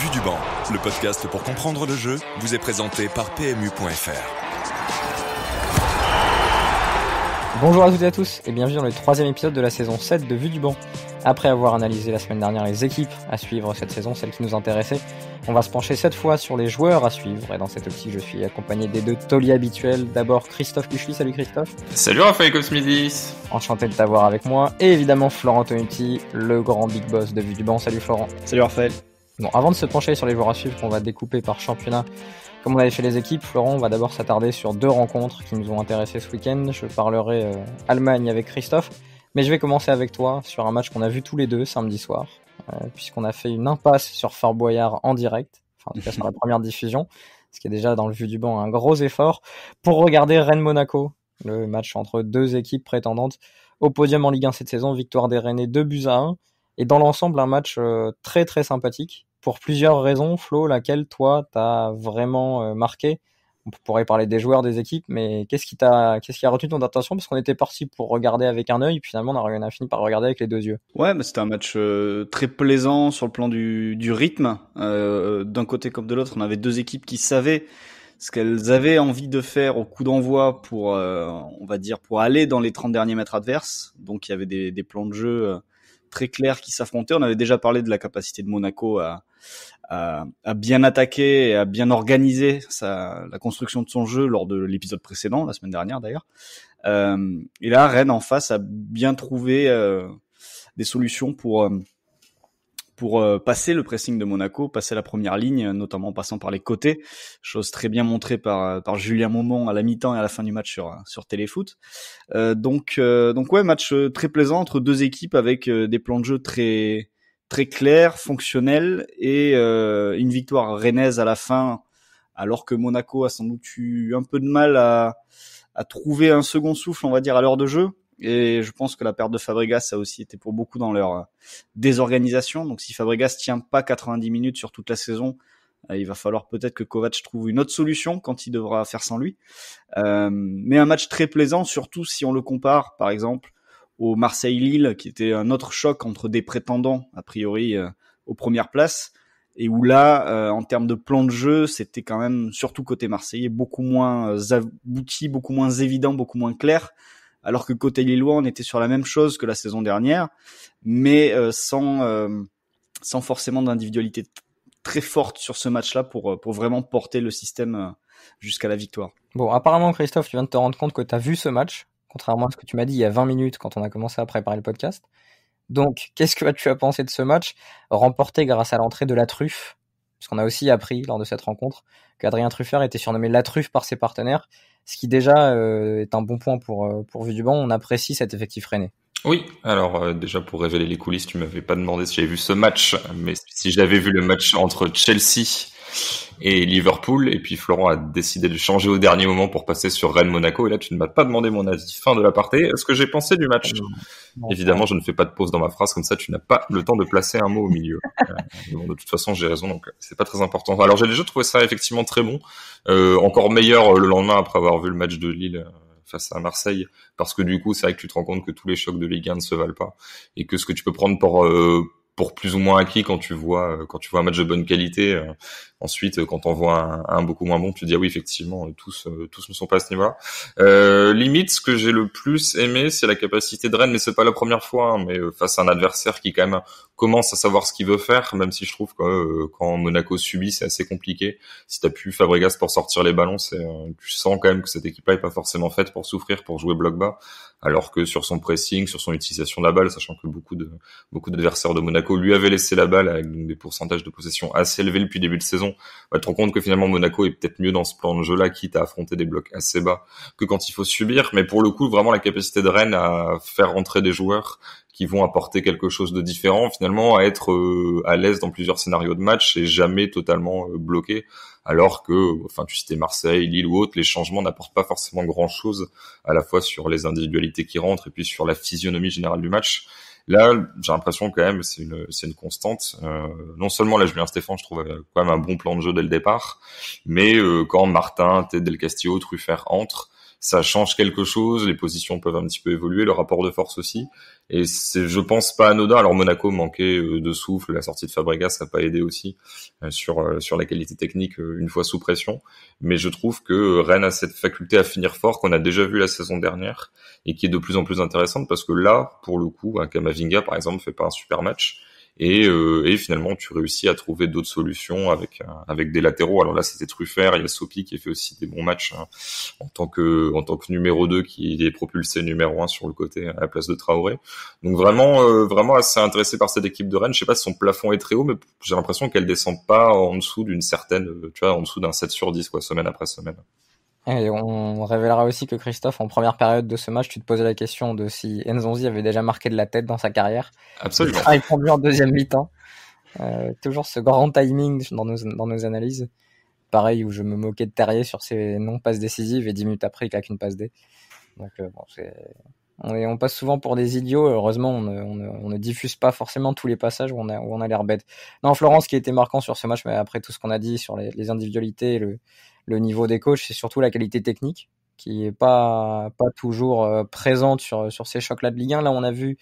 Vue du banc, le podcast pour comprendre le jeu, vous est présenté par PMU.fr. Bonjour à toutes et à tous et bienvenue dans le troisième épisode de la saison 7 de Vue du banc. Après avoir analysé la semaine dernière les équipes à suivre cette saison, celles qui nous intéressaient, on va se pencher cette fois sur les joueurs à suivre. Et dans cette optique, je suis accompagné des deux tauliers habituels. D'abord Christophe Cuchy, salut Christophe. Salut Raphaël Cosmidis. Enchanté de t'avoir avec moi. Et évidemment Florent Tonuti, le grand big boss de Vue du Banc. Salut Florent. Salut Raphaël. Bon, avant de se pencher sur les jours à suivre qu'on va découper par championnat, comme on avait fait les équipes, Florent, on va d'abord s'attarder sur deux rencontres qui nous ont intéressé ce week-end. Je parlerai euh, Allemagne avec Christophe, mais je vais commencer avec toi sur un match qu'on a vu tous les deux samedi soir, euh, puisqu'on a fait une impasse sur Fort Boyard en direct, enfin en tout cas sur la première diffusion, ce qui est déjà dans le vue du banc un gros effort, pour regarder Rennes-Monaco, le match entre deux équipes prétendantes au podium en Ligue 1 cette saison, victoire des Rennais 2 buts à 1, et dans l'ensemble un match euh, très très sympathique pour plusieurs raisons, Flo, laquelle toi t'as vraiment euh, marqué On pourrait parler des joueurs, des équipes, mais qu'est-ce qui qu'est-ce qui a retenu ton attention Parce qu'on était parti pour regarder avec un œil, finalement on a, fini par regarder avec les deux yeux. Ouais, mais c'était un match euh, très plaisant sur le plan du, rythme. Euh, d'un côté comme de l'autre, on avait deux équipes qui savaient ce qu'elles avaient envie de faire au coup d'envoi pour, on va dire, pour aller dans les 30 derniers mètres adverses. Donc il y avait des, des plans de jeu très clair qui s'affrontaient. On avait déjà parlé de la capacité de Monaco à, bien attaquer et à bien organiser sa, la construction de son jeu lors de l'épisode précédent, la semaine dernière d'ailleurs. Euh, et là, Rennes en face a bien trouvé euh, des solutions pour, euh, pour euh, passer le pressing de Monaco, passer la première ligne, notamment en passant par les côtés, chose très bien montrée par, euh, par Julien Momont à la mi-temps et à la fin du match sur, sur Téléfoot. Euh, donc, donc ouais, match très plaisant entre deux équipes avec des plans de jeu très très clairs, fonctionnels et une victoire rennaise à la fin, alors que Monaco a sans doute eu un peu de mal à, à trouver un second souffle, on va dire, à l'heure de jeu. Et je pense que la perte de Fabregas, ça a aussi été pour beaucoup dans leur euh, désorganisation. Donc si Fabregas tient pas 90 minutes sur toute la saison, euh, il va falloir peut-être que Kovac trouve une autre solution quand il devra faire sans lui. Euh, mais un match très plaisant, surtout si on le compare, par exemple, au Marseille-Lille, qui était un autre choc entre des prétendants, a priori, euh, aux premières places. Et où là, en termes de plan de jeu, c'était quand même, surtout côté marseillais, beaucoup moins abouti, beaucoup moins évident, beaucoup moins clair alors que côté Lillois, on était sur la même chose que la saison dernière, mais euh, sans, euh, sans forcément d'individualité très forte sur ce match-là pour, euh, pour vraiment porter le système jusqu'à la victoire. Bon, apparemment, Christophe, tu viens de te rendre compte que tu as vu ce match, contrairement à ce que tu m'as dit il y a 20 minutes quand on a commencé à préparer le podcast. Donc, qu'est-ce que tu as pensé de ce match remporté grâce à l'entrée de la truffe Parce qu'on a aussi appris lors de cette rencontre qu'Adrien Truffert était surnommé la truffe par ses partenaires ce qui déjà euh, est un bon point pour, euh, pour Vue du Banc. On apprécie cet effectif freiné. Oui, alors euh, déjà pour révéler les coulisses, tu m'avais pas demandé si j'avais vu ce match, mais si j'avais vu le match entre Chelsea et Liverpool. Et puis Florent a décidé de changer au dernier moment pour passer sur Rennes Monaco. Et là, tu ne m'as pas demandé mon avis. Fin de l'aparté. Ce que j'ai pensé du match. Euh, Évidemment, je ne fais pas de pause dans ma phrase comme ça. Tu n'as pas le temps de placer un mot au milieu. Euh, de toute façon, j'ai raison, donc c'est pas très important. Alors, j'ai déjà trouvé ça effectivement très bon. Euh, encore meilleur le lendemain après avoir vu le match de Lille face à Marseille parce que du coup c'est vrai que tu te rends compte que tous les chocs de Ligue 1 ne se valent pas et que ce que tu peux prendre pour pour plus ou moins acquis quand tu vois quand tu vois un match de bonne qualité Ensuite, euh, quand on voit un, un, beaucoup moins bon, tu dis ah oui, effectivement, euh, tous, euh, tous ne sont pas à ce niveau-là. Euh, limite, ce que j'ai le plus aimé, c'est la capacité de Rennes, mais c'est pas la première fois, hein, mais face à un adversaire qui quand même commence à savoir ce qu'il veut faire, même si je trouve que quand Monaco subit, c'est assez compliqué. Si t'as pu Fabregas pour sortir les ballons, c'est, tu sens quand même que cette équipe-là est pas forcément faite pour souffrir, pour jouer bloc bas, alors que sur son pressing, sur son utilisation de la balle, sachant que beaucoup de beaucoup d'adversaires de Monaco lui avaient laissé la balle avec des pourcentages de possession assez élevés depuis début de saison on bah, tu te rends compte que finalement Monaco est peut-être mieux dans ce plan de jeu-là, quitte à affronter des blocs assez bas que quand il faut subir. Mais pour le coup, vraiment la capacité de Rennes à faire rentrer des joueurs qui vont apporter quelque chose de différent, finalement, à être euh, à l'aise dans plusieurs scénarios de match et jamais totalement euh, bloqué. Alors que, enfin, tu citais Marseille, Lille ou autre, les changements n'apportent pas forcément grand-chose, à la fois sur les individualités qui rentrent et puis sur la physionomie générale du match. Là, j'ai l'impression quand même, c'est une, c'est une constante. Euh, non seulement là, Julien Stéphane, je trouve euh, quand même un bon plan de jeu dès le départ, mais euh, quand Martin, Ted Del Castillo, Truffert entrent, ça change quelque chose, les positions peuvent un petit peu évoluer, le rapport de force aussi. Et c'est, je pense, pas anodin. Alors Monaco manquait euh, de souffle, la sortie de Fabregas ça n'a pas aidé aussi euh, sur euh, sur la qualité technique une fois sous pression. Mais je trouve que Rennes a cette faculté à finir fort qu'on a déjà vu la saison dernière et qui est de plus en plus intéressante parce que là, pour le coup, Kamavinga par exemple fait pas un super match et, euh, et finalement tu réussis à trouver d'autres solutions avec euh, avec des latéraux. Alors là c'était Truffert, il y a Sopi qui a fait aussi des bons matchs hein, en tant que en tant que numéro 2 qui est propulsé numéro 1 sur le côté à la place de Traoré. Donc vraiment euh, vraiment assez intéressé par cette équipe de Rennes. Je sais pas si son plafond est très haut, mais j'ai l'impression qu'elle descend pas en dessous d'une certaine, tu vois, en dessous d'un 7 sur 10 quoi, semaine après semaine. Et on révélera aussi que Christophe, en première période de ce match, tu te posais la question de si Enzonzi avait déjà marqué de la tête dans sa carrière. Absolument. Il prend en deuxième mi-temps. Euh, toujours ce grand timing dans nos, dans nos, analyses. Pareil, où je me moquais de Terrier sur ses non-passes décisives et 10 minutes après, il claque une passe D. Donc, euh, bon, On, est, on, passe souvent pour des idiots. Heureusement, on ne, on, diffuse pas forcément tous les passages où on a, où on a l'air bête. Non, Florence, qui était marquant sur ce match, mais après tout ce qu'on a dit sur les, les individualités, le, le niveau des coachs, c'est surtout la qualité technique qui n'est pas, pas toujours euh, présente sur, sur ces chocs-là de Ligue 1. Là, on a vu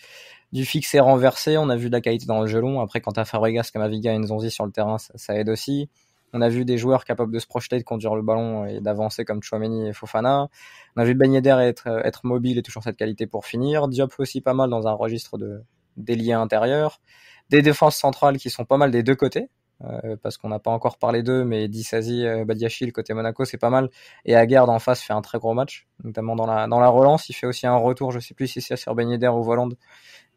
du fixé renversé, on a vu de la qualité dans le gelon. Après, quand tu as Fabregas, Kamaviga et Nzonzi sur le terrain, ça, aide aussi. On a vu des joueurs capables de se projeter, de conduire le ballon et d'avancer comme Chouameni et Fofana. On a vu Ben Yedder être, être mobile et toujours cette qualité pour finir. Diop aussi pas mal dans un registre de, des liens intérieurs. Des défenses centrales qui sont pas mal des deux côtés, euh, parce qu'on n'a pas encore parlé d'eux, mais Dissasi, euh, Badiachil côté Monaco, c'est pas mal. Et Aguerd en face fait un très gros match, notamment dans la, dans la relance. Il fait aussi un retour, je sais plus si c'est sur ben ou Voland,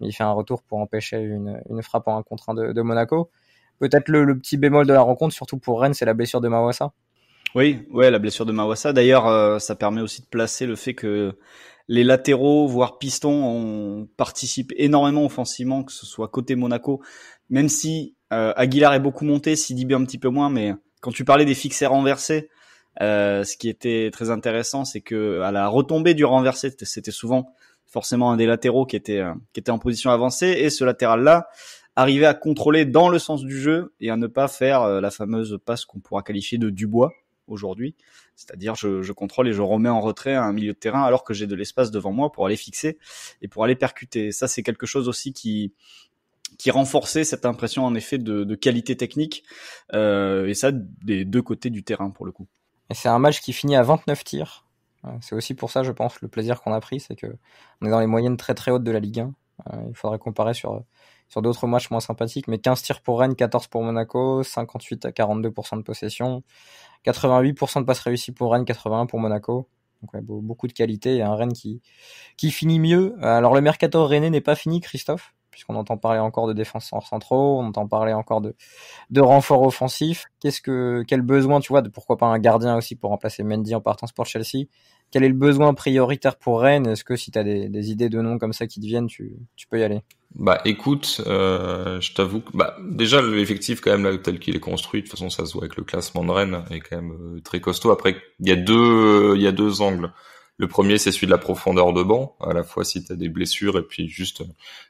mais il fait un retour pour empêcher une, une frappe en un contre 1 de, Monaco. Peut-être le, le, petit bémol de la rencontre, surtout pour Rennes, c'est la blessure de Mawassa. Oui, ouais, la blessure de Mawassa. D'ailleurs, euh, ça permet aussi de placer le fait que les latéraux, voire pistons, participent énormément offensivement, que ce soit côté Monaco, même si euh, Aguilar est beaucoup monté, Sidibé un petit peu moins, mais quand tu parlais des fixés renversés, euh, ce qui était très intéressant, c'est que à la retombée du renversé, c'était souvent forcément un des latéraux qui était euh, qui était en position avancée, et ce latéral-là arrivait à contrôler dans le sens du jeu et à ne pas faire la fameuse passe qu'on pourra qualifier de Dubois aujourd'hui, c'est-à-dire je, contrôle et je remets en retrait un milieu de terrain alors que j'ai de l'espace devant moi pour aller fixer et pour aller percuter. Ça c'est quelque chose aussi qui qui renforçait cette impression en effet de, qualité technique, euh, et ça des deux côtés du terrain pour le coup. Et c'est un match qui finit à 29 tirs. Euh, c'est aussi pour ça, je pense, le plaisir qu'on a pris, c'est que est dans les moyennes très très hautes de la Ligue 1. Euh, il faudrait comparer sur, sur d'autres matchs moins sympathiques, mais 15 tirs pour Rennes, 14 pour Monaco, 58 à 42% de possession, 88% de passes réussies pour Rennes, 81 pour Monaco. Donc beaucoup de qualité et un Rennes qui, qui finit mieux. Alors le mercato rennais n'est pas fini, Christophe puisqu'on entend parler encore de défense centraux, on entend parler encore de, de renfort offensif. Qu'est-ce que, quel besoin, tu vois, de pourquoi pas un gardien aussi pour remplacer Mendy en partant pour Chelsea? Quel est le besoin prioritaire pour Rennes? Est-ce que si tu as des, idées de noms comme ça qui te viennent, tu, peux y aller? Bah écoute, euh, je t'avoue que bah, déjà l'effectif quand même tel qu'il est construit, de toute façon ça se voit avec le classement de Rennes est quand même euh, très costaud. Après il y a deux il y a deux angles. Le premier, c'est celui de la profondeur de banc, à la fois si tu as des blessures et puis juste euh,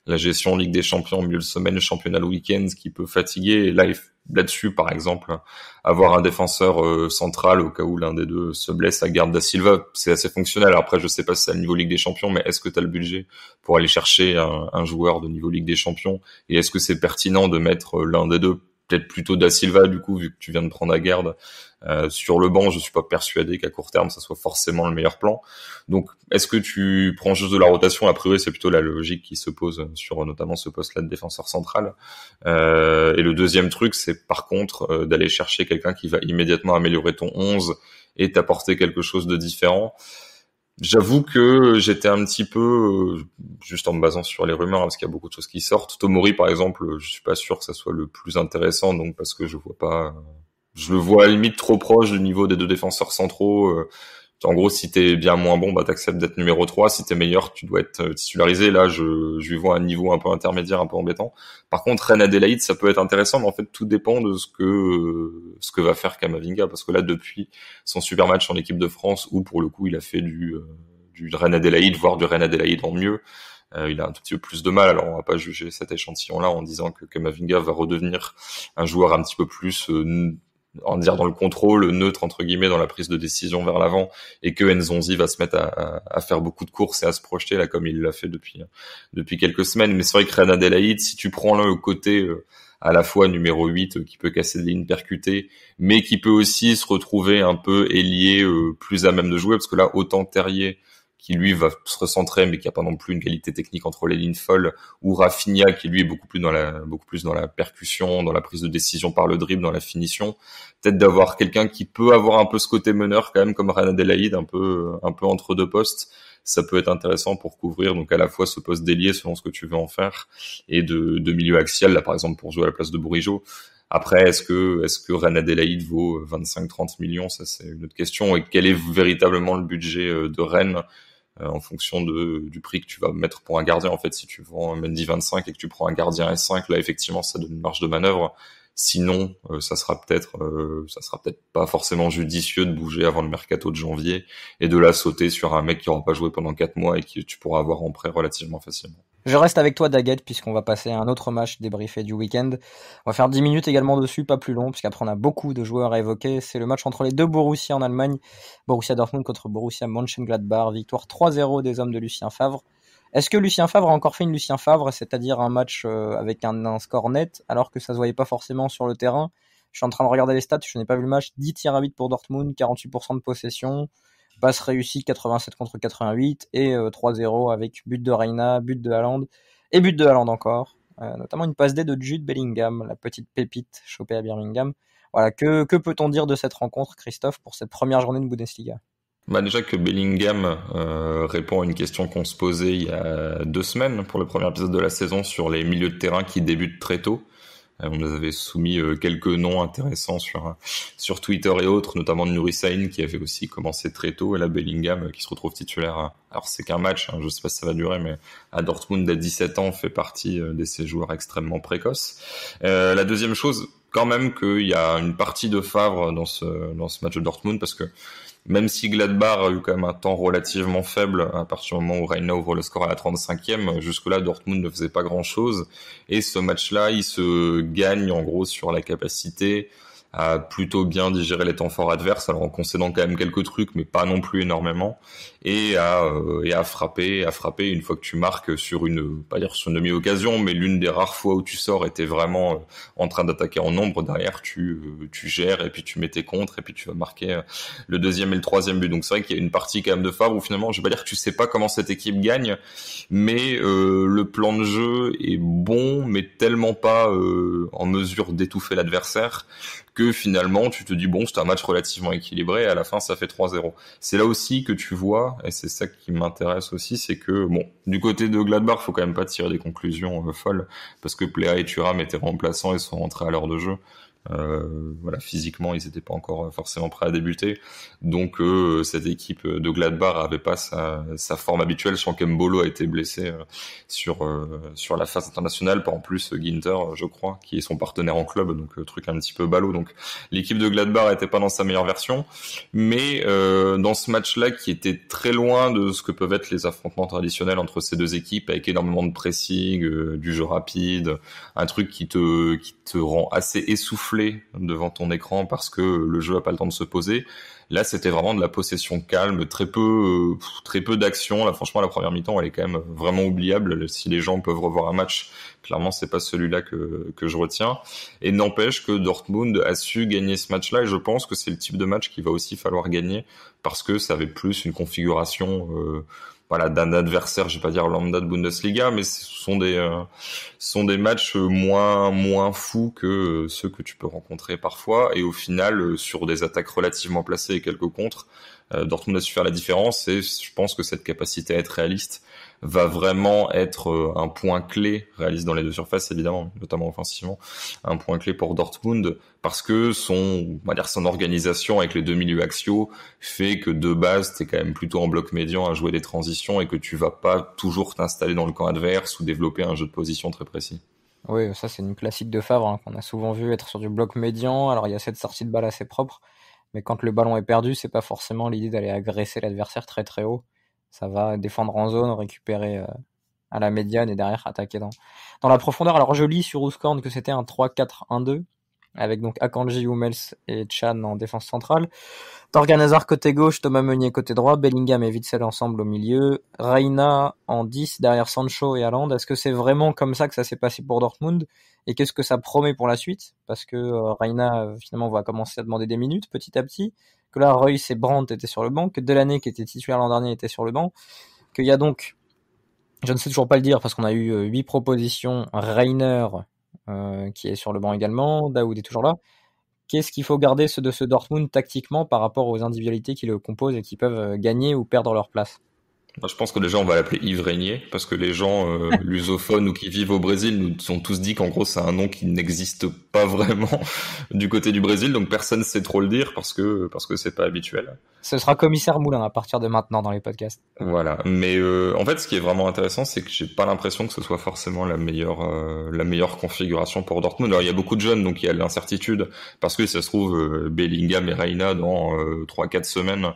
la gestion Ligue des Champions, milieu de semaine, championnat le week-end, ce qui peut fatiguer. là, là-dessus, par exemple, avoir un défenseur euh, central au cas où l'un des deux se blesse à garde da Silva, c'est assez fonctionnel. Après, je sais pas si c'est à niveau Ligue des Champions, mais est-ce que tu as le budget pour aller chercher un, joueur de niveau Ligue des Champions et est-ce que c'est pertinent de mettre euh, l'un des deux peut-être plutôt Da Silva du coup vu que tu viens de prendre à garde euh, sur le banc je suis pas persuadé qu'à court terme ça soit forcément le meilleur plan donc est-ce que tu prends juste de la rotation a priori c'est plutôt la logique qui se pose sur notamment ce poste là de défenseur central euh, et le deuxième truc c'est par contre euh, d'aller chercher quelqu'un qui va immédiatement améliorer ton 11 et t'apporter quelque chose de différent J'avoue que j'étais un petit peu, euh, juste en me basant sur les rumeurs, hein, parce qu'il y a beaucoup de choses qui sortent. Tomori, par exemple, je suis pas sûr que ça soit le plus intéressant, donc parce que je vois pas, euh, je le vois à limite trop proche du niveau des deux défenseurs centraux. Euh, en gros, si t'es bien moins bon, bah t'acceptes d'être numéro 3. Si t'es meilleur, tu dois être euh, titularisé. Là, je, je lui vois un niveau un peu intermédiaire, un peu embêtant. Par contre, Rennes Adélaïde, ça peut être intéressant, mais en fait, tout dépend de ce que euh, ce que va faire Kamavinga, parce que là, depuis son super match en équipe de France, où pour le coup, il a fait du euh, du Rennes Adélaïde, voire du Rennes Adélaïde en mieux. il a un tout petit peu plus de mal, alors on va pas juger cet échantillon-là en disant que Kamavinga va redevenir un joueur un petit peu plus en dire dans le contrôle, neutre entre guillemets dans la prise de décision vers l'avant, et que Nzonzi va se mettre à, faire beaucoup de courses et à se projeter là comme il l'a fait depuis euh, depuis quelques semaines. Mais c'est vrai que Ren Adelaide, si tu prends le côté euh, à la fois numéro 8 euh, qui peut casser des lignes percutées, mais qui peut aussi se retrouver un peu ailier plus à même de jouer, parce que là autant Terrier qui lui va se recentrer, mais qui a pas non plus une qualité technique entre les lignes folles, ou Rafinha, qui lui est beaucoup plus dans la, beaucoup plus dans la percussion, dans la prise de décision par le dribble, dans la finition. Peut-être d'avoir quelqu'un qui peut avoir un peu ce côté meneur quand même, comme Rana Adelaide, un peu, un peu entre deux postes ça peut être intéressant pour couvrir donc à la fois ce poste délié selon ce que tu veux en faire et de, de, milieu axial là par exemple pour jouer à la place de Bourigeau. Après est-ce que est-ce que Rana Adélaïde vaut 25 euh, 30 millions ça c'est une autre question et quel est véritablement le budget euh, de Rennes euh, en fonction de, du prix que tu vas mettre pour un gardien. En fait, si tu vends un Mendy 25 et que tu prends un gardien S5, là effectivement, ça donne une marge de manœuvre. Sinon, euh, ça sera peut-être, euh, ça sera peut-être pas forcément judicieux de bouger avant le mercato de janvier et de la sauter sur un mec qui n'aura pas joué pendant quatre mois et que tu pourras avoir en prêt relativement facilement. Je reste avec toi, Daguette, puisqu'on va passer à un autre match débriefé du week-end. On va faire 10 minutes également dessus, pas plus long, puisqu'après on a beaucoup de joueurs à évoquer. C'est le match entre les deux Borussia en Allemagne. Borussia Dortmund contre Borussia Mönchengladbach. Victoire 3-0 des hommes de Lucien Favre. Est-ce que Lucien Favre a encore fait une Lucien Favre, c'est-à-dire un match euh, avec un, score net, alors que ça se voyait pas forcément sur le terrain Je suis en train de regarder les stats, je n'ai pas vu le match. 10 tirs à 8 pour Dortmund, 48% de possession. Passe réussie 87 contre 88 et 3-0 euh, avec but de Reina, but de Haaland et but de Haaland encore. Euh, notamment une passe D de Jude Bellingham, la petite pépite chopée à Birmingham. Voilà, que, que peut-on dire de cette rencontre, Christophe, pour cette première journée de Bundesliga bah, déjà que Bellingham euh, répond à une question qu'on se posait il y a deux semaines pour le premier épisode de la saison sur les milieux de terrain qui débutent très tôt. Euh, on nous avait soumis euh, quelques noms intéressants sur euh, sur Twitter et autres, notamment de Nurisain qui avait aussi commencé très tôt, et la Bellingham qui se retrouve titulaire. Alors c'est qu'un match, hein, je sais pas si ça va durer, mais à Dortmund dès 17 ans fait partie de ces joueurs extrêmement précoces. la deuxième chose, quand même qu'il y a une partie de Favre dans ce dans ce match de Dortmund parce que même si Gladbach a eu quand même un temps relativement faible à partir du moment où Reina ouvre le score à la 35e, jusque-là Dortmund ne faisait pas grand-chose et ce match-là, il se gagne en gros sur la capacité à plutôt bien digérer les temps forts adverses, alors en concédant quand même quelques trucs, mais pas non plus énormément, et à, euh, et frapper, à frapper une fois que tu marques sur une, pas dire sur une demi-occasion, mais l'une des rares fois où tu sors et vraiment euh, en train d'attaquer en nombre, derrière tu, euh, tu gères et puis tu mets tes contres et puis tu vas marquer le deuxième et le troisième but. Donc c'est vrai qu'il y a une partie quand même de phare où finalement, je vais pas dire que tu sais pas comment cette équipe gagne, mais le plan de jeu est bon, mais tellement pas en mesure d'étouffer l'adversaire que finalement tu te dis bon, c'est un match relativement équilibré et à la fin ça fait 3-0. C'est là aussi que tu vois, et c'est ça qui m'intéresse aussi, c'est que bon, du côté de Gladbach, faut quand même pas tirer des conclusions euh, folles parce que Plea et Thuram étaient remplaçants et sont rentrés à l'heure de jeu. Euh, voilà, physiquement, ils n'étaient pas encore forcément prêts à débuter. Donc, euh, cette équipe de Gladbach avait pas sa, forme habituelle. qu'Embolo a été blessé euh, sur sur la phase internationale. Pas en plus Ginter, je crois, qui est son partenaire en club. Donc, truc un petit peu ballot. Donc, l'équipe de Gladbach n'était pas dans sa meilleure version. Mais dans ce match-là, qui était très loin de ce que peuvent être les affrontements traditionnels entre ces deux équipes, avec énormément de pressing, du jeu rapide, un truc qui te qui te rend assez essoufflé devant ton écran parce que le jeu a pas le temps de se poser. Là, c'était vraiment de la possession calme, très peu, euh, très peu d'action. Là, franchement, la première mi-temps, elle est quand même vraiment oubliable. Si les gens peuvent revoir un match, clairement, c'est pas celui-là que, que je retiens. Et n'empêche que Dortmund a su gagner ce match-là. Et je pense que c'est le type de match qu'il va aussi falloir gagner parce que ça avait plus une configuration. Euh, voilà d'un adversaire, je vais pas dire lambda de Bundesliga, mais ce sont des euh, sont des matchs moins moins fous que euh, ceux que tu peux rencontrer parfois. Et au final, euh, sur des attaques relativement placées et quelques contres, Dortmund a su faire la différence. Et je pense que cette capacité à être réaliste va vraiment être euh, un point clé, réaliste dans les deux surfaces évidemment, notamment offensivement, un point clé pour Dortmund parce que son, son organisation avec les deux milieux axiaux fait que de base es quand même plutôt en bloc médian à jouer des transitions et que tu vas pas toujours t'installer dans le camp adverse ou développer un jeu de position très précis. Oui, ça c'est une classique de Favre hein, qu'on a souvent vu être sur du bloc médian. Alors il y a cette sortie de balle assez propre, mais quand le ballon est perdu, c'est pas forcément l'idée d'aller agresser l'adversaire très très haut. Ça va défendre en zone, récupérer euh, à la médiane et derrière attaquer dans, dans la profondeur. Alors je lis sur Ouskorn que c'était un 3-4-1-2 avec donc Akanji, Hummels et Chan en défense centrale. Torgan côté gauche, Thomas Meunier côté droit, Bellingham et Witzel ensemble au milieu, Reina en 10 derrière Sancho et Haaland. Est-ce que c'est vraiment comme ça que ça s'est passé pour Dortmund et qu'est-ce que ça promet pour la suite Parce que euh, Reina euh, finalement va commencer à demander des minutes petit à petit que là, Royce et Brandt étaient sur le banc, que Delaney, qui était titulaire l'an dernier, était sur le banc, qu'il y a donc, je ne sais toujours pas le dire parce qu'on a eu euh, huit propositions, Reiner euh, qui est sur le banc également, Daoud est toujours là. Qu'est-ce qu'il faut garder ceux de ce Dortmund tactiquement par rapport aux individualités qui le composent et qui peuvent euh, gagner ou perdre leur place je pense que déjà on va l'appeler Yves parce que les gens euh, lusophones ou qui vivent au Brésil nous ont tous dit qu'en gros c'est un nom qui n'existe pas vraiment du côté du Brésil donc personne sait trop le dire parce que parce que c'est pas habituel. Ce sera commissaire Moulin à partir de maintenant dans les podcasts. Voilà, mais euh, en fait ce qui est vraiment intéressant c'est que j'ai pas l'impression que ce soit forcément la meilleure euh, la meilleure configuration pour Dortmund. Alors il y a beaucoup de jeunes donc il y a l'incertitude parce que ça se trouve Bellingham et Reina dans 3 4 semaines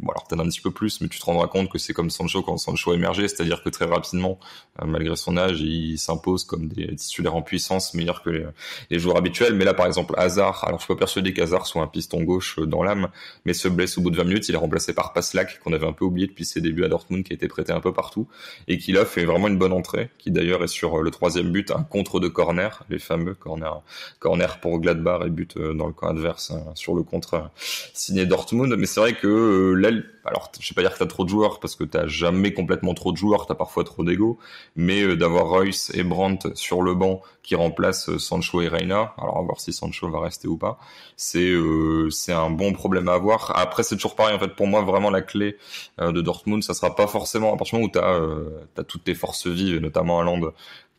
bon, alors peut-être un petit peu plus, mais tu te rendras compte que c'est comme Sancho quand Sancho a émergé, c'est-à-dire que très rapidement, euh, malgré son âge, il s'impose comme des titulaires en puissance, meilleurs que les, joueurs habituels. Mais là, par exemple, Hazard, alors je suis pas persuadé qu'Hazard soit un piston gauche euh, dans l'âme, mais se blesse au bout de 20 minutes, il est remplacé par Paslak, qu'on avait un peu oublié depuis ses débuts à Dortmund, qui a été prêté un peu partout, et qui là fait vraiment une bonne entrée, qui d'ailleurs est sur euh, le troisième but, un contre de corner, les fameux corner, corner pour Gladbach et but dans le camp adverse, hein, sur le contre signé Dortmund. Mais c'est vrai que alors je ne vais pas dire que tu as trop de joueurs parce que tu jamais complètement trop de joueurs, tu as parfois trop d'ego, mais euh, d'avoir Royce et Brandt sur le banc qui remplacent euh, Sancho et Reina, alors voir si Sancho va rester ou pas, c'est euh, c'est un bon problème à avoir. Après, c'est toujours pareil, en fait, pour moi, vraiment la clé de Dortmund, ça sera pas forcément à partir du moment où tu as, toutes tes forces vives, notamment à Land,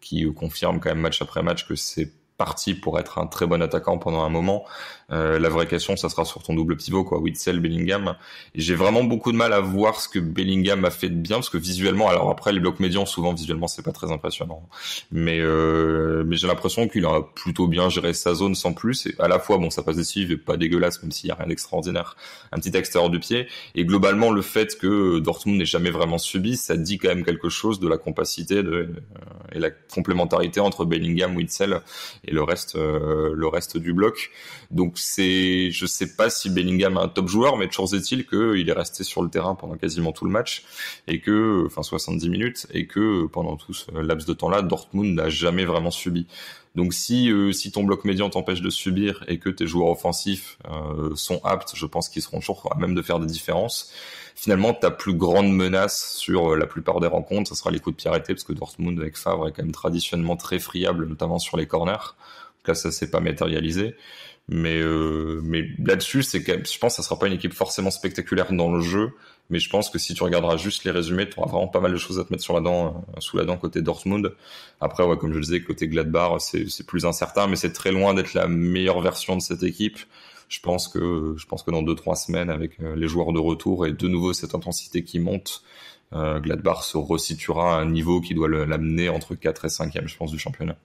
qui confirme quand même match après match que c'est parti pour être un très bon attaquant pendant un moment. Euh, la vraie question, ça sera sur ton double pivot, quoi, Witzel, Bellingham. J'ai vraiment beaucoup de mal à voir ce que Bellingham a fait de bien, parce que visuellement, alors après les blocs médians, souvent visuellement, c'est pas très impressionnant, mais euh, mais j'ai l'impression qu'il a plutôt bien géré sa zone sans plus. Et à la fois, bon, ça passe décisive et pas dégueulasse, même s'il y a rien d'extraordinaire, un petit extérieur du pied. Et globalement, le fait que Dortmund n'ait jamais vraiment subi, ça dit quand même quelque chose de la compacité de, euh, et la complémentarité entre Bellingham, Witzel et le reste euh, le reste du bloc. Donc c'est je sais pas si Bellingham est un top joueur, mais chance est-il qu'il est resté sur le terrain pendant quasiment tout le match et que enfin 70 minutes et que pendant tout ce laps de temps là, Dortmund n'a jamais vraiment subi. Donc si euh, si ton bloc médian t'empêche de subir et que tes joueurs offensifs euh, sont aptes, je pense qu'ils seront toujours à même de faire des différences finalement, ta plus grande menace sur euh, la plupart des rencontres, ça sera les coups de pied arrêtés, parce que Dortmund avec Favre est quand même traditionnellement très friable, notamment sur les corners. En tout cas, ça s'est pas matérialisé. Mais, euh, mais là-dessus, c'est quand je pense que ça sera pas une équipe forcément spectaculaire dans le jeu. Mais je pense que si tu regarderas juste les résumés, tu auras vraiment pas mal de choses à te mettre sur la dent, euh, sous la dent côté Dortmund. Après, ouais, comme je le disais, côté Gladbach, c'est plus incertain, mais c'est très loin d'être la meilleure version de cette équipe. Je pense que je pense que dans 2-3 semaines, avec euh, les joueurs de retour et de nouveau cette intensité qui monte, euh, Gladbach se resituera à un niveau qui doit l'amener entre 4 et 5 je pense, du championnat.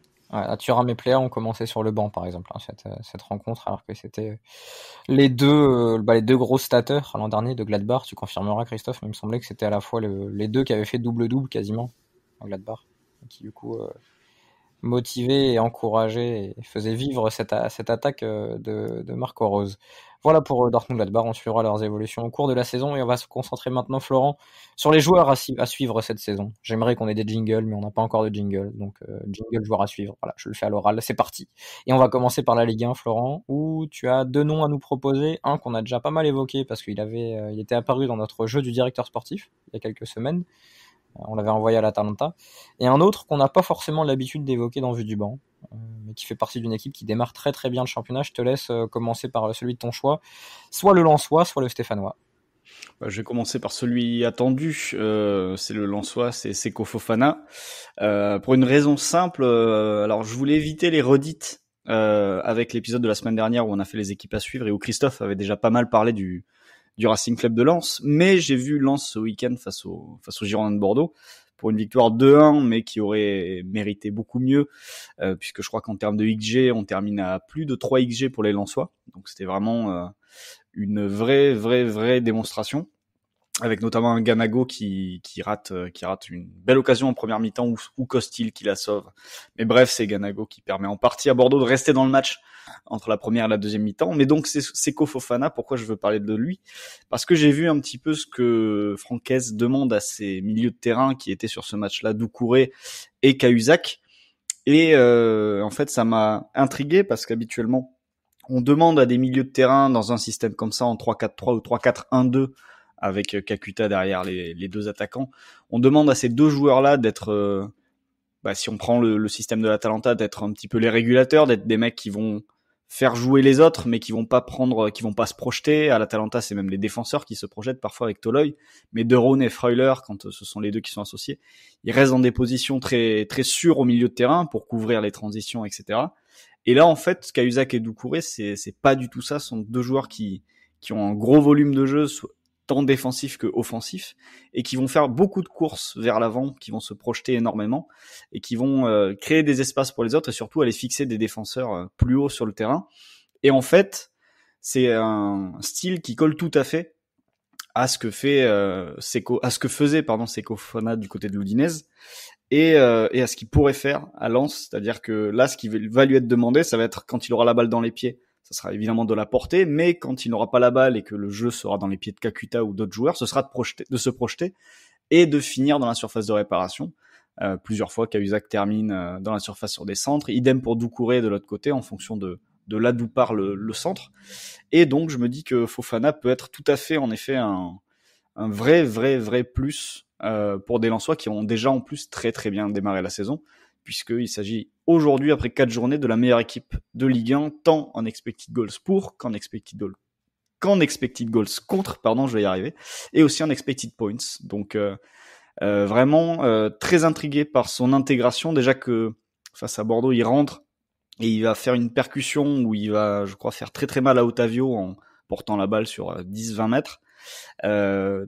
tu Thuram et Pléa, ont commencé sur le banc, par exemple, hein, euh, cette, rencontre, alors que c'était les deux, bah, les deux gros stateurs l'an dernier de Gladbach. Tu confirmeras, Christophe, mais il me semblait que c'était à la fois les deux qui avaient fait double-double quasiment à Gladbach, qui du coup motivé et encouragé et faisait vivre cette, attaque euh, de, de, Marco Rose. Voilà pour euh, Dortmund Gladbach, on suivra leurs évolutions au cours de la saison et on va se concentrer maintenant, Florent, sur les joueurs à, suivre cette saison. J'aimerais qu'on ait des jingles, mais on n'a pas encore de jingle, donc jingles euh, jingle joueur à suivre, voilà, je le fais à l'oral, c'est parti. Et on va commencer par la Ligue 1, Florent, où tu as deux noms à nous proposer, un qu'on a déjà pas mal évoqué parce qu'il avait, était apparu dans notre jeu du directeur sportif il y a quelques semaines, on l'avait envoyé à l'Atalanta. Et un autre qu'on n'a pas forcément l'habitude d'évoquer dans Vue du banc, euh, mais qui fait partie d'une équipe qui démarre très très bien le championnat. Je te laisse euh, commencer par euh, celui de ton choix, soit le Lançois, soit le Stéphanois. Bah, je vais commencer par celui attendu, c'est le lançois c'est Seko Fofana. pour une raison simple, alors je voulais éviter les redites avec l'épisode de la semaine dernière où on a fait les équipes à suivre et où Christophe avait déjà pas mal parlé du, du Racing Club de Lens. Mais j'ai vu Lens ce week-end face au, face au Girondins de Bordeaux pour une victoire 2-1, mais qui aurait mérité beaucoup mieux, euh, puisque je crois qu'en termes de XG, on termine à plus de 3 XG pour les Lensois. Donc c'était vraiment euh, une vraie, vraie, vraie démonstration, avec notamment un Ganago qui, qui, rate, euh, qui rate une belle occasion en première mi-temps, ou, Costil qui la sauve. Mais bref, c'est Ganago qui permet en partie à Bordeaux de rester dans le match entre la première et la deuxième mi-temps. Mais donc, c'est c'est pourquoi je veux parler de lui Parce que j'ai vu un petit peu ce que Franquez demande à ses milieux de terrain qui étaient sur ce match-là, Doucouré et Cahuzac. Et euh, en fait, ça m'a intrigué parce qu'habituellement, on demande à des milieux de terrain dans un système comme ça, en 3-4-3 ou 3-4-1-2, avec Kakuta derrière les, deux attaquants, on demande à ces deux joueurs-là d'être... Euh, bah, si on prend le, le système de la Talenta, d'être un petit peu les régulateurs, d'être des mecs qui vont faire jouer les autres, mais qui vont pas prendre, qui vont pas se projeter. À l'Atalanta, c'est même les défenseurs qui se projettent parfois avec Toloy, mais Derone et Freuler, quand euh, ce sont les deux qui sont associés, ils restent dans des positions très très sûres au milieu de terrain pour couvrir les transitions, etc. Et là, en fait, Cahuzac et Doucouré, c'est c'est pas du tout ça. Ce sont deux joueurs qui qui ont un gros volume de jeu, tant défensif que offensif, et qui vont faire beaucoup de courses vers l'avant, qui vont se projeter énormément et qui vont euh, créer des espaces pour les autres et surtout aller fixer des défenseurs euh, plus haut sur le terrain. Et en fait, c'est un style qui colle tout à fait à ce que fait euh, Seco, à ce que faisait pardon Seco Fofana du côté de l'Udinese et, euh, et à ce qu'il pourrait faire à Lens, c'est-à-dire que là ce qui va lui être demandé, ça va être quand il aura la balle dans les pieds, ce sera évidemment de la portée, mais quand il n'aura pas la balle et que le jeu sera dans les pieds de Kakuta ou d'autres joueurs, ce sera de, projeter, de se projeter et de finir dans la surface de réparation. Euh, plusieurs fois, Cahuzac termine euh, dans la surface sur des centres. Idem pour Doucouré de l'autre côté, en fonction de, là d'où part le, centre. Et donc, je me dis que Fofana peut être tout à fait, en effet, un, vrai, vrai, vrai plus euh, pour des Lensois qui ont déjà en plus très, très bien démarré la saison puisqu'il s'agit aujourd'hui, après quatre journées, de la meilleure équipe de Ligue 1, tant en expected goals pour qu'en expected, expected goals contre, pardon, je vais y arriver, et aussi en expected points. Donc euh, euh, vraiment euh, très intrigué par son intégration, déjà que face à Bordeaux, il rentre et il va faire une percussion où il va, je crois, faire très très mal à Otavio en portant la balle sur 10-20 mètres.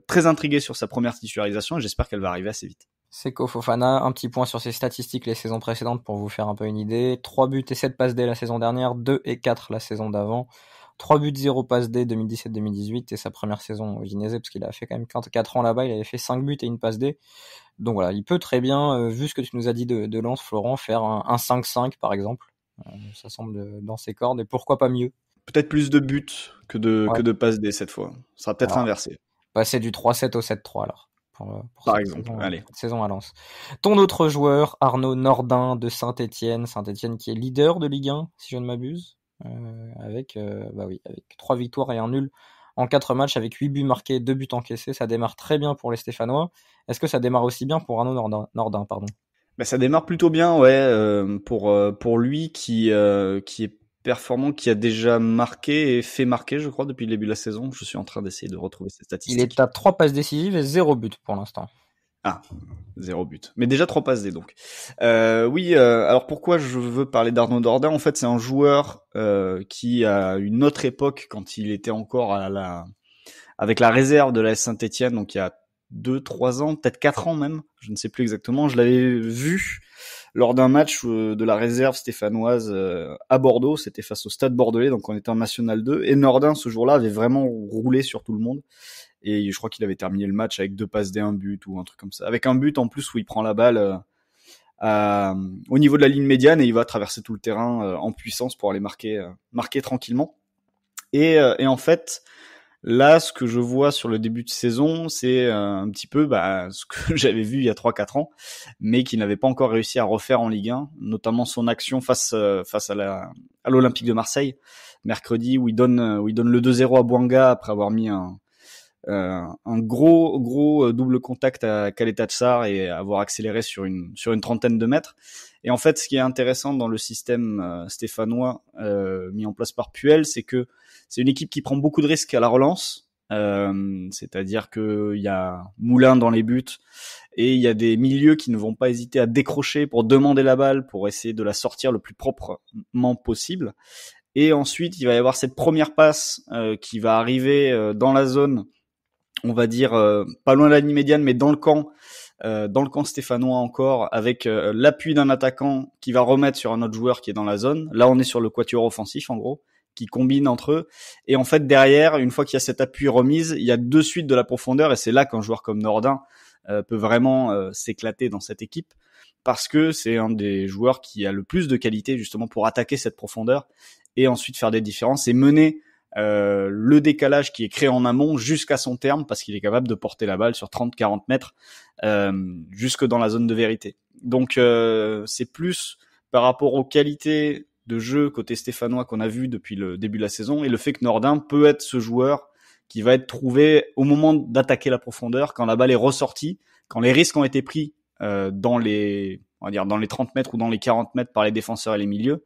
très intrigué sur sa première titularisation et j'espère qu'elle va arriver assez vite. Seko Fofana, un petit point sur ses statistiques les saisons précédentes pour vous faire un peu une idée. 3 buts et 7 passes D la saison dernière, 2 et 4 la saison d'avant. 3 buts 0 passes D 2017-2018 et sa première saison au Ginese parce qu'il a fait quand même 4 ans là-bas, il avait fait 5 buts et une passe D. Donc voilà, il peut très bien, euh, vu ce que tu nous as dit de, Lance, Florent, faire un, 5-5 par exemple. Euh, ça semble dans ses cordes et pourquoi pas mieux. Peut-être plus de buts que de, que de passes D cette fois. Ça sera peut-être inversé. Passer du 3-7 au 7-3 alors. Euh, pour, Par exemple, saison, à Lens. Ton autre joueur, Arnaud Nordin de Saint-Etienne, Saint-Etienne qui est leader de Ligue 1, si je ne m'abuse, euh, avec, euh, bah oui, avec 3 victoires et un nul en 4 matchs, avec 8 buts marqués, 2 buts encaissés. Ça démarre très bien pour les Stéphanois. Est-ce que ça démarre aussi bien pour Arnaud Nordin, pardon bah, ça démarre plutôt bien, ouais, pour pour lui qui qui est performant qui a déjà marqué et fait marquer, je crois, depuis le début de la saison. Je suis en train d'essayer de retrouver ses statistiques. Il est à 3 passes décisives et 0 but pour l'instant. Ah, zéro but. Mais déjà trois passes décisives donc. Euh, oui, euh, alors pourquoi je veux parler d'Arnaud Dordain En fait, c'est un joueur euh, qui, a une autre époque, quand il était encore à la, avec la réserve de la Saint-Etienne, donc il y a deux, trois ans, peut-être quatre ans même, je ne sais plus exactement, je l'avais vu lors d'un match euh, de la réserve stéphanoise euh, à Bordeaux. C'était face au Stade Bordelais, donc on était en National 2. Et Nordin, ce jour-là, avait vraiment roulé sur tout le monde. Et je crois qu'il avait terminé le match avec deux passes d'un but ou un truc comme ça. Avec un but en plus où il prend la balle euh, au niveau de la ligne médiane et il va traverser tout le terrain en puissance pour aller marquer, marquer tranquillement. et en fait, Là, ce que je vois sur le début de saison, c'est euh, un petit peu bah, ce que j'avais vu il y a 3-4 ans, mais qui n'avait pas encore réussi à refaire en Ligue 1, notamment son action face, euh, face à, à l'Olympique de Marseille, mercredi, où il donne, euh, où il donne le 2-0 à Buanga après avoir mis un, euh, un gros gros euh, double contact à Kaletatsar et avoir accéléré sur une sur une trentaine de mètres. Et en fait, ce qui est intéressant dans le système euh, stéphanois mis en place par Puel, c'est que c'est une équipe qui prend beaucoup de risques à la relance. Euh, c'est-à-dire qu'il y a Moulin dans les buts et il y a des milieux qui ne vont pas hésiter à décrocher pour demander la balle, pour essayer de la sortir le plus proprement possible. Et ensuite, il va y avoir cette première passe qui va arriver dans la zone on va dire, euh, pas loin de la ligne médiane, mais dans le camp, euh, dans le camp stéphanois encore, avec euh, l'appui d'un attaquant qui va remettre sur un autre joueur qui est dans la zone. Là, on est sur le quatuor offensif, en gros qui combine entre eux. Et en fait, derrière, une fois qu'il y a cet appui remise, il y a de suite de la profondeur. Et c'est là qu'un joueur comme Nordin peut vraiment s'éclater dans cette équipe. Parce que c'est un des joueurs qui a le plus de qualité justement pour attaquer cette profondeur et ensuite faire des différences et mener euh, le décalage qui est créé en amont jusqu'à son terme parce qu'il est capable de porter la balle sur 30-40 mètres euh, jusque dans la zone de vérité. Donc euh, c'est plus par rapport aux qualités de jeu côté stéphanois qu'on a vu depuis le début de la saison et le fait que Nordin peut être ce joueur qui va être trouvé au moment d'attaquer la profondeur quand la balle est ressortie, quand les risques ont été pris dans les on va dire dans les 30 mètres ou dans les 40 mètres par les défenseurs et les milieux.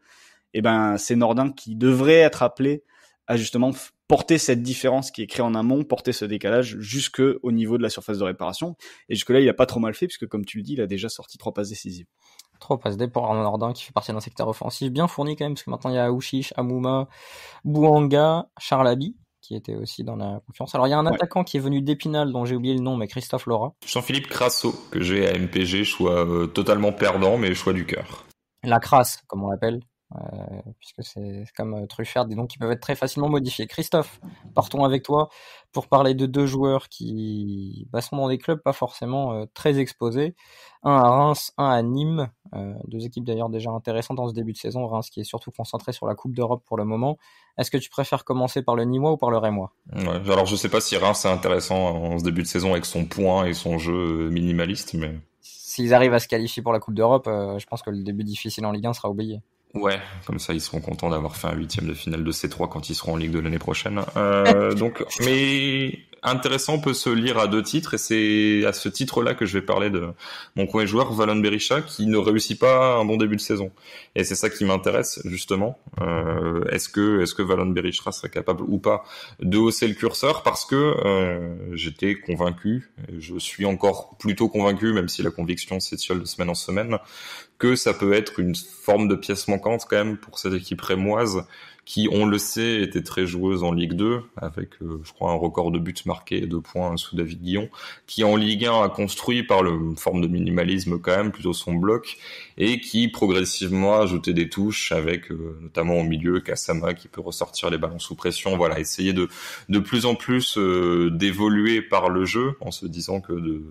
Et eh ben c'est Nordin qui devrait être appelé à justement porter cette différence qui est créée en amont, porter ce décalage jusque au niveau de la surface de réparation. Et jusque là, il a pas trop mal fait puisque comme tu le dis, il a déjà sorti trois passes décisives. Trois passes D pour Arnaud Nordin qui fait partie d'un secteur offensif bien fourni quand même parce que maintenant il y a Aouchiche, Amouma, Bouanga, Charlabi qui était aussi dans la confiance. Alors il y a un attaquant qui est venu d'Épinal dont j'ai oublié le nom, mais Christophe Laura. Jean-Philippe Crasso, que j'ai à MPG, choix euh, totalement perdant, mais choix du cœur. La crasse, comme on l'appelle. Euh, puisque c'est comme Truffert, des noms qui peuvent être très facilement modifiés. Christophe, partons avec toi pour parler de deux joueurs qui passent bah, sont dans des clubs pas forcément euh, très exposés. Un à Reims, un à Nîmes. Euh, deux équipes d'ailleurs déjà intéressantes en ce début de saison. Reims qui est surtout concentré sur la Coupe d'Europe pour le moment. Est-ce que tu préfères commencer par le Nîmois ou par le Rémois Alors je sais pas si Reims est intéressant en ce début de saison avec son point et son jeu minimaliste, mais... S'ils arrivent à se qualifier pour la Coupe d'Europe, je pense que le début difficile en Ligue 1 sera oublié. Ouais, comme ça ils seront contents d'avoir fait un huitième de finale de C3 quand ils seront en Ligue de l'année prochaine. Euh, donc, mais intéressant peut se lire à deux titres, et c'est à ce titre-là que je vais parler de mon coin joueur, Valon Berisha, qui ne réussit pas un bon début de saison. Et c'est ça qui m'intéresse, justement. Euh, est-ce que, est-ce que Valon Berisha serait capable ou pas de hausser le curseur? Parce que euh, j'étais convaincu, je suis encore plutôt convaincu, même si la conviction s'étiole de semaine en semaine, que ça peut être une forme de pièce manquante quand même pour cette équipe rémoise qui, on le sait, était très joueuse en Ligue 2, avec, euh, je crois, un record de buts marqués, de points sous David Guillon, qui en Ligue 1 a construit par le, forme de minimalisme quand même, plutôt son bloc, et qui progressivement a ajouté des touches avec, euh, notamment au milieu, Kassama qui peut ressortir les ballons sous pression, voilà, essayer de, de plus en plus euh, d'évoluer par le jeu, en se disant que de,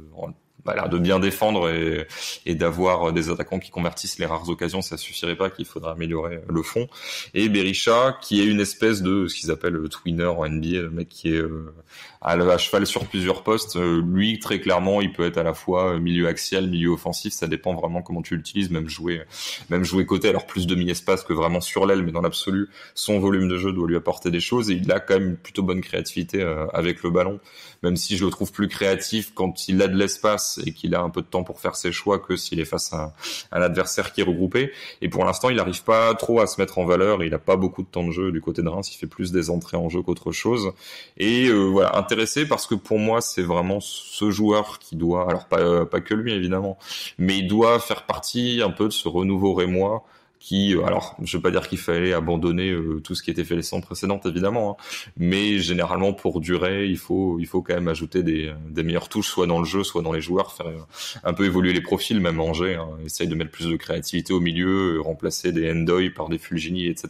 bah, de bien défendre et, et d'avoir euh, des attaquants qui convertissent les rares occasions, ça suffirait pas qu'il faudra améliorer euh, le fond. Et Berisha, qui est une espèce de ce qu'ils appellent twinner en NBA, le mec qui est euh, à, à cheval sur plusieurs postes, lui très clairement, il peut être à la fois milieu axial, milieu offensif, ça dépend vraiment comment tu l'utilises, même jouer même jouer côté, alors plus de mi espace que vraiment sur l'aile, mais dans l'absolu, son volume de jeu doit lui apporter des choses et il a quand même une plutôt bonne créativité avec le ballon, même si je le trouve plus créatif quand il a de l'espace et qu'il a un peu de temps pour faire ses choix que s'il est face à un, adversaire qui est regroupé. Et pour l'instant, il n'arrive pas trop à se mettre en valeur. Il n'a pas beaucoup de temps de jeu du côté de Reims. Il fait plus des entrées en jeu qu'autre chose. Et euh, voilà, intéressé parce que pour moi, c'est vraiment ce joueur qui doit, alors pas, pas que lui évidemment, mais il doit faire partie un peu de ce renouveau rémois qui, euh, alors, je ne veux pas dire qu'il fallait abandonner euh, tout ce qui était fait les saisons précédentes, évidemment, hein. mais généralement, pour durer, il faut, il faut quand même ajouter des, euh, meilleures touches, soit dans le jeu, soit dans les joueurs, faire un peu évoluer les profils, même Angers, hein, essaye de mettre plus de créativité au milieu, remplacer des Endoy par des Fulgini, etc.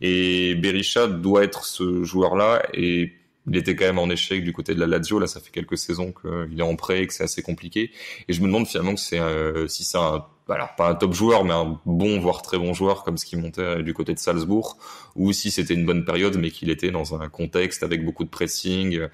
Et Berisha doit être ce joueur-là, et il était quand même en échec du côté de la Lazio. Là, ça fait quelques saisons qu'il est en prêt, et que c'est assez compliqué. Et je me demande finalement que c'est, si ça un pas un top joueur, mais un bon, voire très bon joueur, comme ce qui montait euh, du côté de Salzbourg, ou si c'était une bonne période, mais qu'il était dans un contexte avec beaucoup de pressing euh,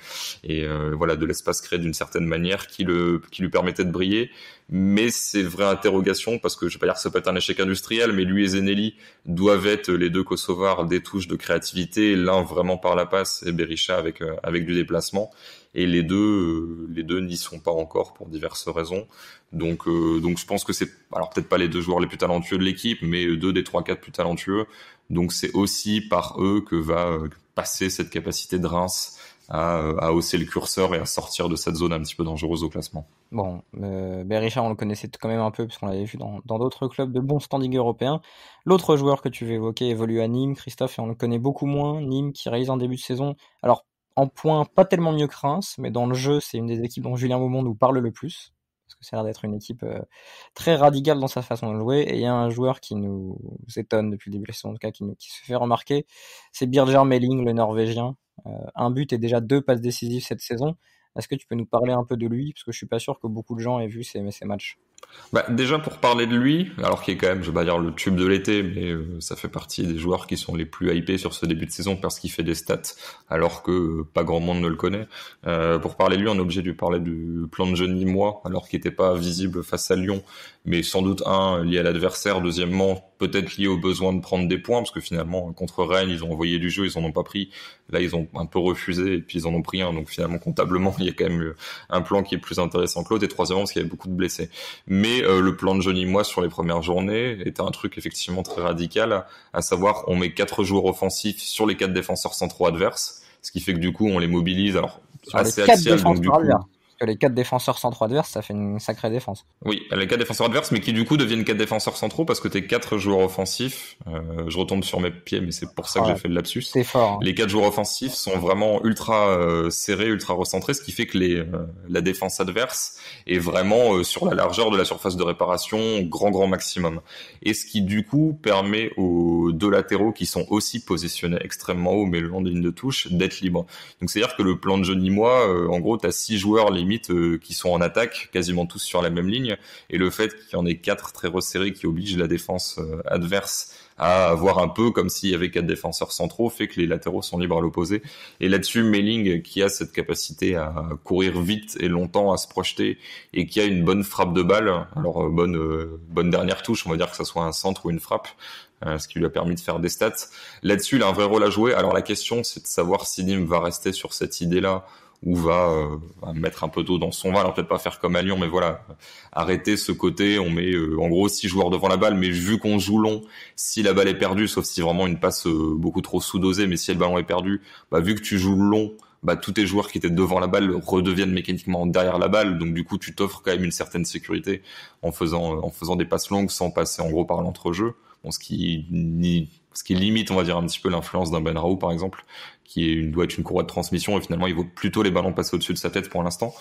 et euh, voilà de l'espace créé d'une certaine manière qui le qui lui permettait de briller. Mais c'est vraie interrogation parce que je vais pas dire que ça peut être un échec industriel, mais lui et Zenelli doivent être les deux Kosovars des touches de créativité, l'un vraiment par la passe et Berisha avec avec du déplacement et les deux euh, les deux n'y sont pas encore pour diverses raisons. Donc euh, donc je pense que c'est alors peut-être pas les deux joueurs les plus talentueux de l'équipe, mais deux des trois quatre plus talentueux. Donc c'est aussi par eux que va euh, passer cette capacité de Reims à, hausser le curseur et à sortir de cette zone un petit peu dangereuse au classement. Bon, euh, ben on le connaissait quand même un peu, puisqu'on l'avait vu dans d'autres clubs de bon standing européen. L'autre joueur que tu veux évoquer évolue à Nîmes, Christophe, et on le connaît beaucoup moins. Nîmes qui réalise en début de saison, alors en point, pas tellement mieux que Reims, mais dans le jeu, c'est une des équipes dont Julien Beaumont nous parle le plus. Parce que ça a l'air d'être une équipe euh, très radicale dans sa façon de jouer. Et il y a un joueur qui nous étonne depuis le début de la saison, en tout cas, qui, se fait remarquer. C'est Birger Melling, le Norvégien. Euh, un but et déjà deux passes décisives cette saison. Est-ce que tu peux nous parler un peu de lui Parce que je suis pas sûr que beaucoup de gens aient vu ces matchs. Bah, déjà pour parler de lui, alors qu'il est quand même, je vais pas dire le tube de l'été, mais euh, ça fait partie des joueurs qui sont les plus hypés sur ce début de saison parce qu'il fait des stats, alors que euh, pas grand monde ne le connaît. Euh, pour parler de lui, on est obligé de parler du plan de jeu de alors qu'il n'était pas visible face à Lyon, mais sans doute un lié à l'adversaire, deuxièmement peut-être lié au besoin de prendre des points, parce que finalement, contre Rennes, ils ont envoyé du jeu, ils en ont pas pris. Là, ils ont un peu refusé, et puis ils en ont pris un. Donc finalement, comptablement, il y a quand même un plan qui est plus intéressant que l'autre. Et troisièmement, parce qu'il y avait beaucoup de blessés. Mais euh, le plan de Johnny Moi sur les premières journées était un truc effectivement très radical, à savoir, on met quatre joueurs offensifs sur les quatre défenseurs centraux adverses, ce qui fait que du coup, on les mobilise. Alors, sur assez axial, donc les quatre défenseurs centraux adverses, ça fait une sacrée défense. Oui, les quatre défenseurs adverses, mais qui du coup deviennent quatre défenseurs centraux parce que tes quatre joueurs offensifs, euh, je retombe sur mes pieds, mais c'est pour ça que j'ai fait le lapsus. Hein. Les quatre joueurs offensifs sont vraiment ultra euh, serrés, ultra recentrés, ce qui fait que les, euh, la défense adverse est vraiment sur la largeur de la surface de réparation, grand grand maximum. Et ce qui du coup permet aux deux latéraux qui sont aussi positionnés extrêmement haut, mais le long des lignes de touche, d'être libres. Donc c'est à dire que le plan de jeu moi, en gros, t'as six joueurs les euh, qui sont en attaque, quasiment tous sur la même ligne, et le fait qu'il y en ait quatre très resserrés qui obligent la défense euh, adverse à avoir un peu comme s'il y avait quatre défenseurs centraux, fait que les latéraux sont libres à l'opposé. Et là-dessus, Melling, qui a cette capacité à courir vite et longtemps, à se projeter, et qui a une bonne frappe de balle, alors euh, bonne, dernière touche, on va dire que ça soit un centre ou une frappe, ce qui lui a permis de faire des stats. Là-dessus, il a un vrai rôle à jouer. Alors la question, c'est de savoir si Dim va rester sur cette idée-là ou euh, va, mettre un peu d'eau dans son vin. Alors peut-être pas faire comme à Lyon, mais voilà, arrêter ce côté. On met euh, en gros six joueurs devant la balle, mais vu qu'on joue long, si la balle est perdue, sauf si vraiment une passe euh, beaucoup trop sous-dosée, mais si le ballon est perdu, bah, vu que tu joues long, bah, tous tes joueurs qui étaient devant la balle redeviennent mécaniquement derrière la balle. Donc du coup, tu t'offres quand même une certaine sécurité en faisant en faisant des passes longues sans passer en gros par l'entrejeu. Bon, ce qui ce qui limite, on va dire, un petit peu l'influence d'un Ben Raoult, par exemple qui doit être une courroie de transmission et finalement il vaut plutôt les ballons passer au-dessus de sa tête pour l'instant.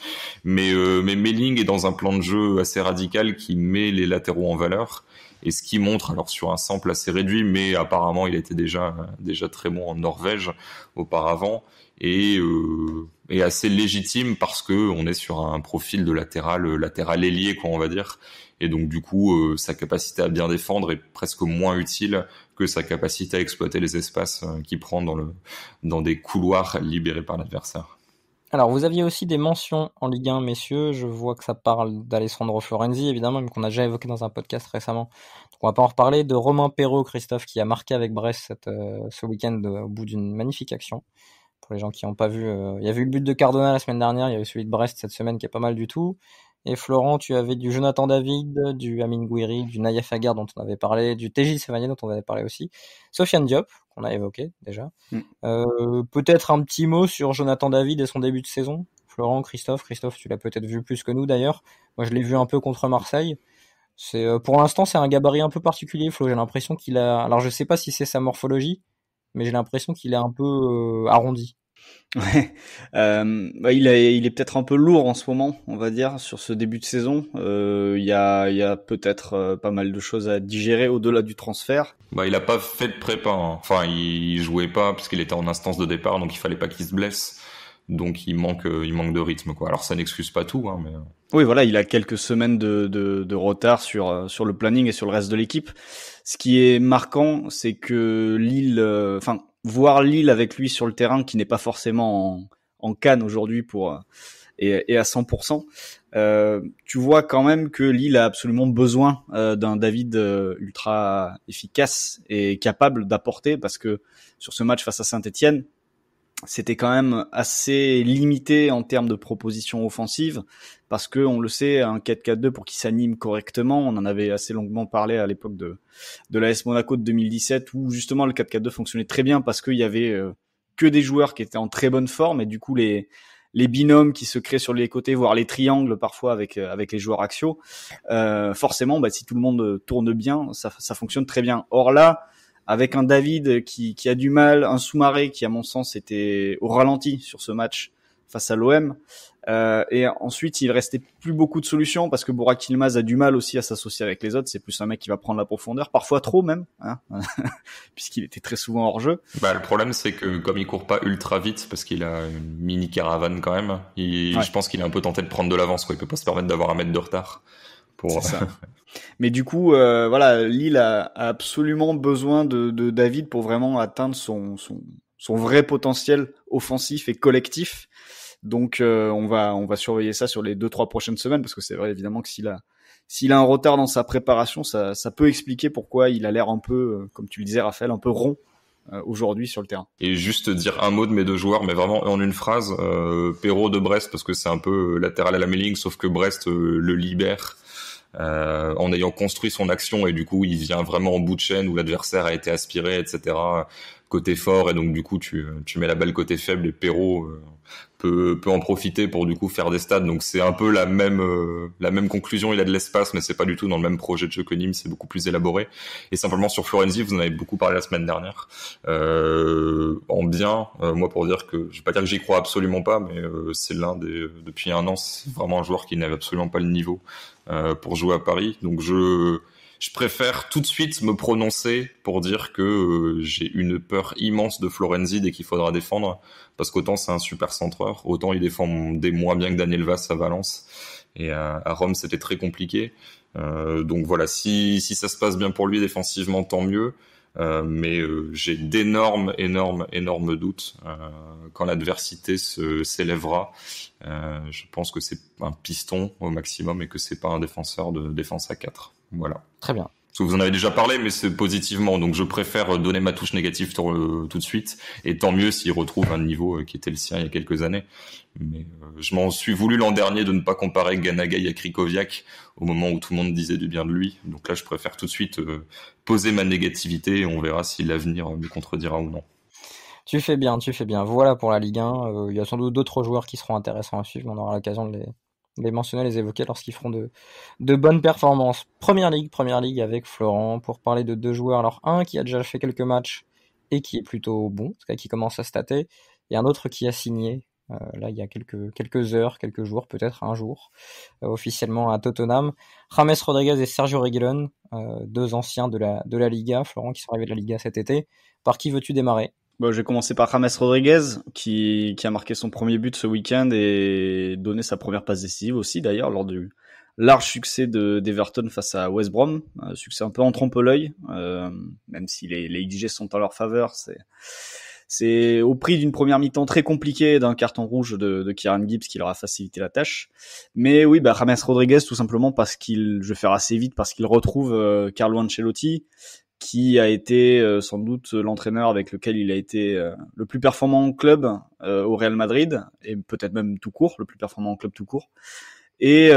Mais euh, mais Melling est dans un plan de jeu assez radical qui met les latéraux en valeur et ce qui montre alors sur un sample assez réduit, mais apparemment il était déjà déjà très bon en Norvège auparavant et euh, est assez légitime parce que on est sur un profil de latéral euh, latéral ailier quoi on va dire et donc du coup euh, sa capacité à bien défendre est presque moins utile que sa capacité à exploiter les espaces euh, qu'il prend dans, le, dans des couloirs libérés par l'adversaire. Alors, vous aviez aussi des mentions en Ligue 1, messieurs. Je vois que ça parle d'Alessandro Florenzi, évidemment, qu'on a déjà évoqué dans un podcast récemment. Donc, on va pas en reparler. De Romain Perrault, Christophe, qui a marqué avec Brest euh, ce week-end au bout d'une magnifique action. Pour les gens qui n'ont pas vu, il y avait eu le but de Cardona la semaine dernière, il y avait celui de Brest cette semaine qui est pas mal du tout. Et Florent, tu avais du Jonathan David, du Amin Gouiri, du Nayef Agar dont on avait parlé, du TJ Sevanier dont on avait parlé aussi, Sofiane Diop, qu'on a évoqué déjà. Mm. Euh, peut-être un petit mot sur Jonathan David et son début de saison. Florent, Christophe, Christophe, tu l'as peut-être vu plus que nous d'ailleurs. Moi, je l'ai vu un peu contre Marseille. C'est, euh, pour l'instant, c'est un gabarit un peu particulier, Flo. J'ai l'impression qu'il a. Alors, je sais pas si c'est sa morphologie, mais j'ai l'impression qu'il est un peu euh, arrondi. Euh, bah, il, il est peut-être un peu lourd en ce moment, on va dire, sur ce début de saison. Euh, il y a, a peut-être euh, pas mal de choses à digérer au-delà du transfert. Bah, il n'a pas fait de prépa. Hein. Enfin, il, jouait pas parce qu'il était en instance de départ, donc il fallait pas qu'il se blesse. Donc il manque, euh, il manque de rythme. Quoi. Alors ça n'excuse pas tout, hein, mais. Oui, voilà, il a quelques semaines de, de, de retard sur sur le planning et sur le reste de l'équipe. Ce qui est marquant, c'est que Lille, enfin voir Lille avec lui sur le terrain qui n'est pas forcément en, en canne aujourd'hui pour euh, et, et, à 100%, euh, tu vois quand même que Lille a absolument besoin euh, d'un David euh, ultra efficace et capable d'apporter parce que sur ce match face à Saint-Etienne, c'était quand même assez limité en termes de propositions offensives parce que on le sait un 4-4-2 pour qu'il s'anime correctement on en avait assez longuement parlé à l'époque de de l'AS Monaco de 2017 où justement le 4-4-2 fonctionnait très bien parce qu'il y avait euh, que des joueurs qui étaient en très bonne forme et du coup les les binômes qui se créent sur les côtés, voire les triangles parfois avec euh, avec les joueurs axiaux, euh, forcément, bah, si tout le monde tourne bien, ça, ça fonctionne très bien. Or là, avec un David qui, a du mal, un sous-marin qui à mon sens était au ralenti sur ce match face à l'OM. Euh, et ensuite, il restait plus beaucoup de solutions parce que Burak a du mal aussi à s'associer avec les autres. C'est plus un mec qui va prendre la profondeur, parfois trop même, hein, puisqu'il était très souvent hors jeu. Bah, le problème, c'est que comme il court pas ultra vite, parce qu'il a une mini caravane quand même, je pense qu'il est un peu tenté de prendre de l'avance. Il peut pas se permettre d'avoir un mètre de retard. Pour... Ça. Mais du coup, euh, voilà, Lille a, absolument besoin de, David pour vraiment atteindre son, son, vrai potentiel offensif et collectif. Donc, euh, on va on va surveiller ça sur les deux trois prochaines semaines parce que c'est vrai évidemment que s'il a s'il a un retard dans sa préparation, ça, ça peut expliquer pourquoi il a l'air un peu, euh, comme tu le disais Raphaël, un peu rond aujourd'hui sur le terrain. Et juste dire un mot de mes deux joueurs, mais vraiment en une phrase, euh, Perrault de Brest, parce que c'est un peu latéral à la mailing, sauf que Brest le libère euh, en ayant construit son action et du coup il vient vraiment en bout de chaîne où l'adversaire a été aspiré, etc. Côté fort et donc du coup tu, tu mets la balle côté faible et Perrault euh, peut, en profiter pour du coup faire des stades. Donc c'est un peu la même euh, la même conclusion. Il a de l'espace, mais c'est pas du tout dans le même projet de jeu que Nîmes. C'est beaucoup plus élaboré. Et simplement sur Florenzi, vous en avez beaucoup parlé la semaine dernière. Euh, en bien, euh, moi pour dire que je vais pas dire que j'y crois absolument pas, mais euh, c'est l'un des depuis un an, c'est vraiment un joueur qui n'avait absolument pas le niveau pour jouer à Paris. Donc je je préfère tout de suite me prononcer pour dire que euh, j'ai une peur immense de Florenzi dès qu'il faudra défendre, parce qu'autant c'est un super centreur, autant il défend des moins bien que Daniel Vass à Valence, et à, Rome c'était très compliqué. Euh, donc voilà, si, si ça se passe bien pour lui défensivement, tant mieux. Euh, mais j'ai d'énormes, énormes, énormes doutes quand l'adversité s'élèvera. je pense que c'est un piston au maximum et que c'est pas un défenseur de défense à 4. Voilà. Très bien. vous en avez déjà parlé, mais c'est positivement. Donc je préfère donner ma touche négative tout, euh, de suite. Et tant mieux s'il retrouve un niveau euh, qui était le sien il y a quelques années. Mais euh, je m'en suis voulu l'an dernier de ne pas comparer Ganagay à Krikoviak au moment où tout le monde disait du bien de lui. Donc là, je préfère tout de suite poser ma négativité et on verra si l'avenir me contredira ou non. Tu fais bien, tu fais bien. Voilà pour la Ligue 1. il y a sans doute d'autres joueurs qui seront intéressants à suivre. On aura l'occasion de les, les mentionner, les évoquer lorsqu'ils feront de, de bonnes performances. Première ligue, première ligue avec Florent pour parler de deux joueurs. Alors un qui a déjà fait quelques matchs et qui est plutôt bon, en tout cas qui commence à stater, et un autre qui a signé. Euh, là, il y a quelques, quelques heures, quelques jours, peut-être un jour, euh, officiellement à Tottenham. Rames Rodriguez et Sergio Reguilon, euh, deux anciens de la, de la Liga, Florent qui sont arrivés de la Liga cet été. Par qui veux-tu démarrer Bon, bah, je vais commencer par James Rodriguez, qui, qui a marqué son premier but ce week-end et donné sa première passe décisive aussi, d'ailleurs, lors du large succès de d'Everton face à West Brom. Un succès un peu en trompe-l'œil, euh, même si les, les XG sont en leur faveur. C'est c'est au prix d'une première mi-temps très compliquée d'un carton rouge de, de Kieran Gibbs qui leur a facilité la tâche. Mais oui, bah, James Rodriguez, tout simplement parce qu'il, je vais faire assez vite, parce qu'il retrouve euh, Carlo Ancelotti, qui a été euh, sans doute l'entraîneur avec lequel il a été euh, le plus performant en club euh, au Real Madrid et peut-être même tout court, le plus performant en club tout court et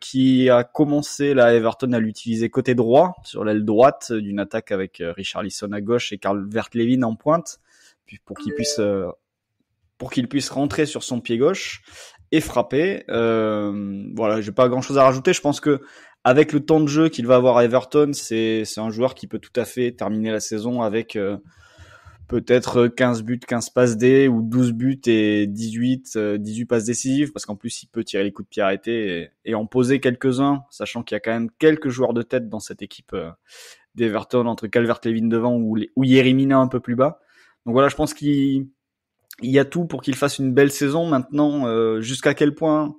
qui a commencé là, Everton à l'utiliser côté droit sur l'aile droite d'une attaque avec Richard Lisson à gauche et Karl Vertlevin en pointe pour qu'il puisse pour qu'il puisse rentrer sur son pied gauche et frapper. Euh, voilà, j'ai pas grand chose à rajouter. Je pense que avec le temps de jeu qu'il va avoir à Everton, c'est un joueur qui peut tout à fait terminer la saison avec euh, peut-être 15 euh, buts, 15 passes D ou 12 buts et 18, 18 euh, passes décisives parce qu'en plus il peut tirer les coups de pied arrêtés et, en poser quelques-uns, sachant qu'il y a quand même quelques joueurs de tête dans cette équipe d'Everton entre calvert levin devant ou, Yerimina un peu plus bas. Donc voilà, je pense qu'il y a tout pour qu'il fasse une belle saison. Maintenant, jusqu'à quel point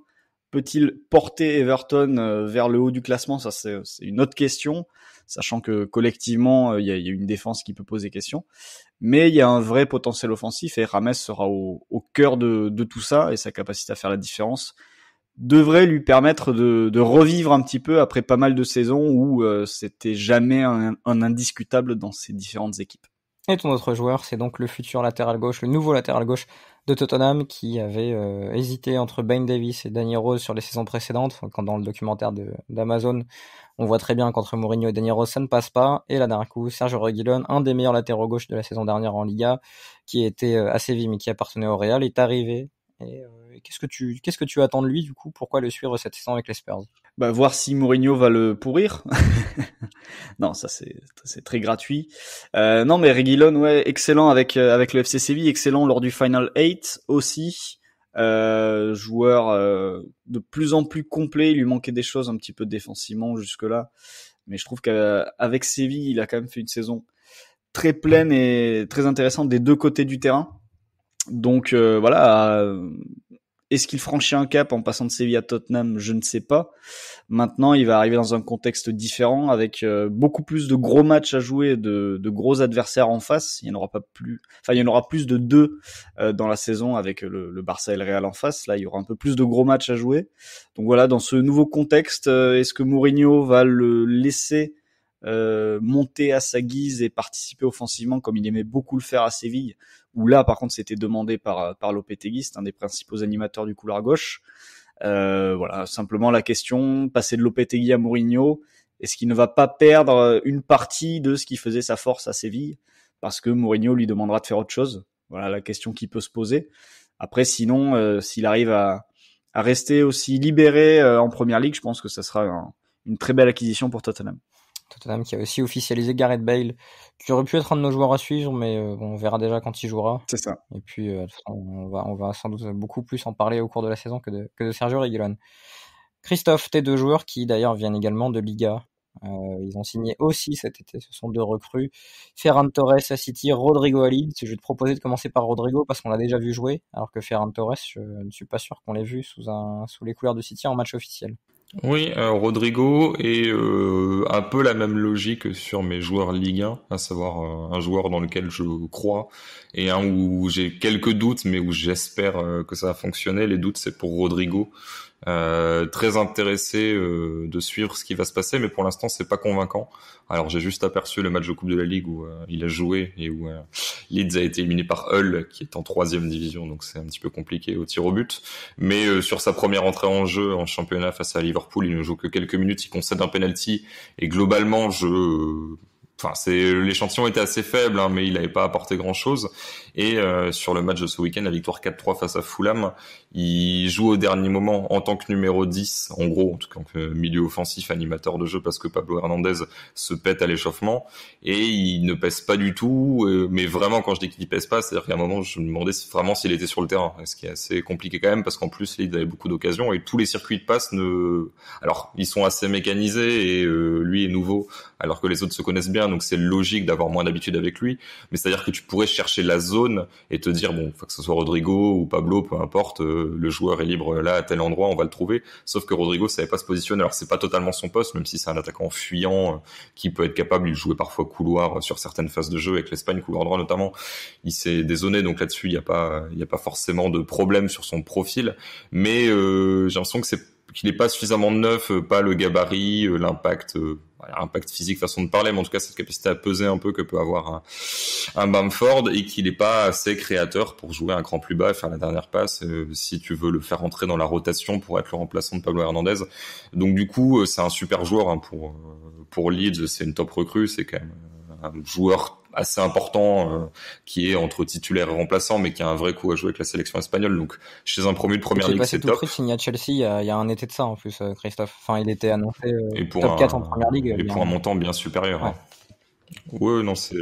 Peut-il porter Everton euh, vers le haut du classement Ça, c'est une autre question, sachant que collectivement, euh, il y, a, une défense qui peut poser question. Mais il y a un vrai potentiel offensif et Rames sera au, cœur de, tout ça et sa capacité à faire la différence devrait lui permettre de, revivre un petit peu après pas mal de saisons où euh, c'était jamais un, un indiscutable dans ses différentes équipes. Et ton autre joueur, c'est donc le futur latéral gauche, le nouveau latéral gauche de Tottenham qui avait euh, hésité entre Ben Davis et Danny Rose sur les saisons précédentes, quand dans le documentaire d'Amazon, on voit très bien qu'entre Mourinho et Danny Rose, ça ne passe pas. Et là, d'un coup, Serge Reguilon, un des meilleurs latéraux gauche de la saison dernière en Liga, qui était euh, assez à Séville mais qui appartenait au Real, est arrivé. Et, euh, qu'est-ce que tu qu'est-ce que tu attends de lui du coup Pourquoi le suivre cette saison avec les Spurs bah, voir si Mourinho va le pourrir. non, ça c'est très gratuit. Euh, non, mais Reguilon, ouais, excellent avec euh, avec le FC Séville, excellent lors du Final 8 aussi. Euh, joueur de plus en plus complet. Il lui manquait des choses un petit peu défensivement jusque là, mais je trouve qu'avec Séville, il a quand même fait une saison très pleine et très intéressante des deux côtés du terrain. Donc voilà est-ce qu'il franchit un cap en passant de Séville à Tottenham Je ne sais pas. Maintenant, il va arriver dans un contexte différent avec euh, beaucoup plus de gros matchs à jouer, de, de gros adversaires en face. Il n'y en aura pas plus. Enfin, il y en aura plus de deux euh, dans la saison avec le, le, Barça et le Real en face. Là, il y aura un peu plus de gros matchs à jouer. Donc voilà, dans ce nouveau contexte, euh, est-ce que Mourinho va le laisser monter à sa guise et participer offensivement comme il aimait beaucoup le faire à Séville où là, par contre, c'était demandé par, euh, par Lopetegui, un des principaux animateurs du couloir gauche. Euh, voilà, simplement la question, passer de Lopetegui à Mourinho, est-ce qu'il ne va pas perdre euh, une partie de ce qui faisait sa force à Séville Parce que Mourinho lui demandera de faire autre chose. Voilà la question qui peut se poser. Après, sinon, s'il arrive à, rester aussi libéré en Première Ligue, je pense que ça sera une très belle acquisition pour Tottenham. Tottenham qui a aussi officialisé Gareth Bale, qui aurait pu être un de nos joueurs à suivre, mais euh, on verra déjà quand il jouera. C'est ça. Et puis, euh, on, va, sans doute beaucoup plus en parler au cours de la saison que de, Sergio Reguilon. Christophe, tes deux joueurs qui d'ailleurs viennent également de Liga. Euh, ils ont signé aussi cet été, ce sont deux recrues. Ferran Torres à City, Rodrigo Alid. Je vais te proposer de commencer par Rodrigo parce qu'on l'a déjà vu jouer, alors que Ferran Torres, je ne suis pas sûr qu'on l'ait vu sous les couleurs de City en match officiel. Oui, euh, Rodrigo est euh, un peu la même logique sur mes joueurs Ligue 1, à savoir euh, un joueur dans lequel je crois et un où j'ai quelques doutes, mais où j'espère que ça va fonctionner. Les doutes, c'est pour Rodrigo, euh, très intéressé euh, de suivre ce qui va se passer, mais pour l'instant c'est pas convaincant. Alors j'ai juste aperçu le match de Coupe de la Ligue où euh, il a joué et où Leeds a été éliminé par Hull, qui est en troisième division, donc c'est un petit peu compliqué au tir au but. Mais sur sa première entrée en jeu en championnat face à Liverpool, il ne joue que quelques minutes, il concède un penalty et globalement je Enfin, c'est l'échantillon était assez faible, hein, mais il n'avait pas apporté grand chose. Et euh, sur le match de ce week-end, la victoire 4-3 face à Fulham, il joue au dernier moment en tant que numéro 10, en gros, en tout cas en milieu offensif, animateur de jeu, parce que Pablo Hernandez se pète à l'échauffement et il ne pèse pas du tout. Euh, mais vraiment, quand je dis qu'il ne pèse pas, c'est-à-dire qu'à un moment, je me demandais vraiment s'il était sur le terrain, ce qui est assez compliqué quand même, parce qu'en plus, il avait beaucoup d'occasions et tous les circuits de passe ne, alors ils sont assez mécanisés et euh, lui est nouveau, alors que les autres se connaissent bien donc c'est logique d'avoir moins d'habitude avec lui. Mais c'est-à-dire que tu pourrais chercher la zone et te dire, bon, que ce soit Rodrigo ou Pablo, peu importe, euh, le joueur est libre là, à tel endroit, on va le trouver. Sauf que Rodrigo savait pas se positionner. Alors c'est pas totalement son poste, même si c'est un attaquant fuyant euh, qui peut être capable, il jouait parfois couloir euh, sur certaines phases de jeu, avec l'Espagne, couloir droit notamment. Il s'est désonné, donc là-dessus, il n'y a, pas, a pas forcément de problème sur son profil. Mais j'ai l'impression que c'est qu'il n'est pas suffisamment neuf, pas le gabarit, l'impact impact physique, façon de parler, mais en tout cas cette capacité à peser un peu que peut avoir un, Bamford et qu'il n'est pas assez créateur pour jouer un cran plus bas, faire la dernière passe, euh, si tu veux le faire entrer dans la rotation pour être le remplaçant de Pablo Hernandez. Donc du coup, euh, c'est un super joueur hein, pour euh, pour Leeds, c'est une top recrue, c'est quand même un joueur assez important euh, qui est entre titulaire et remplaçant, mais qui a un vrai coup à jouer avec la sélection espagnole. Donc chez un promu de première ligue, c'est top. Prix, signé à Chelsea il y, a, il y, a, un été de ça en plus, euh, Christophe. Enfin, il était annoncé euh, pour top un, 4 en première ligue. Et pour un montant bien supérieur. Hein. Ouais. ouais non, c'est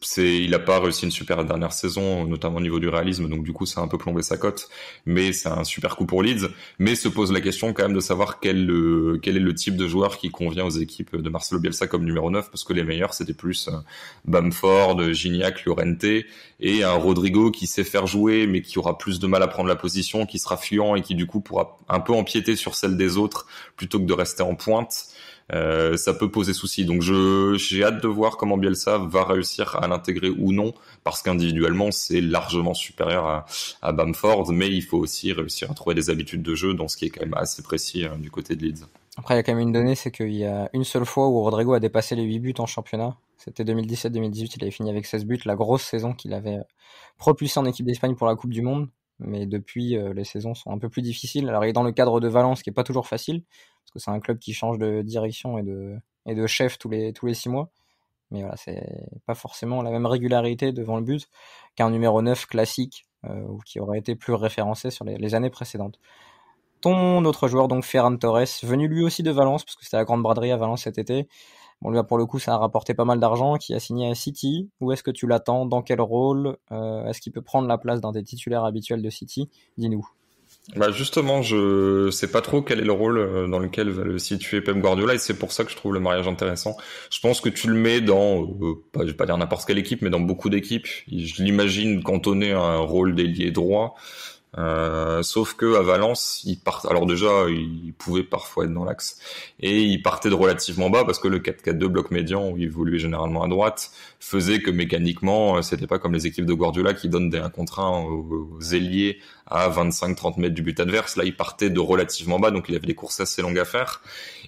c'est il n'a pas réussi une super dernière saison, notamment au niveau du réalisme, donc du coup ça a un peu plombé sa cote, mais c'est un super coup pour Leeds. Mais se pose la question quand même de savoir quel, euh, est le type de joueur qui convient aux équipes de Marcelo Bielsa comme numéro 9, parce que les meilleurs c'était plus euh, Bamford, Gignac, Llorente, et un Rodrigo qui sait faire jouer, mais qui aura plus de mal à prendre la position, qui sera fuyant et qui du coup pourra un peu empiéter sur celle des autres plutôt que de rester en pointe. Euh, ça peut poser souci. Donc je j'ai hâte de voir comment Bielsa va réussir à l'intégrer ou non, parce qu'individuellement c'est largement supérieur à, Bamford, mais il faut aussi réussir à trouver des habitudes de jeu dans ce qui est quand même assez précis euh, du côté de Leeds. Après, il y a quand même une donnée, c'est qu'il y a une seule fois où Rodrigo a dépassé les 8 buts en championnat. C'était 2017-2018, il avait fini avec 16 buts, la grosse saison qu'il avait euh, propulsée en équipe d'Espagne pour la Coupe du Monde. Mais depuis, les saisons sont un peu plus difficiles. Alors, il est dans le cadre de Valence, qui est pas toujours facile c'est un club qui change de direction et de, et de chef tous les, tous les six mois. Mais voilà, c'est pas forcément la même régularité devant le but qu'un numéro 9 classique euh, ou qui aurait été plus référencé sur les, années précédentes. Ton autre joueur, donc Ferran Torres, venu lui aussi de Valence, parce que c'était la grande braderie à Valence cet été. Bon, lui, pour le coup, ça a rapporté pas mal d'argent, qui a signé à City. Où est-ce que tu l'attends Dans quel rôle euh, Est-ce qu'il peut prendre la place d'un des titulaires habituels de City Dis-nous. Bah justement, je sais pas trop quel est le rôle euh, dans lequel va le situer Pep Guardiola et c'est pour ça que je trouve le mariage intéressant. Je pense que tu le mets dans, euh, pas, je vais pas dire n'importe quelle équipe, mais dans beaucoup d'équipes. Je l'imagine cantonné un rôle d'ailier droit. Euh, sauf que à Valence, il partent. Alors déjà, il pouvait parfois être dans l'axe et il partait de relativement bas parce que le 4-4-2 bloc médian où il évoluait généralement à droite faisait que mécaniquement, euh, c'était pas comme les équipes de Guardiola qui donnent des 1 contre 1 aux, ailiers à 25-30 mètres du but adverse. Là, il partait de relativement bas, donc il avait des courses assez longues à faire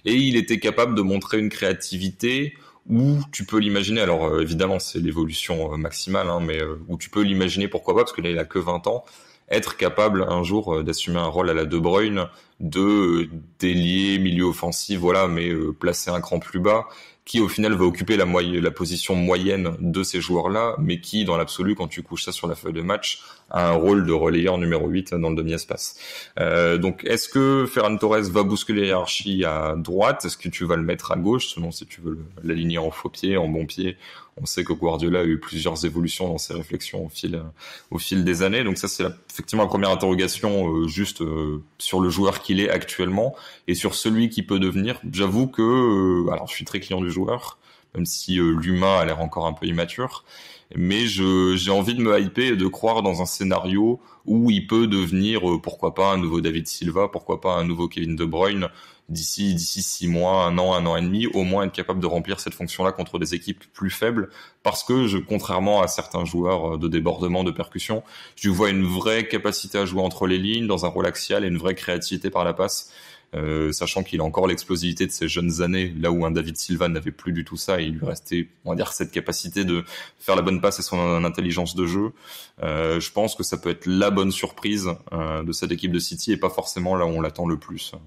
et il était capable de montrer une créativité où tu peux l'imaginer, alors euh, évidemment c'est l'évolution maximale, hein, mais où tu peux l'imaginer pourquoi pas, parce que là il que 20 ans, être capable un jour euh, d'assumer un rôle à la De Bruyne, de euh, délier, milieu offensif, voilà, mais euh, placer un cran plus bas, qui au final va occuper la position moyenne de ces joueurs-là, mais qui, dans l'absolu, quand tu couches ça sur la feuille de match, un rôle de relayeur numéro 8 dans le demi-espace. Euh, donc, est-ce que Ferran Torres va bousculer l'hierarchie à droite Est-ce que tu vas le mettre à gauche, selon si tu veux l'aligner en faux pied, en bon pied On sait que Guardiola a eu plusieurs évolutions dans ses réflexions au fil, au fil des années. Donc ça, c'est effectivement la première interrogation euh, juste euh, sur le joueur qu'il est actuellement et sur celui qui peut devenir. J'avoue que, alors je suis très client du joueur, même si l'humain a l'air encore un peu immature mais j'ai envie de me hyper et de croire dans un scénario où il peut devenir, euh, pourquoi pas, un nouveau David Silva, pourquoi pas un nouveau Kevin De Bruyne, d'ici d'ici six mois, un an, un an et demi, au moins être capable de remplir cette fonction-là contre des équipes plus faibles, parce que contrairement à certains joueurs euh, de débordement, de percussion, je vois une vraie capacité à jouer entre les lignes, dans un rôle axial et une vraie créativité par la passe euh, sachant qu'il a encore l'explosivité de ses jeunes années, là où un David Silva n'avait plus du tout ça, et il lui restait, on va dire, cette capacité de faire la bonne passe et son intelligence de jeu. Euh, je pense que ça peut être la bonne surprise euh, de cette équipe de City et pas forcément là où on l'attend le plus, hein.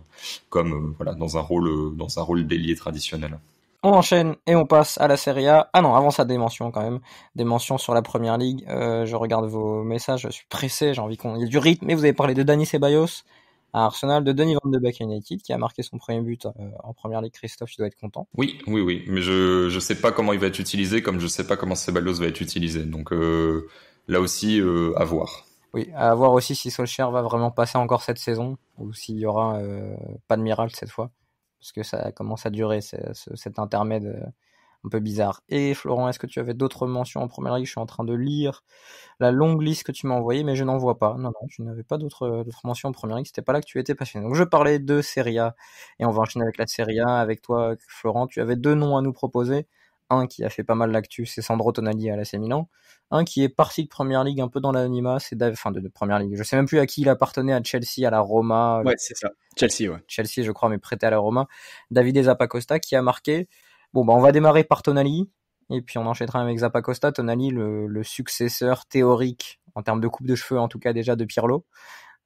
comme voilà dans un rôle dans un rôle d'ailier traditionnel. On enchaîne et on passe à la Serie A. Ah non, avant ça, des mentions quand même. Des mentions sur la Première Ligue. je regarde vos messages, je suis pressé, j'ai envie qu'on ait du rythme. Mais vous avez parlé de Dani Ceballos, à Arsenal de Denis Van de Beek United qui a marqué son premier but euh, en première ligue. Christophe, tu dois être content. Oui, oui, oui, mais je ne sais pas comment il va être utilisé, comme je sais pas comment Ceballos va être utilisé. Donc euh, là aussi, euh, à voir. Oui, à voir aussi si Solskjaer va vraiment passer encore cette saison ou s'il y aura pas de miracle cette fois, parce que ça commence à durer cet intermède un peu bizarre. Et Florent, est-ce que tu avais d'autres mentions en première ligue Je suis en train de lire la longue liste que tu m'as envoyée, mais je n'en vois pas. Non, non, tu n'avais pas euh, d'autres mentions en première ligue, c'était pas là que tu étais passionné. Donc je parlais de Serie A, et on va enchaîner avec la Serie A, avec toi, Florent. Tu avais deux noms à nous proposer. Un qui a fait pas mal l'actu, c'est Sandro Tonali à la Milan. Un qui est parti de première ligue, un peu dans l'anima, c'est David, enfin de, première ligue. Je sais même plus à qui il appartenait, à Chelsea, à la Roma. Ouais, c'est ça. Chelsea, ouais. Chelsea, je crois, mais prêté à la Roma. David Zapacosta qui a marqué. Bon, bah, on va démarrer par Tonali, et puis on enchaînera avec Zapacosta. Tonali, le, successeur théorique, en termes de coupe de cheveux en tout cas déjà, de Pirlo.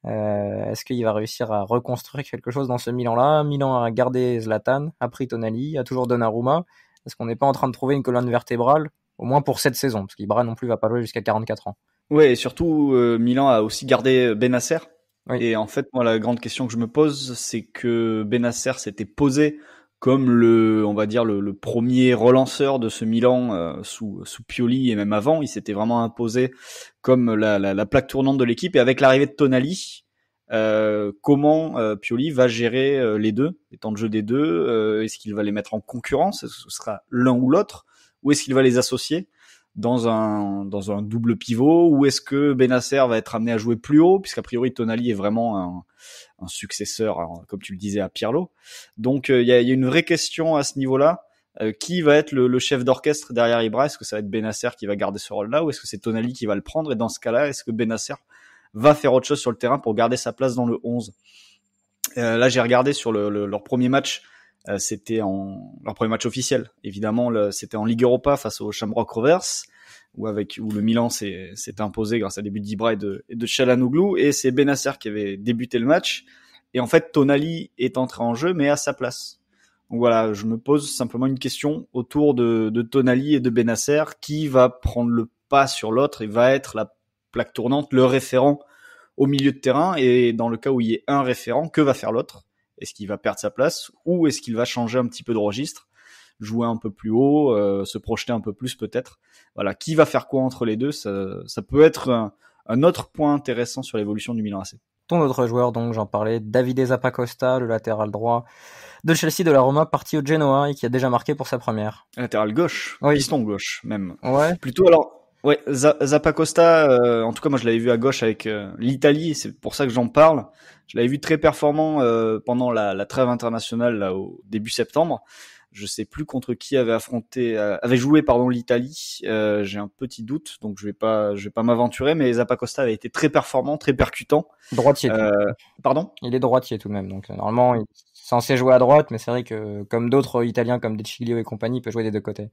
Euh, est-ce qu'il va réussir à reconstruire quelque chose dans ce Milan-là Milan a gardé Zlatan, a pris Tonali, a toujours Donnarumma. Est-ce qu'on n'est pas en train de trouver une colonne vertébrale, au moins pour cette saison Parce qu'Ibra non plus va pas jouer jusqu'à 44 ans. Oui, et surtout, euh, Milan a aussi gardé Benacer. Et en fait, moi, la grande question que je me pose, c'est que Benacer s'était posé comme le, on va dire le, premier relanceur de ce Milan euh, sous, sous Pioli et même avant, il s'était vraiment imposé comme la, la, la plaque tournante de l'équipe. Et avec l'arrivée de Tonali, euh, comment euh, Pioli va gérer euh, les deux, les temps de jeu des deux Est-ce qu'il va les mettre en concurrence ce ce sera l'un ou l'autre Ou est-ce qu'il va les associer dans un dans un double pivot ou est-ce que Benacer va être amené à jouer plus haut puisqu'a priori Tonali est vraiment un, un successeur comme tu le disais à Pirlo. Donc euh, il y, a, y, une vraie question à ce niveau-là. Euh, qui va être le, chef d'orchestre derrière Ibra Est-ce que ça va être Benacer qui va garder ce rôle-là ou est-ce que c'est Tonali qui va le prendre Et dans ce cas-là, est-ce que Benacer va faire autre chose sur le terrain pour garder sa place dans le 11 euh, Là, j'ai regardé sur leur premier match euh, c'était en leur premier match officiel. Évidemment, c'était en Ligue Europa face au Shamrock Rovers, où avec où le Milan s'est, imposé grâce à des buts d'Ibra et de, et Et c'est Benasser qui avait débuté le match. Et en fait, Tonali est entré en jeu, mais à sa place. Donc voilà, je me pose simplement une question autour de, de Tonali et de Benasser, qui va prendre le pas sur l'autre et va être la plaque tournante, le référent au milieu de terrain. Et dans le cas où il y ait un référent, que va faire l'autre est-ce qu'il va perdre sa place ou est-ce qu'il va changer un petit peu de registre, jouer un peu plus haut, euh, se projeter un peu plus peut-être Voilà, qui va faire quoi entre les deux ça, ça, peut être un, autre point intéressant sur l'évolution du Milan AC. Ton autre joueur, donc j'en parlais, Davide Zapacosta, le latéral droit de Chelsea de la Roma, parti au Genoa et qui a déjà marqué pour sa première. Latéral gauche, oui. piston gauche même. Ouais. Plutôt alors Ouais, Zapacosta, euh, en tout cas moi je l'avais vu à gauche avec euh, l'Italie, c'est pour ça que j'en parle. Je l'avais vu très performant euh, pendant la, trêve internationale là, au début septembre. Je sais plus contre qui avait affronté, avait joué pardon l'Italie. J'ai un petit doute, donc je vais pas, je vais pas m'aventurer. Mais Zapacosta avait été très performant, très percutant. Droitier. pardon. Il est droitier tout de même, donc normalement il est censé jouer à droite, mais c'est vrai que comme d'autres Italiens, comme De Ciglio et compagnie, il peut jouer des deux côtés.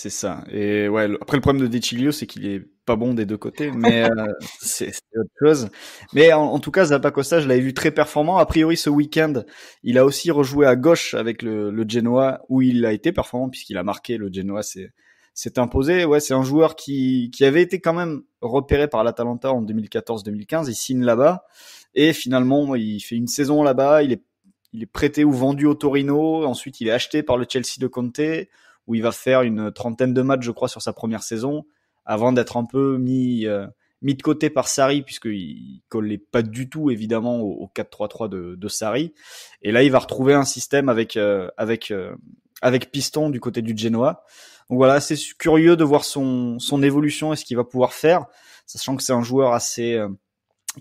C'est ça. Et ouais, après le problème de Deciglio, c'est qu'il est pas bon des deux côtés, mais euh, c'est autre chose. Mais en, tout cas, Zapacosta, je l'avais vu très performant. A priori, ce week-end, il a aussi rejoué à gauche avec le, Genoa, où il a été performant puisqu'il a marqué. Le Genoa s'est imposé. Ouais, c'est un joueur qui, qui avait été quand même repéré par l'Atalanta en 2014-2015. Il signe là-bas et finalement, il fait une saison là-bas. Il est il est prêté ou vendu au Torino. Ensuite, il est acheté par le Chelsea de Conte où il va faire une trentaine de matchs, je crois, sur sa première saison, avant d'être un peu mis, euh, mis de côté par Sarri, puisqu'il collait pas du tout, évidemment, au, 4-3-3 de, de Sarri. Et là, il va retrouver un système avec, euh, avec, euh, avec Piston du côté du Genoa. Donc voilà, c'est curieux de voir son, son évolution et ce qu'il va pouvoir faire, sachant que c'est un joueur assez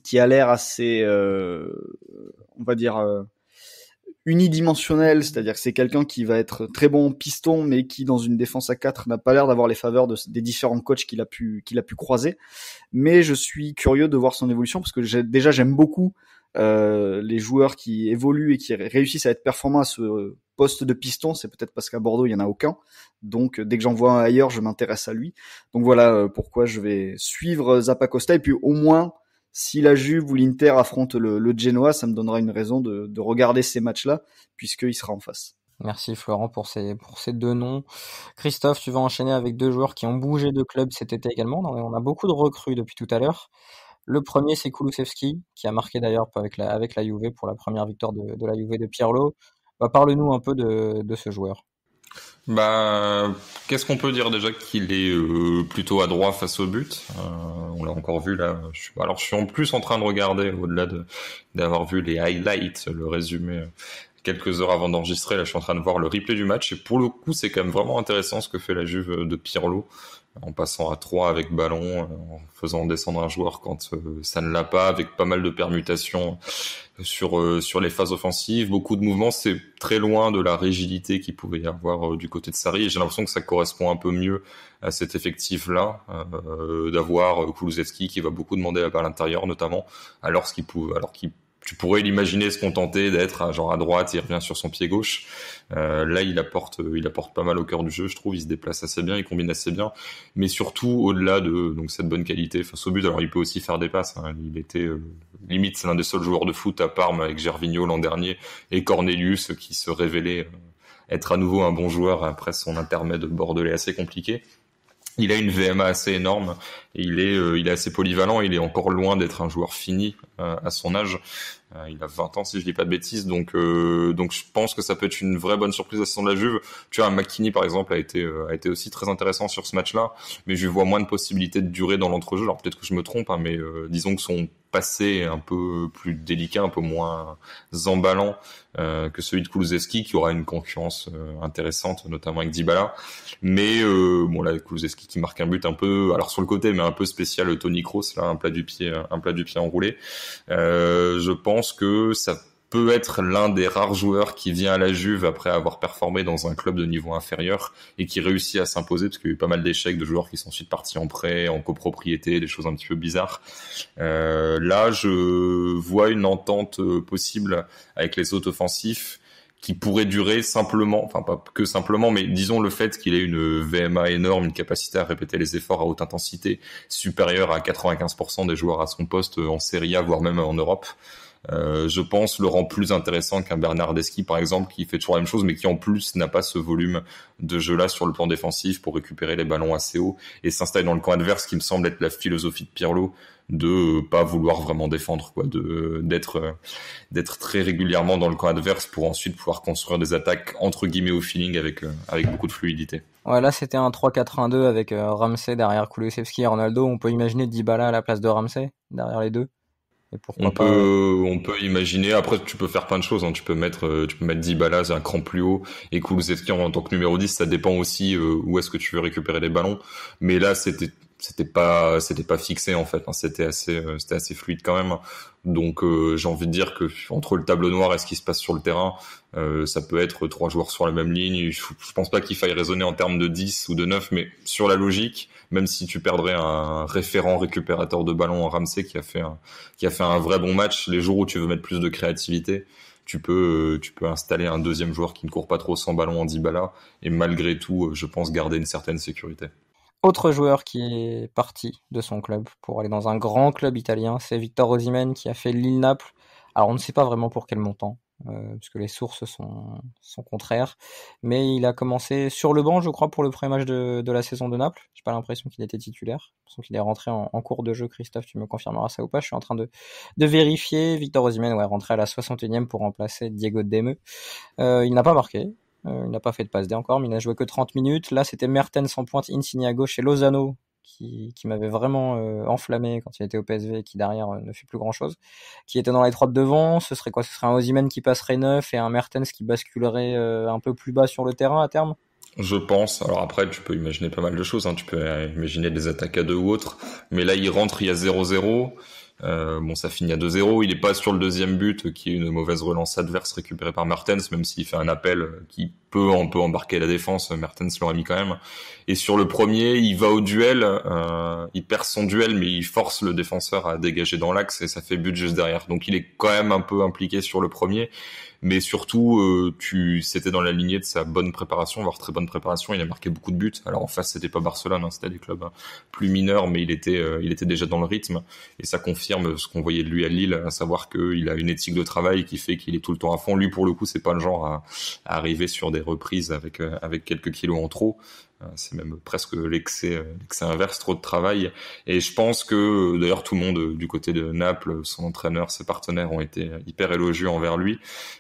qui a l'air assez, on va dire, unidimensionnel, c'est-à-dire que c'est quelqu'un qui va être très bon en piston, mais qui dans une défense à 4 n'a pas l'air d'avoir les faveurs des différents coachs qu'il a pu qu'il a pu croiser. Mais je suis curieux de voir son évolution parce que déjà j'aime beaucoup euh, les joueurs qui évoluent et qui réussissent à être performants à ce poste de piston, c'est peut-être parce qu'à Bordeaux, il n'y en a aucun. Donc, dès que j'en vois un ailleurs, je m'intéresse à lui. Donc voilà euh, pourquoi je vais suivre Zappa Et puis, au moins, si la Juve ou l'Inter affrontent le, Génois, Genoa, ça me donnera une raison de, regarder ces matchs-là, puisqu'il sera en face. Merci Florent pour ces, deux noms. Christophe, tu vas enchaîner avec deux joueurs qui ont bougé de club cet été également. On a beaucoup de recrues depuis tout à l'heure. Le premier, c'est Kulusevski, qui a marqué d'ailleurs avec la, Juve pour la première victoire de, la Juve de Pirlo. Bah, parle-nous un peu de ce joueur. Bah, qu'est-ce qu'on peut dire déjà qu'il est euh, plutôt adroit face au but. Euh, on l'a encore vu là. alors, je suis en plus en train de regarder au-delà de d'avoir vu les highlights, le résumé quelques heures avant d'enregistrer. Là, je suis en train de voir le replay du match. Et pour le coup, c'est quand même vraiment intéressant ce que fait la Juve euh, de Pirlo en passant à 3 avec ballon, euh, en faisant descendre un joueur quand euh, ça ne l'a pas, avec pas mal de permutations sur, sur les phases offensives, beaucoup de mouvements, c'est très loin de la rigidité qu'il pouvait y avoir du côté de Sarri, j'ai l'impression que ça correspond un peu mieux à cet effectif-là, d'avoir Kulusevski qui va beaucoup demander à l'intérieur notamment, alors qu'il pouvait, alors qu'il tu pourrais l'imaginer se contenter d'être genre à droite il revient sur son pied gauche. Euh, là, il apporte, euh, il apporte pas mal au cœur du jeu, je trouve. Il se déplace assez bien, il combine assez bien, mais surtout au-delà de donc cette bonne qualité face au but. Alors, il peut aussi faire des passes. Hein. Il était euh, limite l'un des seuls joueurs de foot à Parme avec Gervinho l'an dernier et Cornelius qui se révélait être à nouveau un bon joueur après son intermède bordelais assez compliqué. Il a une VMA assez énorme. Et il est, il est assez polyvalent. Il est encore loin d'être un joueur fini. Euh, à son âge. Euh, il a 20 ans si je dis pas de bêtises, donc euh, donc je pense que ça peut être une vraie bonne surprise à son de la Juve. Tu vois, McKinney par exemple a été a été aussi très intéressant sur ce match-là, mais je vois moins de possibilités de durer dans l'entrejeu. Alors peut-être que je me trompe, hein, mais disons que son passé est un peu plus délicat, un peu moins emballant que celui de Kulusevski, qui aura une concurrence intéressante, notamment avec Dybala. Mais euh, bon, là, qui marque un but un peu, alors sur le côté, mais un peu spécial, Tony cross là, un plat du pied, un plat du pied enroulé. Euh, je pense que ça peut être l'un des rares joueurs qui vient à la Juve après avoir performé dans un club de niveau inférieur et qui réussit à s'imposer parce qu'il y a eu pas mal d'échecs de joueurs qui sont ensuite partis en prêt, en copropriété, des choses un petit peu bizarres. Euh, là, je vois une entente euh, possible avec les autres offensifs qui pourrait durer simplement, enfin pas que simplement, mais disons le fait qu'il ait une VMA énorme, une capacité à répéter les efforts à haute intensité supérieure à 95% des joueurs à son poste en Serie A, voire même en Europe. Euh, je pense, le rend plus intéressant qu'un Bernardeschi, par exemple, qui fait toujours la même chose, mais qui en plus n'a pas ce volume de jeu-là sur le plan défensif pour récupérer les ballons assez haut et s'installe dans le camp adverse, qui me semble être la philosophie de Pirlo de euh, pas vouloir vraiment défendre quoi de euh, d'être d'être très régulièrement dans le camp adverse pour ensuite pouvoir construire des attaques entre guillemets au feeling avec avec beaucoup de fluidité. Ouais, là c'était un 3-4-1-2 avec Ramsey derrière Kulusevski et Ronaldo, on peut imaginer Dybala à la place de Ramsey derrière les deux on peut, euh, on peut imaginer. Après, tu peux faire plein de choses. Hein. Tu peux mettre, euh, tu peux mettre un cran plus haut et Kulusevski en tant que numéro 10. Ça dépend aussi euh, où est-ce que tu veux récupérer les ballons. Mais là, c'était, c'était pas, c'était pas fixé en fait. Hein. C'était assez, c'était assez fluide quand même. Donc, j'ai envie de dire que entre le tableau noir et ce qui se passe sur le terrain, ça peut être trois joueurs sur la même ligne. Je, je pense pas qu'il faille raisonner en termes de 10 ou de 9, mais sur la logique même si tu perdrais un référent récupérateur de ballon en Ramsey qui a fait un, qui a fait un vrai bon match, les jours où tu veux mettre plus de créativité, tu peux, euh, tu peux installer un deuxième joueur qui ne court pas trop sans ballon en Dybala et malgré tout, euh, je pense garder une certaine sécurité. Autre joueur qui est parti de son club pour aller dans un grand club italien, c'est Victor Rosimène qui a fait Lille-Naples. Alors on ne sait pas vraiment pour quel montant. Euh, puisque les sources sont, contraires. Mais il a commencé sur le banc, je crois, pour le premier match de, la saison de Naples. J'ai pas l'impression qu'il était titulaire. Je qu'il est rentré en, cours de jeu. Christophe, tu me confirmeras ça ou pas. Je suis en train de, vérifier. Victor Osimhen, ouais, rentré à la 61e pour remplacer Diego Demeux. Euh, il n'a pas marqué. Euh, il n'a pas fait de passe dé encore, mais il n'a joué que 30 minutes. Là, c'était Mertens sans pointe, Insigne à gauche et Lozano qui, m'avait vraiment euh, enflammé quand il était au PSV et qui derrière euh, ne fait plus grand chose, qui était dans l'étroite devant, ce serait quoi Ce serait un Ozyman qui passerait neuf et un Mertens qui basculerait euh, un peu plus bas sur le terrain à terme je pense. Alors après, tu peux imaginer pas mal de choses. Hein. Tu peux imaginer des attaques à deux ou autres. Mais là, il rentre, il y a 0-0. Euh, bon, ça finit à 2-0. Il n'est pas sur le deuxième but, euh, qui est une mauvaise relance adverse récupérée par Mertens, même s'il fait un appel euh, qui peut, un peu embarquer la défense. Mertens l'aurait mis quand même. Et sur le premier, il va au duel. Euh, il perd son duel, mais il force le défenseur à dégager dans l'axe et ça fait but juste derrière. Donc il est quand même un peu impliqué sur le premier mais surtout euh, tu c'était dans la lignée de sa bonne préparation, voire très bonne préparation. Il a marqué beaucoup de buts. Alors en face c'était pas Barcelone, hein, c'était des clubs hein, plus mineurs, mais il était euh, il était déjà dans le rythme et ça confirme ce qu'on voyait de lui à Lille, à savoir qu'il a une éthique de travail qui fait qu'il est tout le temps à fond. Lui pour le coup c'est pas le genre à, arriver sur des reprises avec euh, avec quelques kilos en trop. Euh, c'est même presque euh, l'excès, inverse, trop de travail. Et je pense que euh, d'ailleurs tout le monde du côté de Naples, son entraîneur, ses partenaires ont été hyper élogieux envers lui.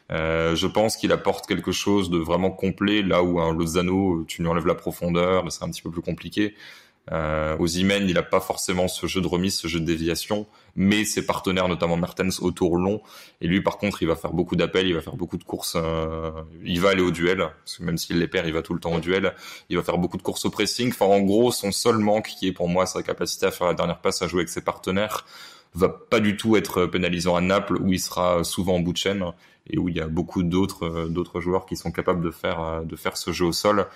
je pense qu'il apporte quelque chose de vraiment complet là où un Lozano, tu lui enlèves la profondeur, c'est un petit peu plus compliqué. aux Imen, il n'a pas forcément ce jeu de remise, ce jeu de déviation mais ses partenaires, notamment Mertens, au tour long. Et lui, par contre, il va faire beaucoup d'appels, il va faire beaucoup de courses, euh, il va aller au duel, parce que même s'il les perd, il va tout le temps au duel, il va faire beaucoup de courses au pressing. Enfin, en gros, son seul manque, qui est pour moi sa capacité à faire la dernière passe, à jouer avec ses partenaires, va pas du tout être pénalisant à Naples, où il sera souvent en bout de chaîne et où il y a beaucoup d'autres euh, d'autres joueurs qui sont capables de faire euh, de faire ce jeu au sol.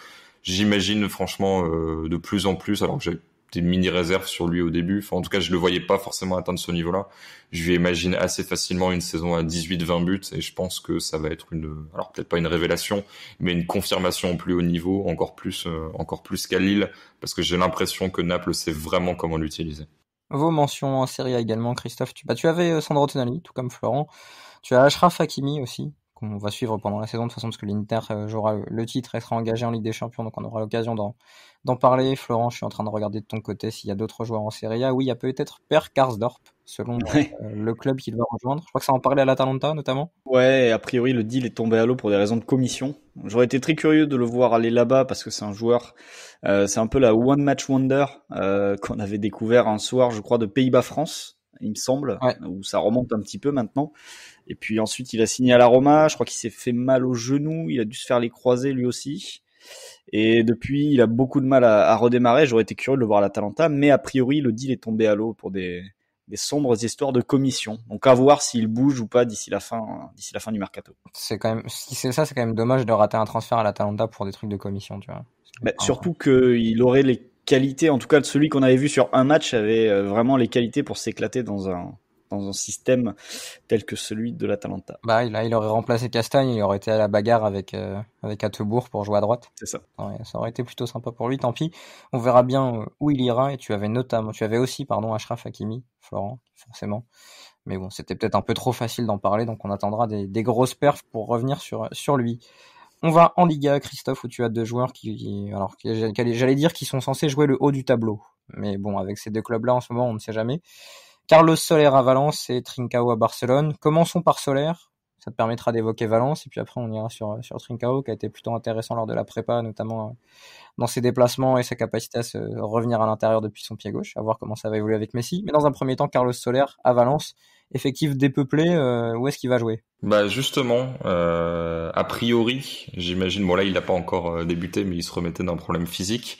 J'imagine franchement de plus en plus, alors que j'ai des mini réserves sur lui au début. en tout cas, je le voyais pas forcément atteindre ce niveau-là. Je lui imagine assez facilement une saison à 18-20 buts et je pense que ça va être une, alors peut-être pas une révélation, mais une confirmation au plus haut niveau, encore plus, euh, encore plus qu'à Lille, parce que j'ai l'impression que Naples sait vraiment comment l'utiliser. Vos mentions en série également, Christophe. Tu, bah, tu avais euh, Sandro Tonali, tout comme Florent. Tu as Ashraf Hakimi aussi, on va suivre pendant la saison de façon parce que l'Inter euh, jouera le titre et sera engagé en Ligue des Champions, donc on aura l'occasion d'en parler. Florent, je suis en train de regarder de ton côté s'il y a d'autres joueurs en Serie A. Oui, il y a peut-être Per Karsdorp, selon euh, le club qu'il va rejoindre. Je crois que ça en parlait à l'Atalanta notamment. Ouais, a priori le deal est tombé à l'eau pour des raisons de commission. J'aurais été très curieux de le voir aller là-bas parce que c'est un joueur, euh, c'est un peu la one match wonder qu'on avait découvert un soir, je crois, de Pays-Bas France, il me semble, où ça remonte un petit peu maintenant. Et puis ensuite, il a signé à la Roma. Je crois qu'il s'est fait mal au genou. Il a dû se faire les croiser, lui aussi. Et depuis, il a beaucoup de mal à, redémarrer. J'aurais été curieux de le voir à l'Atalanta, mais a priori, le deal est tombé à l'eau pour des, sombres histoires de commission. Donc à voir s'il bouge ou pas d'ici la fin, d'ici la fin du mercato. C'est quand même, si c'est ça, c'est quand même dommage de rater un transfert à l'Atalanta pour des trucs de commission, tu vois. Bah, surtout qu'il aurait les qualités, en tout cas celui qu'on avait vu sur un match avait euh, vraiment les qualités pour s'éclater dans un, dans un système tel que celui de l'Atalanta. Bah, là, il aurait remplacé Castagne, il aurait été à la bagarre avec, euh, avec Attebourg pour jouer à droite. C'est ça. ça aurait été plutôt sympa pour lui, tant pis. On verra bien euh, où il ira, et tu avais notamment, tu avais aussi, pardon, Ashraf Hakimi, Florent, forcément. Mais bon, c'était peut-être un peu trop facile d'en parler, donc on attendra des, grosses perfs pour revenir sur, sur lui. On va en Liga, Christophe, où tu as deux joueurs qui, alors, j'allais dire, qui sont censés jouer le haut du tableau. Mais bon, avec ces deux clubs-là en ce moment, on ne sait jamais. Carlos Soler à Valence et Trincao à Barcelone. Commençons par Soler. Ça te permettra d'évoquer Valence et puis après on ira sur, sur Trincao qui a été plutôt intéressant lors de la prépa, notamment euh, dans ses déplacements et sa capacité à se revenir à l'intérieur depuis son pied gauche, à voir comment ça va évoluer avec Messi. Mais dans un premier temps, Carlos Soler à Valence, effectif dépeuplé, euh, où est-ce qu'il va jouer Bah justement, euh, a priori, j'imagine, bon là il n'a pas encore débuté, mais il se remettait d'un problème physique.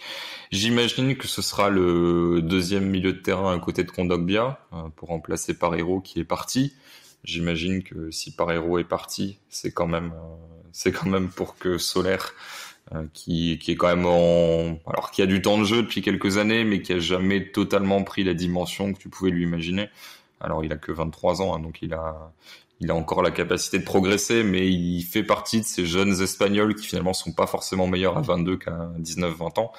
J'imagine que ce sera le deuxième milieu de terrain à côté de Kondogbia euh, pour remplacer Parero qui est parti. J'imagine que si Parero est parti, c'est quand même euh, c'est quand même pour que Solaire euh, qui, qui est quand même en alors qui a du temps de jeu depuis quelques années mais qui a jamais totalement pris la dimension que tu pouvais lui imaginer. Alors il a que 23 ans, hein, donc il a il a encore la capacité de progresser, mais il fait partie de ces jeunes Espagnols qui finalement sont pas forcément meilleurs à 22 qu'à 19-20 ans.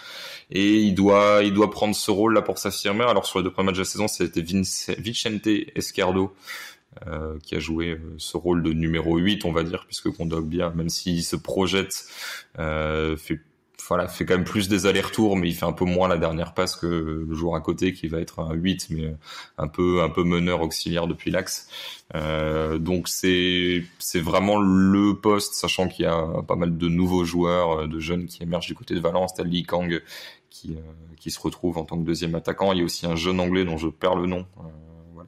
Et il doit, il doit prendre ce rôle là pour s'affirmer. Alors sur les deux premiers matchs de la saison, c'était Vicente Escardo euh, qui a joué euh, ce rôle de numéro 8, on va dire, puisque Kondogbia, même s'il se projette, euh, fait voilà, fait quand même plus des allers-retours, mais il fait un peu moins la dernière passe que le joueur à côté qui va être un 8, mais un peu un peu meneur auxiliaire depuis l'axe. Euh, donc c'est c'est vraiment le poste, sachant qu'il y a pas mal de nouveaux joueurs, euh, de jeunes qui émergent du côté de Valence, t'as Lee Kang qui, euh, se retrouve en tant que deuxième attaquant. Il y a aussi un jeune anglais dont je perds le nom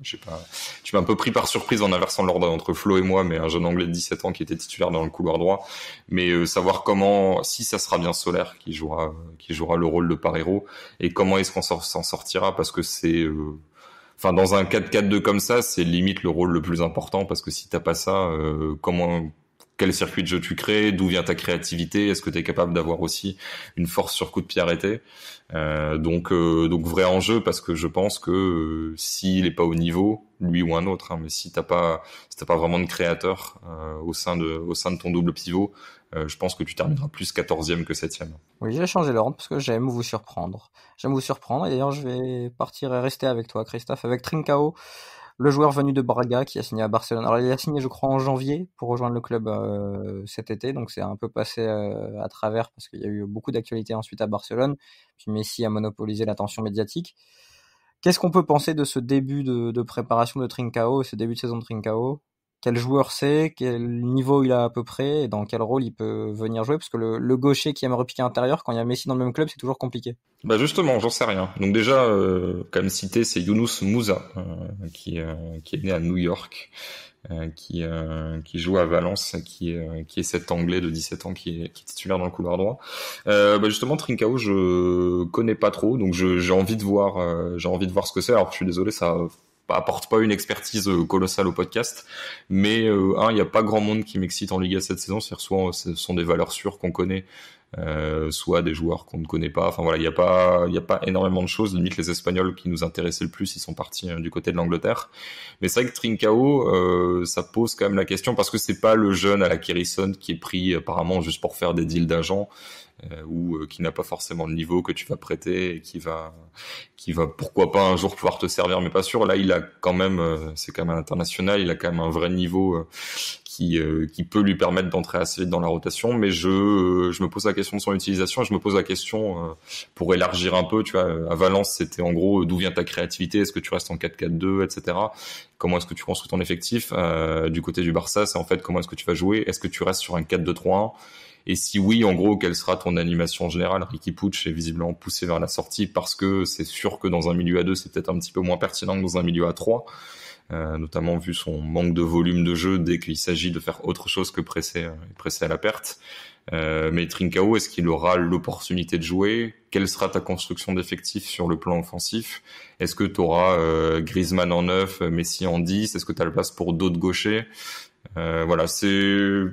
je sais pas. Tu m'as un peu pris par surprise en inversant l'ordre entre Flo et moi, mais un jeune anglais de 17 ans qui était titulaire dans le couloir droit. Mais euh, savoir comment, si ça sera bien Solaire qui jouera, qui jouera le rôle de par-héros et comment est-ce qu'on s'en sortira, parce que c'est, euh, enfin dans un 4-4-2 comme ça, c'est limite le rôle le plus important parce que si t'as pas ça, euh, comment quel circuit de jeu tu crées, d'où vient ta créativité, est-ce que tu es capable d'avoir aussi une force sur coup de pied arrêté. Euh, donc, euh, donc vrai enjeu parce que je pense que euh, s'il est pas au niveau, lui ou un autre, hein, mais si t'as pas, si t'as pas vraiment de créateur au sein de, au sein de ton double pivot, je pense que tu termineras plus 14e que 7e. Oui, j'ai changé l'ordre parce que j'aime vous surprendre. J'aime vous surprendre et d'ailleurs je vais partir et rester avec toi, Christophe, avec Trincao le joueur venu de Braga qui a signé à Barcelone. Alors il a signé je crois en janvier pour rejoindre le club euh, cet été, donc c'est un peu passé euh, à travers parce qu'il y a eu beaucoup d'actualités ensuite à Barcelone. Puis Messi a monopolisé l'attention médiatique. Qu'est-ce qu'on peut penser de ce début de, de préparation de Trincao, ce début de saison de Trincao quel joueur c'est, quel niveau il a à peu près et dans quel rôle il peut venir jouer parce que le, gaucher qui aime repiquer intérieur quand il y a Messi dans le même club c'est toujours compliqué. Bah justement j'en sais rien. Donc déjà euh, comme cité c'est Younous Mouza euh, euh, qui, est né à New York. qui, joue à Valence, qui, est cet Anglais de 17 ans qui est, titulaire dans le couloir droit. bah justement, Trincao, je connais pas trop, donc j'ai envie de voir, j'ai envie de voir ce que c'est. Alors, je suis désolé, ça bah, apporte pas une expertise euh, colossale au podcast, mais euh, un, il n'y a pas grand monde qui m'excite en Ligue Liga cette saison, c'est soit euh, ce sont des valeurs sûres qu'on connaît, euh, soit des joueurs qu'on ne connaît pas. Enfin voilà, il n'y a pas, il a pas énormément de choses. Limite les Espagnols qui nous intéressaient le plus, ils sont partis euh, du côté de l'Angleterre. Mais c'est vrai que Trincao, euh, ça pose quand même la question parce que c'est pas le jeune à la Kerrison qui est pris apparemment juste pour faire des deals d'agents ou qui n'a pas forcément le niveau que tu vas prêter et qui va, qui va pourquoi pas un jour pouvoir te servir, mais pas sûr. Là, il a quand même, c'est quand même un international, il a quand même un vrai niveau qui, euh, qui peut lui permettre d'entrer assez vite dans la rotation. Mais je, euh, je me pose la question de son utilisation et je me pose la question euh, pour élargir un peu. Tu vois, à Valence, c'était en gros d'où vient ta créativité Est-ce que tu restes en 4-4-2, etc. Comment est-ce que tu construis ton effectif Du côté du Barça, c'est en fait comment est-ce que tu vas jouer Est-ce que tu restes sur un 4-2-3-1 et si oui, en gros, quelle sera ton animation générale Ricky Pucci est visiblement poussé vers la sortie parce que c'est sûr que dans un milieu à 2, c'est peut-être un petit peu moins pertinent que dans un milieu à 3. Euh, notamment vu son manque de volume de jeu dès qu'il s'agit de faire autre chose que presser, euh, presser à la perte. Euh, mais Trincao, est-ce qu'il aura l'opportunité de jouer Quelle sera ta construction d'effectifs sur le plan offensif Est-ce que tu auras Griezmann en 9, Messi en 10 Est-ce que tu as la place pour d'autres gauchers Voilà, c'est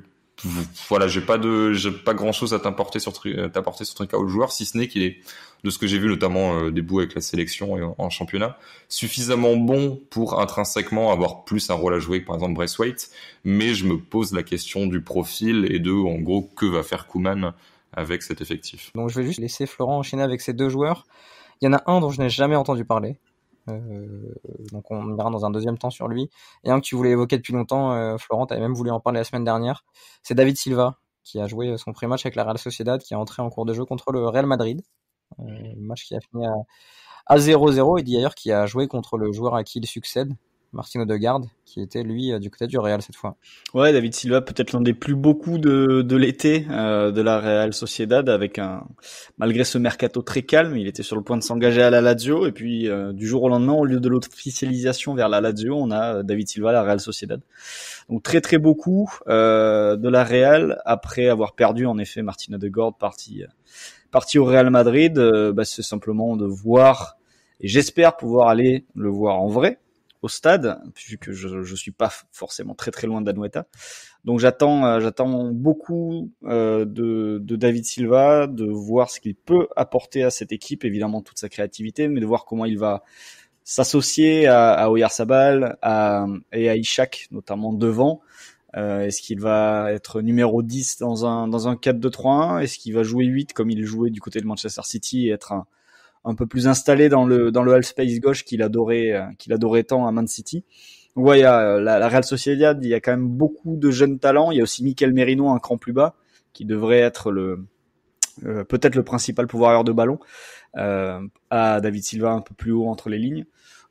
voilà, j'ai pas de, j'ai pas grand chose à t'apporter sur, t'apporter sur Trincao le joueur, si ce n'est qu'il est de ce que j'ai vu, notamment euh, des bouts avec la sélection et en, championnat, suffisamment bon pour intrinsèquement avoir plus un rôle à jouer que par exemple Braithwaite, mais je me pose la question du profil et de, en gros, que va faire Kuman avec cet effectif. Donc je vais juste laisser Florent enchaîner avec ces deux joueurs. Il y en a un dont je n'ai jamais entendu parler, euh, donc on verra dans un deuxième temps sur lui. Et un que tu voulais évoquer depuis longtemps, euh, Florent, tu même voulu en parler la semaine dernière, c'est David Silva, qui a joué son pré-match avec la Real Sociedad, qui est entré en cours de jeu contre le Real Madrid. Euh, match qui a fini à 0-0. et d'ailleurs qui a joué contre le joueur à qui il succède, Martino Garde qui était lui euh, du côté du Real cette fois. Ouais, David Silva, peut-être l'un des plus beaux de, l'été euh, de la Real Sociedad, avec un malgré ce mercato très calme, il était sur le point de s'engager à la Lazio, et puis du jour au lendemain, au lieu de l'officialisation vers la Lazio, on a David Silva à la Real Sociedad. Donc très très beaucoup de la Real après avoir perdu en effet Martino Degarde, parti parti au Real Madrid, euh, bah, c'est simplement de voir, et j'espère pouvoir aller le voir en vrai au stade, puisque je ne suis pas forcément très très loin d'Anueta. Donc j'attends euh, j'attends beaucoup euh, de, David Silva, de voir ce qu'il peut apporter à cette équipe, évidemment toute sa créativité, mais de voir comment il va s'associer à, à Oyarzabal et à Ishak, notamment devant, euh, est-ce qu'il va être numéro 10 dans un, dans un 4-2-3-1 Est-ce qu'il va jouer 8 comme il jouait du côté de Manchester City et être un, un peu plus installé dans le, dans le half space gauche qu'il adorait, euh, qu'il adorait tant à Man City euh, la, Real Sociedad, il y a quand même beaucoup de jeunes talents. Il y a aussi Mikel Merino un cran plus bas qui devrait être le peut-être le principal pouvoir de ballon à David Silva un peu plus haut entre les lignes.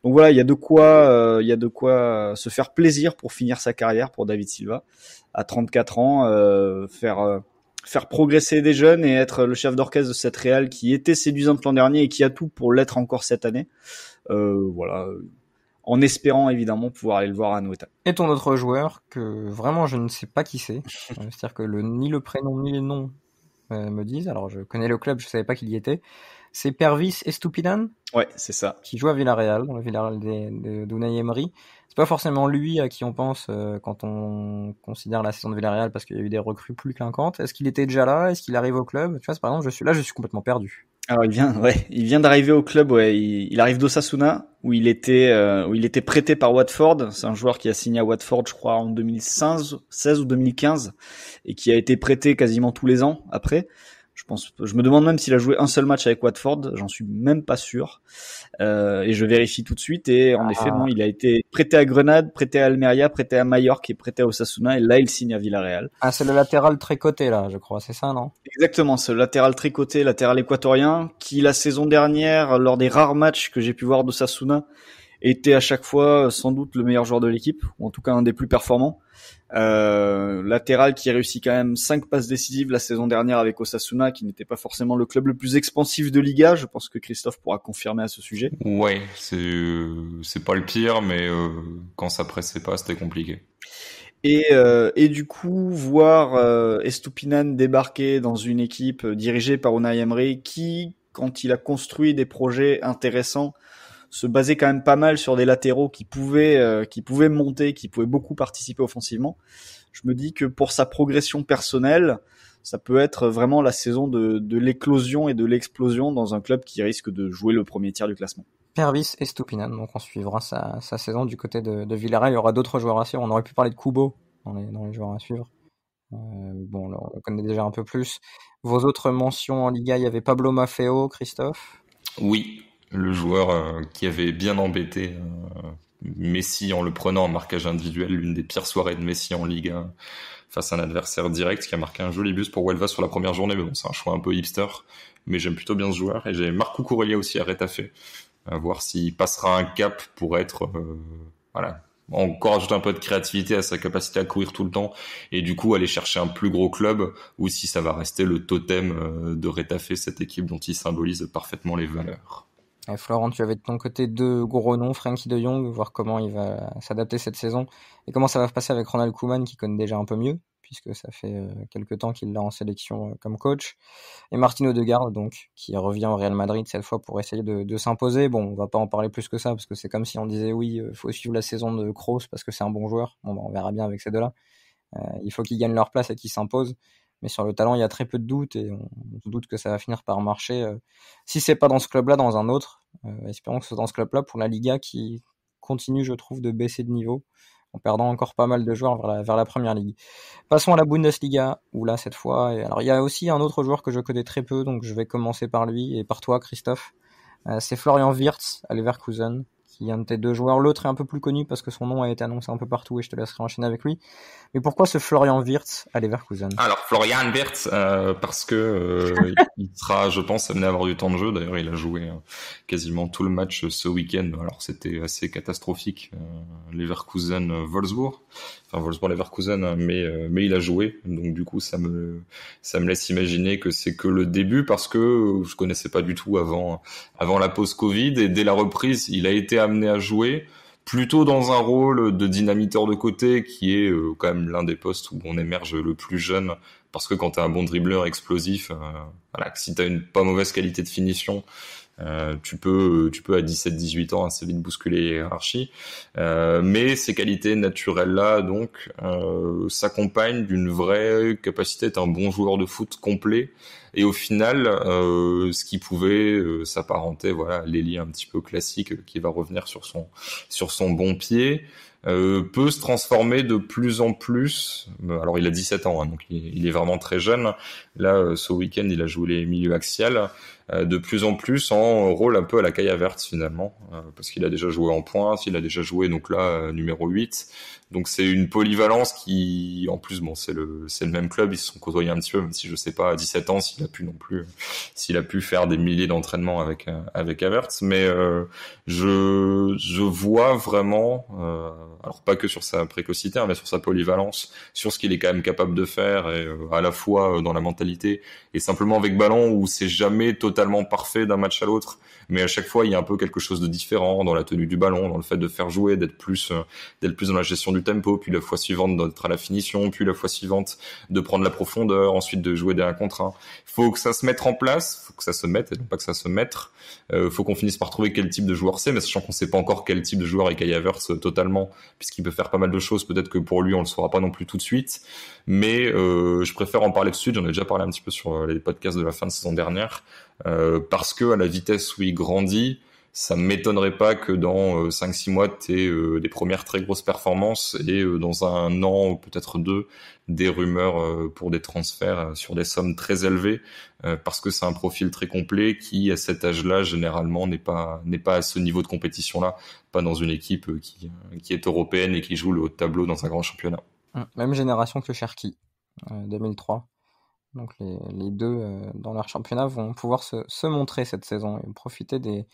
Donc voilà, il y a de quoi, euh, il y a de quoi euh, se faire plaisir pour finir sa carrière pour David Silva à 34 ans, euh, faire faire progresser des jeunes et être le chef d'orchestre de cette Real qui était séduisante l'an dernier et qui a tout pour l'être encore cette année. voilà, en espérant évidemment pouvoir aller le voir à état. Et ton autre joueur que vraiment je ne sais pas qui c'est, c'est-à-dire que le, ni le prénom ni les noms me disent. Alors je connais le club, je savais pas qu'il y était. C'est Pervis Estupidan Ouais, c'est ça. Qui joue à Villarreal, dans le Villarreal d'Unai Emery. C'est pas forcément lui à euh, qui on pense euh, quand on considère la saison de Villarreal parce qu'il y a eu des recrues plus clinquantes. Est-ce qu'il était déjà là Est-ce qu'il arrive au club Tu vois, par exemple, je suis là, je suis complètement perdu. Alors il vient, ouais, il vient d'arriver au club. Ouais, il, arrive d'Osasuna où il était euh, où il était prêté par Watford. C'est un joueur qui a signé à Watford, je crois, en 2016 16 ou 2015 et qui a été prêté quasiment tous les ans après. Je pense, je me demande même s'il a joué un seul match avec Watford. J'en suis même pas sûr. Euh, et je vérifie tout de suite. Et en ah. effet, non, il a été prêté à Grenade, prêté à Almeria, prêté à Mallorca et prêté à Osasuna. Et là, il signe à Villarreal. Ah, c'est le latéral tricoté là, je crois. C'est ça, non Exactement, ce latéral tricoté, latéral équatorien, qui la saison dernière, lors des rares matchs que j'ai pu voir d'Osasuna, était à chaque fois sans doute le meilleur joueur de l'équipe, ou en tout cas un des plus performants. Euh, latéral qui réussit quand même cinq passes décisives la saison dernière avec Osasuna, qui n'était pas forcément le club le plus expansif de Liga. Je pense que Christophe pourra confirmer à ce sujet. Ouais, c'est euh, c'est pas le pire, mais euh, quand ça pressait pas, c'était compliqué. Et, et du coup, voir Estupinan débarquer dans une équipe dirigée par Unai Emery, qui, quand il a construit des projets intéressants, se basait quand même pas mal sur des latéraux qui pouvaient, euh, qui pouvaient monter, qui pouvaient beaucoup participer offensivement. Je me dis que pour sa progression personnelle, ça peut être vraiment la saison de, de l'éclosion et de l'explosion dans un club qui risque de jouer le premier tiers du classement. Pervis et Stupinan, donc on suivra sa, sa saison du côté de, de Villarreal. Il y aura d'autres joueurs à suivre. On aurait pu parler de Kubo dans les, dans les joueurs à suivre. Euh, bon, on connaît déjà un peu plus. Vos autres mentions en Liga, il y avait Pablo Maffeo, Christophe Oui, le joueur euh, qui avait bien embêté euh, Messi en le prenant en marquage individuel, l'une des pires soirées de Messi en Ligue 1 face à un adversaire direct qui a marqué un joli bus pour Huelva sur la première journée. Mais bon, c'est un choix un peu hipster, mais j'aime plutôt bien ce joueur. Et j'ai Marco Corellia aussi à Retafe, à voir s'il passera un cap pour être, euh, voilà, encore ajouter un peu de créativité à sa capacité à courir tout le temps et du coup aller chercher un plus gros club ou si ça va rester le totem de rétaffer cette équipe dont il symbolise parfaitement les valeurs. Florent, tu avais de ton côté deux gros noms, Frankie de Jong, voir comment il va s'adapter cette saison et comment ça va se passer avec Ronald Koeman qui connaît déjà un peu mieux, puisque ça fait euh, quelques temps qu'il l'a en sélection euh, comme coach. Et Martino garde donc, qui revient au Real Madrid cette fois pour essayer de, s'imposer. Bon, on va pas en parler plus que ça, parce que c'est comme si on disait oui, il euh, faut suivre la saison de Kroos parce que c'est un bon joueur. Bon, bah, on verra bien avec ces deux-là. il faut qu'ils gagnent leur place et qu'ils s'imposent. Mais sur le talent, il y a très peu de doutes et on, se doute que ça va finir par marcher. Euh, si c'est pas dans ce club-là, dans un autre. Euh, espérons que ce soit dans ce club-là pour la Liga qui continue, je trouve, de baisser de niveau en perdant encore pas mal de joueurs vers la, première ligue. Passons à la Bundesliga, où là, cette fois, alors il y a aussi un autre joueur que je connais très peu, donc je vais commencer par lui et par toi, Christophe. Euh, c'est Florian Wirtz à Leverkusen il y un de deux joueurs. L'autre est un peu plus connu parce que son nom a été annoncé un peu partout et je te laisserai enchaîner avec lui. Mais pourquoi ce Florian Wirtz à Leverkusen Alors Florian Wirtz euh, parce que euh, il sera, je pense, amené à avoir du temps de jeu. D'ailleurs, il a joué euh, quasiment tout le match ce week-end. Alors c'était assez catastrophique. Leverkusen-Wolfsburg, enfin Wolfsburg-Leverkusen, mais mais il a joué. Donc du coup, ça me ça me laisse imaginer que c'est que le début parce que je connaissais pas du tout avant avant la pause Covid et dès la reprise, il a été amené à jouer, plutôt dans un rôle de dynamiteur de côté, qui est euh, quand même l'un des postes où on émerge le plus jeune, parce que quand t'es un bon dribbleur explosif, euh, voilà, si t'as une pas mauvaise qualité de finition, euh, tu peux, tu peux à 17-18 ans assez vite bousculer les hiérarchies, mais ces qualités naturelles là donc s'accompagnent d'une vraie capacité d'être un bon joueur de foot complet et au final, euh, ce qui pouvait euh, s'apparenter, voilà, l'Eli un petit peu classique euh, qui va revenir sur son sur son bon pied. peut se transformer de plus en plus. Alors il a 17 ans, hein, donc il, est vraiment très jeune. Là, ce week-end, il a joué les milieux axiales. Euh, de plus en plus en rôle un peu à la caille finalement, euh, parce qu'il a déjà joué en pointe, il a déjà joué donc là euh, numéro 8. Donc c'est une polyvalence qui, en plus, bon, c'est le, c'est le même club, ils se sont côtoyés un petit peu, même si je sais pas à 17 ans s'il a pu non plus, s'il a pu faire des milliers d'entraînements avec avec Avertz. mais je je vois vraiment, alors pas que sur sa précocité, mais sur sa polyvalence, sur ce qu'il est quand même capable de faire, et à la fois dans la mentalité et simplement avec ballon où c'est jamais totalement totalement parfait d'un match à l'autre, mais à chaque fois il y a un peu quelque chose de différent dans la tenue du ballon, dans le fait de faire jouer, d'être plus, euh, d'être plus dans la gestion du tempo, puis la fois suivante d'être à la finition, puis la fois suivante de prendre la profondeur, ensuite de jouer des 1 contre 1. Faut que ça se mette en place, faut que ça se mette, et non pas que ça se mette. Euh, faut qu'on finisse par trouver quel type de joueur c'est, mais sachant qu'on sait pas encore quel type de joueur est Kai euh, totalement, puisqu'il peut faire pas mal de choses. Peut-être que pour lui, on le saura pas non plus tout de suite. Mais euh, je préfère en parler tout de suite. J'en ai déjà parlé un petit peu sur les podcasts de la fin de saison dernière. Euh, parce que à la vitesse où il grandit, ça m'étonnerait pas que dans 5-6 euh, mois, tu aies euh, des premières très grosses performances et dans un an ou peut-être deux, des rumeurs pour des transferts sur des sommes très élevées parce que c'est un profil très complet qui, à cet âge-là, généralement, n'est pas, n'est pas à ce niveau de compétition-là, pas dans une équipe qui, qui est européenne et qui joue le haut de tableau dans un grand championnat. Mmh. Même génération que Cherki, 2003. Donc les, deux euh, dans leur championnat vont pouvoir se, montrer cette saison et profiter des,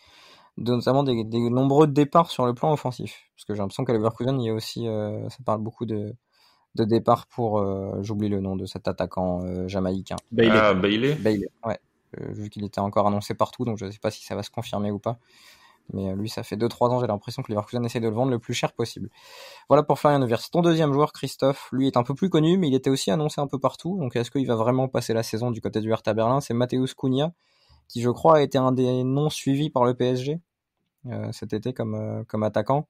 notamment des, nombreux départs sur le plan offensif. Parce que j'ai l'impression qu'à Leverkusen, il y a aussi, euh, ça parle beaucoup de, départs pour, euh, j'oublie le nom de cet attaquant jamaïcain. Bailey. Ah, Bailey. Bailey, ouais. vu qu'il était encore annoncé partout, donc je ne sais pas si ça va se confirmer ou pas. Mais euh, lui, ça fait 2-3 ans, j'ai l'impression que Leverkusen essaie de le vendre le plus cher possible. Voilà pour Florian Overs. Ton deuxième joueur, Christophe, lui est un peu plus connu, mais il était aussi annoncé un peu partout. Donc est-ce qu'il va vraiment passer la saison du côté du Hertha Berlin C'est Mateusz Cunha, qui je crois a été un des noms suivis par le PSG euh, cet été comme, euh, comme attaquant.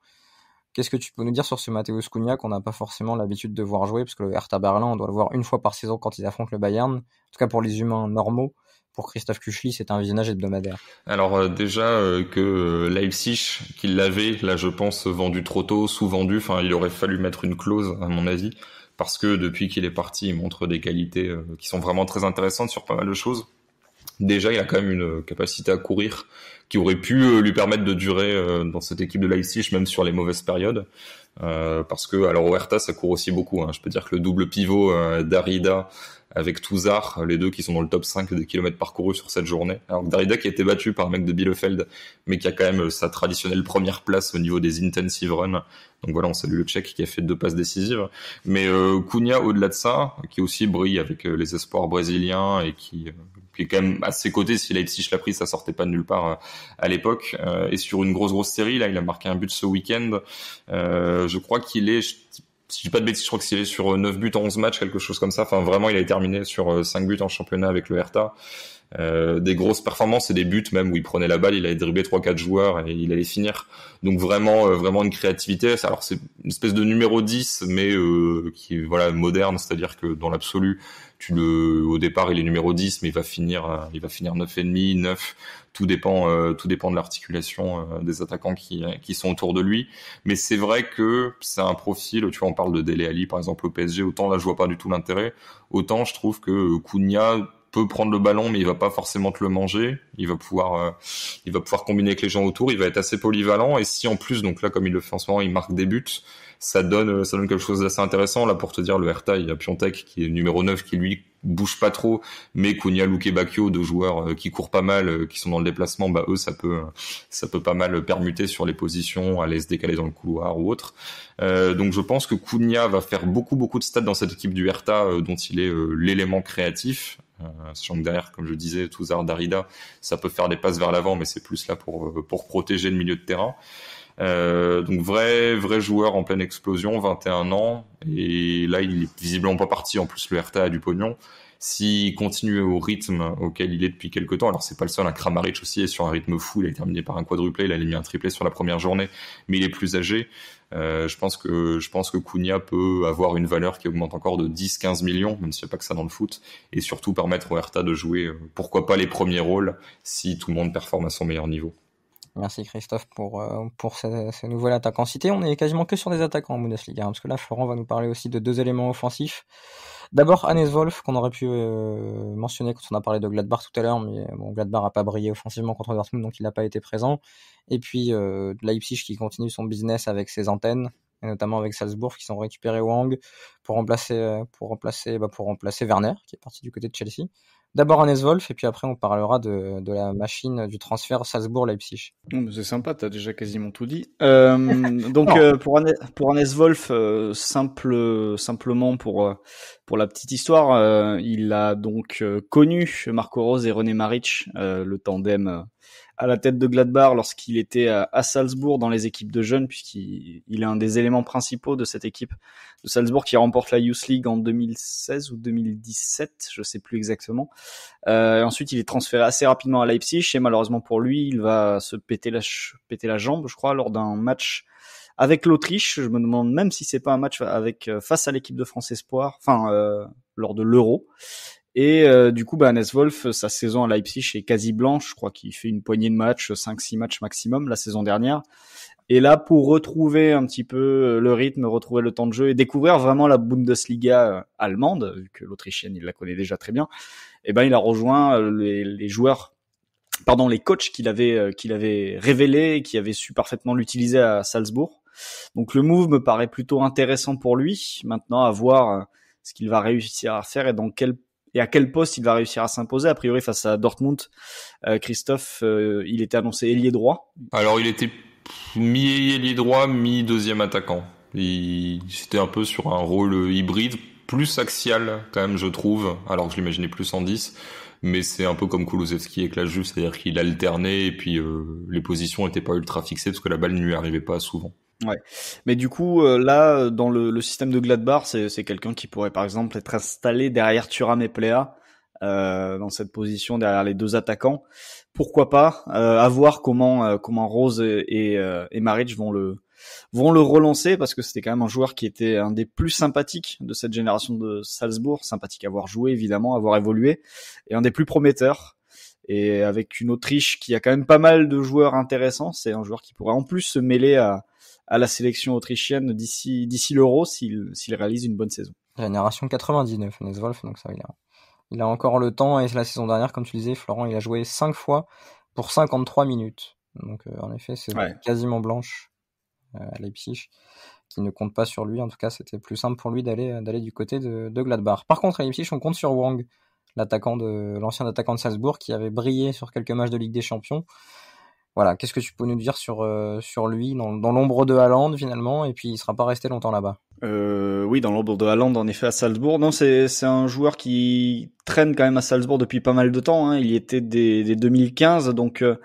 Qu'est-ce que tu peux nous dire sur ce Mateusz Cunha qu'on n'a pas forcément l'habitude de voir jouer Parce que le Hertha Berlin, on doit le voir une fois par saison quand ils affrontent le Bayern, en tout cas pour les humains normaux pour Christophe Kuchli, c'est un visionnage hebdomadaire Alors euh, déjà euh, que euh, Leipzig, qu'il l'avait, là je pense, vendu trop tôt, sous-vendu, enfin il aurait fallu mettre une clause à mon avis, parce que depuis qu'il est parti, il montre des qualités qui sont vraiment très intéressantes sur pas mal de choses. Déjà, il a quand même une capacité à courir qui aurait pu lui permettre de durer dans cette équipe de Leipzig, même sur les mauvaises périodes. Euh, parce que alors Huerta ça court aussi beaucoup. Hein. Je peux dire que le double pivot euh, Darida avec Tuzar, les deux qui sont dans le top 5 des kilomètres parcourus sur cette journée. Alors Darida qui a été battu par un mec de Bielefeld, mais qui a quand même euh, sa traditionnelle première place au niveau des intensive runs. Donc voilà, on salue le Tchèque qui a fait deux passes décisives. Mais euh, Cunha, au-delà de ça, qui aussi brille avec les espoirs brésiliens et qui qui est quand même à ses côtés. Si Leipzig l'a pris, ça sortait pas de nulle part euh, à l'époque. Euh, et sur une grosse grosse série, là, il a marqué un but ce week-end. Euh, je crois qu'il est si je dis pas de bêtises, je crois qu'il est sur 9 buts en 11 matchs, quelque chose comme ça. Enfin, vraiment, il a terminé sur 5 buts en championnat avec le Hertha. des grosses performances et des buts même où il prenait la balle, il allait dribbler 3-4 joueurs et il allait finir. Donc vraiment, vraiment une créativité. Alors c'est une espèce de numéro 10, mais qui est voilà moderne, c'est-à-dire que dans l'absolu, tu le, au départ, il est numéro 10, mais il va finir, euh, il va finir et demi 9. Tout dépend, euh, tout dépend de l'articulation euh, des attaquants qui, qui sont autour de lui. Mais c'est vrai que c'est un profil, tu vois, on parle de Dele Ali, par exemple, au PSG. Autant là, je vois pas du tout l'intérêt. Autant je trouve que Cunha, peut prendre le ballon, mais il va pas forcément te le manger. Il va pouvoir, il va pouvoir combiner avec les gens autour. Il va être assez polyvalent. Et si en plus, donc là, comme il le fait en ce moment, il marque des buts, ça donne, euh, ça donne quelque chose d'assez intéressant. Là, pour te dire, le Hertha, il y a Piontek qui est numéro 9 qui lui bouge pas trop, mais Luke Luque, Bacchio, deux joueurs euh, qui courent pas mal, euh, qui sont dans le déplacement, bah eux, ça peut, ça peut pas mal permuter sur les positions, aller se décaler dans le couloir ou autre. Euh, donc je pense que Kunia va faire beaucoup, beaucoup de stats dans cette équipe du Hertha dont il est l'élément créatif. sachant que derrière, comme je disais, Touzard, Darida, ça peut faire des passes vers l'avant, mais c'est plus là pour, pour protéger le milieu de terrain. Euh, donc vrai vrai joueur en pleine explosion, 21 ans et là il est visiblement pas parti. En plus le Hertha a du pognon. S'il continue au rythme auquel il est depuis quelques temps, alors c'est pas le seul, un hein, Kramaric aussi est sur un rythme fou, il a terminé par un quadruplé, il a mis un triplé sur la première journée, mais il est plus âgé. Euh, je pense que je pense que peut avoir une valeur qui augmente encore de 10-15 millions, même s'il n'y pas que ça dans le foot, et surtout permettre au Hertha de jouer, euh, pourquoi pas les premiers rôles, si tout le monde performe à son meilleur niveau. Merci Christophe pour, euh, pour ce, ce, nouvel attaquant cité. On est quasiment que sur des attaquants en Bundesliga, hein, parce que là Florent va nous parler aussi de deux éléments offensifs. D'abord Hannes Wolf, qu'on aurait pu euh, mentionner quand on a parlé de Gladbach tout à l'heure, mais euh, bon, Gladbach n'a pas brillé offensivement contre Dortmund, donc il n'a pas été présent. Et puis Leipzig qui continue son business avec ses antennes, et notamment avec Salzbourg qui sont récupérés Wang pour remplacer, pour remplacer, bah, pour remplacer Werner, qui est parti du côté de Chelsea d'abord Hannes Wolf, et puis après on parlera de, de la machine du transfert Salzbourg-Leipzig. C'est sympa, tu as déjà quasiment tout dit. Euh, donc euh, pour, Hannes, pour Wolf, euh, simple, simplement pour, pour la petite histoire, il a donc connu Marco Rose et René Maric, le tandem à la tête de Gladbach lorsqu'il était euh, à Salzbourg dans les équipes de jeunes, puisqu'il est un des éléments principaux de cette équipe de Salzbourg qui remporte la Youth League en 2016 ou 2017, je sais plus exactement. Euh, ensuite, il est transféré assez rapidement à Leipzig et malheureusement pour lui, il va se péter la, péter la jambe, je crois, lors d'un match avec l'Autriche. Je me demande même si c'est pas un match avec euh, face à l'équipe de France Espoir, enfin lors de l'Euro. Et euh, du coup, bah, Hannes Wolf, euh, sa saison à Leipzig est quasi blanche. Je crois qu'il fait une poignée de matchs, 5-6 euh, matchs maximum la saison dernière. Et là, pour retrouver un petit peu le rythme, retrouver le temps de jeu et découvrir vraiment la Bundesliga allemande, vu que l'Autrichienne, il la connaît déjà très bien, eh ben, il a rejoint les, joueurs, pardon, les coachs qu'il avait, qu'il avait révélés, qui avaient su parfaitement l'utiliser à Salzbourg. Donc le move me paraît plutôt intéressant pour lui. Maintenant, à voir ce qu'il va réussir à faire et dans quel et à quel poste il va réussir à s'imposer. A priori, face à Dortmund, euh, Christophe, euh, il était annoncé ailier droit. Alors, il était mi-ailier droit, mi-deuxième attaquant. C'était un peu sur un rôle hybride, plus axial quand même, je trouve, alors que je l'imaginais plus en 10 mais c'est un peu comme Kulusevski avec la Juve, c'est-à-dire qu'il alternait et puis euh, les positions n'étaient pas ultra fixées parce que la balle ne lui arrivait pas souvent. Ouais. Mais du coup, euh, là, euh, dans le, le, système de Gladbar, c'est, c'est quelqu'un qui pourrait, par exemple, être installé derrière Thuram et Plea, euh, dans cette position derrière les deux attaquants. Pourquoi pas euh, À voir comment euh, comment Rose et, et, Maric vont le vont le relancer parce que c'était quand même un joueur qui était un des plus sympathiques de cette génération de Salzbourg, sympathique à avoir joué évidemment, à avoir évolué, et un des plus prometteurs et avec une Autriche qui a quand même pas mal de joueurs intéressants, c'est un joueur qui pourrait en plus se mêler à, à la sélection autrichienne d'ici d'ici l'Euro s'il s'il réalise une bonne saison. Génération 99, Neswolf, donc ça il a, il a encore le temps et la saison dernière, comme tu disais, Florent, il a joué 5 fois pour 53 minutes. Donc euh, en effet, c'est quasiment blanche à euh, Leipzig qui ne compte pas sur lui. En tout cas, c'était plus simple pour lui d'aller d'aller du côté de, de Gladbach. Par contre, à Leipzig, on compte sur Wang, l'attaquant de l'ancien attaquant de Salzbourg qui avait brillé sur quelques matchs de Ligue des Champions voilà, qu'est-ce que tu peux nous dire sur, euh, sur lui dans, dans l'ombre de Haaland finalement Et puis il ne sera pas resté longtemps là-bas. Euh, oui, dans l'ombre de Haaland en effet à Salzbourg. Non, c'est un joueur qui traîne quand même à Salzbourg depuis pas mal de temps. Hein. Il y était dès, 2015, donc euh,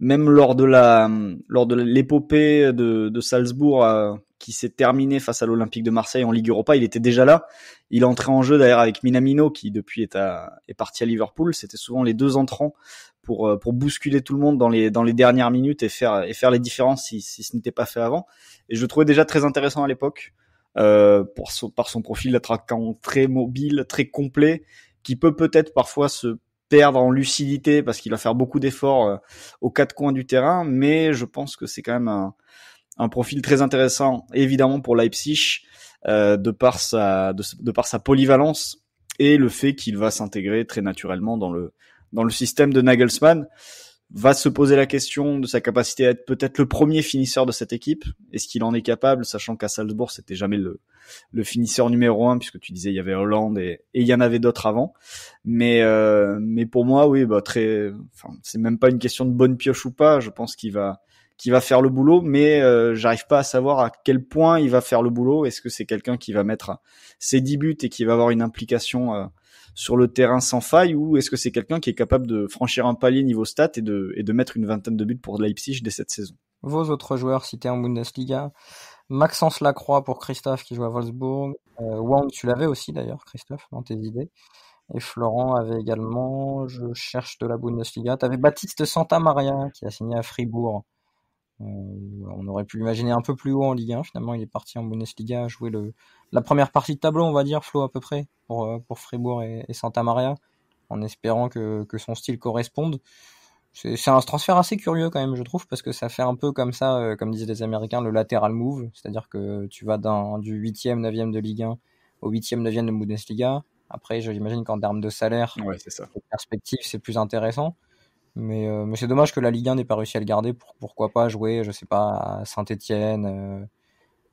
même lors de la lors de l'épopée de, de Salzbourg euh, qui s'est terminée face à l'Olympique de Marseille en Ligue Europa, il était déjà là. Il entrait en jeu d'ailleurs avec Minamino qui depuis est, parti à Liverpool. C'était souvent les deux entrants pour euh, pour bousculer tout le monde dans les dans les dernières minutes et faire et faire les différences si, ce n'était pas fait avant. Et je le trouvais déjà très intéressant à l'époque euh, pour son, par son profil d'attaquant très mobile, très complet, qui peut peut-être parfois se perdre en lucidité parce qu'il va faire beaucoup d'efforts euh, aux quatre coins du terrain, mais je pense que c'est quand même un, un profil très intéressant, évidemment pour Leipzig, euh, de par sa de, par sa polyvalence et le fait qu'il va s'intégrer très naturellement dans le dans le système de Nagelsmann va se poser la question de sa capacité à être peut-être le premier finisseur de cette équipe. Est-ce qu'il en est capable, sachant qu'à Salzbourg, c'était jamais le, le finisseur numéro un, puisque tu disais il y avait Hollande et, et il y en avait d'autres avant. Mais, euh, mais pour moi, oui, bah, très, enfin, c'est même pas une question de bonne pioche ou pas. Je pense qu'il va, qui va faire le boulot, mais euh, j'arrive pas à savoir à quel point il va faire le boulot. Est-ce que c'est quelqu'un qui va mettre ses 10 buts et qui va avoir une implication euh, sur le terrain sans faille, ou est-ce que c'est quelqu'un qui est capable de franchir un palier niveau stats et de, mettre une vingtaine de buts pour de Leipzig dès cette saison Vos autres joueurs cités en Bundesliga Maxence Lacroix pour Christophe qui joue à Wolfsburg. Euh, Wang, tu l'avais aussi d'ailleurs, Christophe, dans tes idées. Et Florent avait également, je cherche de la Bundesliga. Tu avais Baptiste Santamaria qui a signé à Fribourg. Euh, on aurait pu l'imaginer un peu plus haut en Ligue 1. Finalement, il est parti en Bundesliga jouer la première partie de tableau, on va dire, Flo, à peu près, pour, euh, Fribourg et, Santa Maria, en espérant que, son style corresponde. C'est un transfert assez curieux quand même, je trouve, parce que ça fait un peu comme ça, euh, comme disaient les Américains, le lateral move. C'est-à-dire que tu vas du 8e, 9e de Ligue 1 au 8e, 9e de Bundesliga. Après, j'imagine qu'en termes de salaire, ouais, perspective, c'est plus intéressant. Mais, euh, mais c'est dommage que la Ligue 1 n'ait pas réussi à le garder. Pour, pourquoi pas jouer, je sais pas, à Saint-Etienne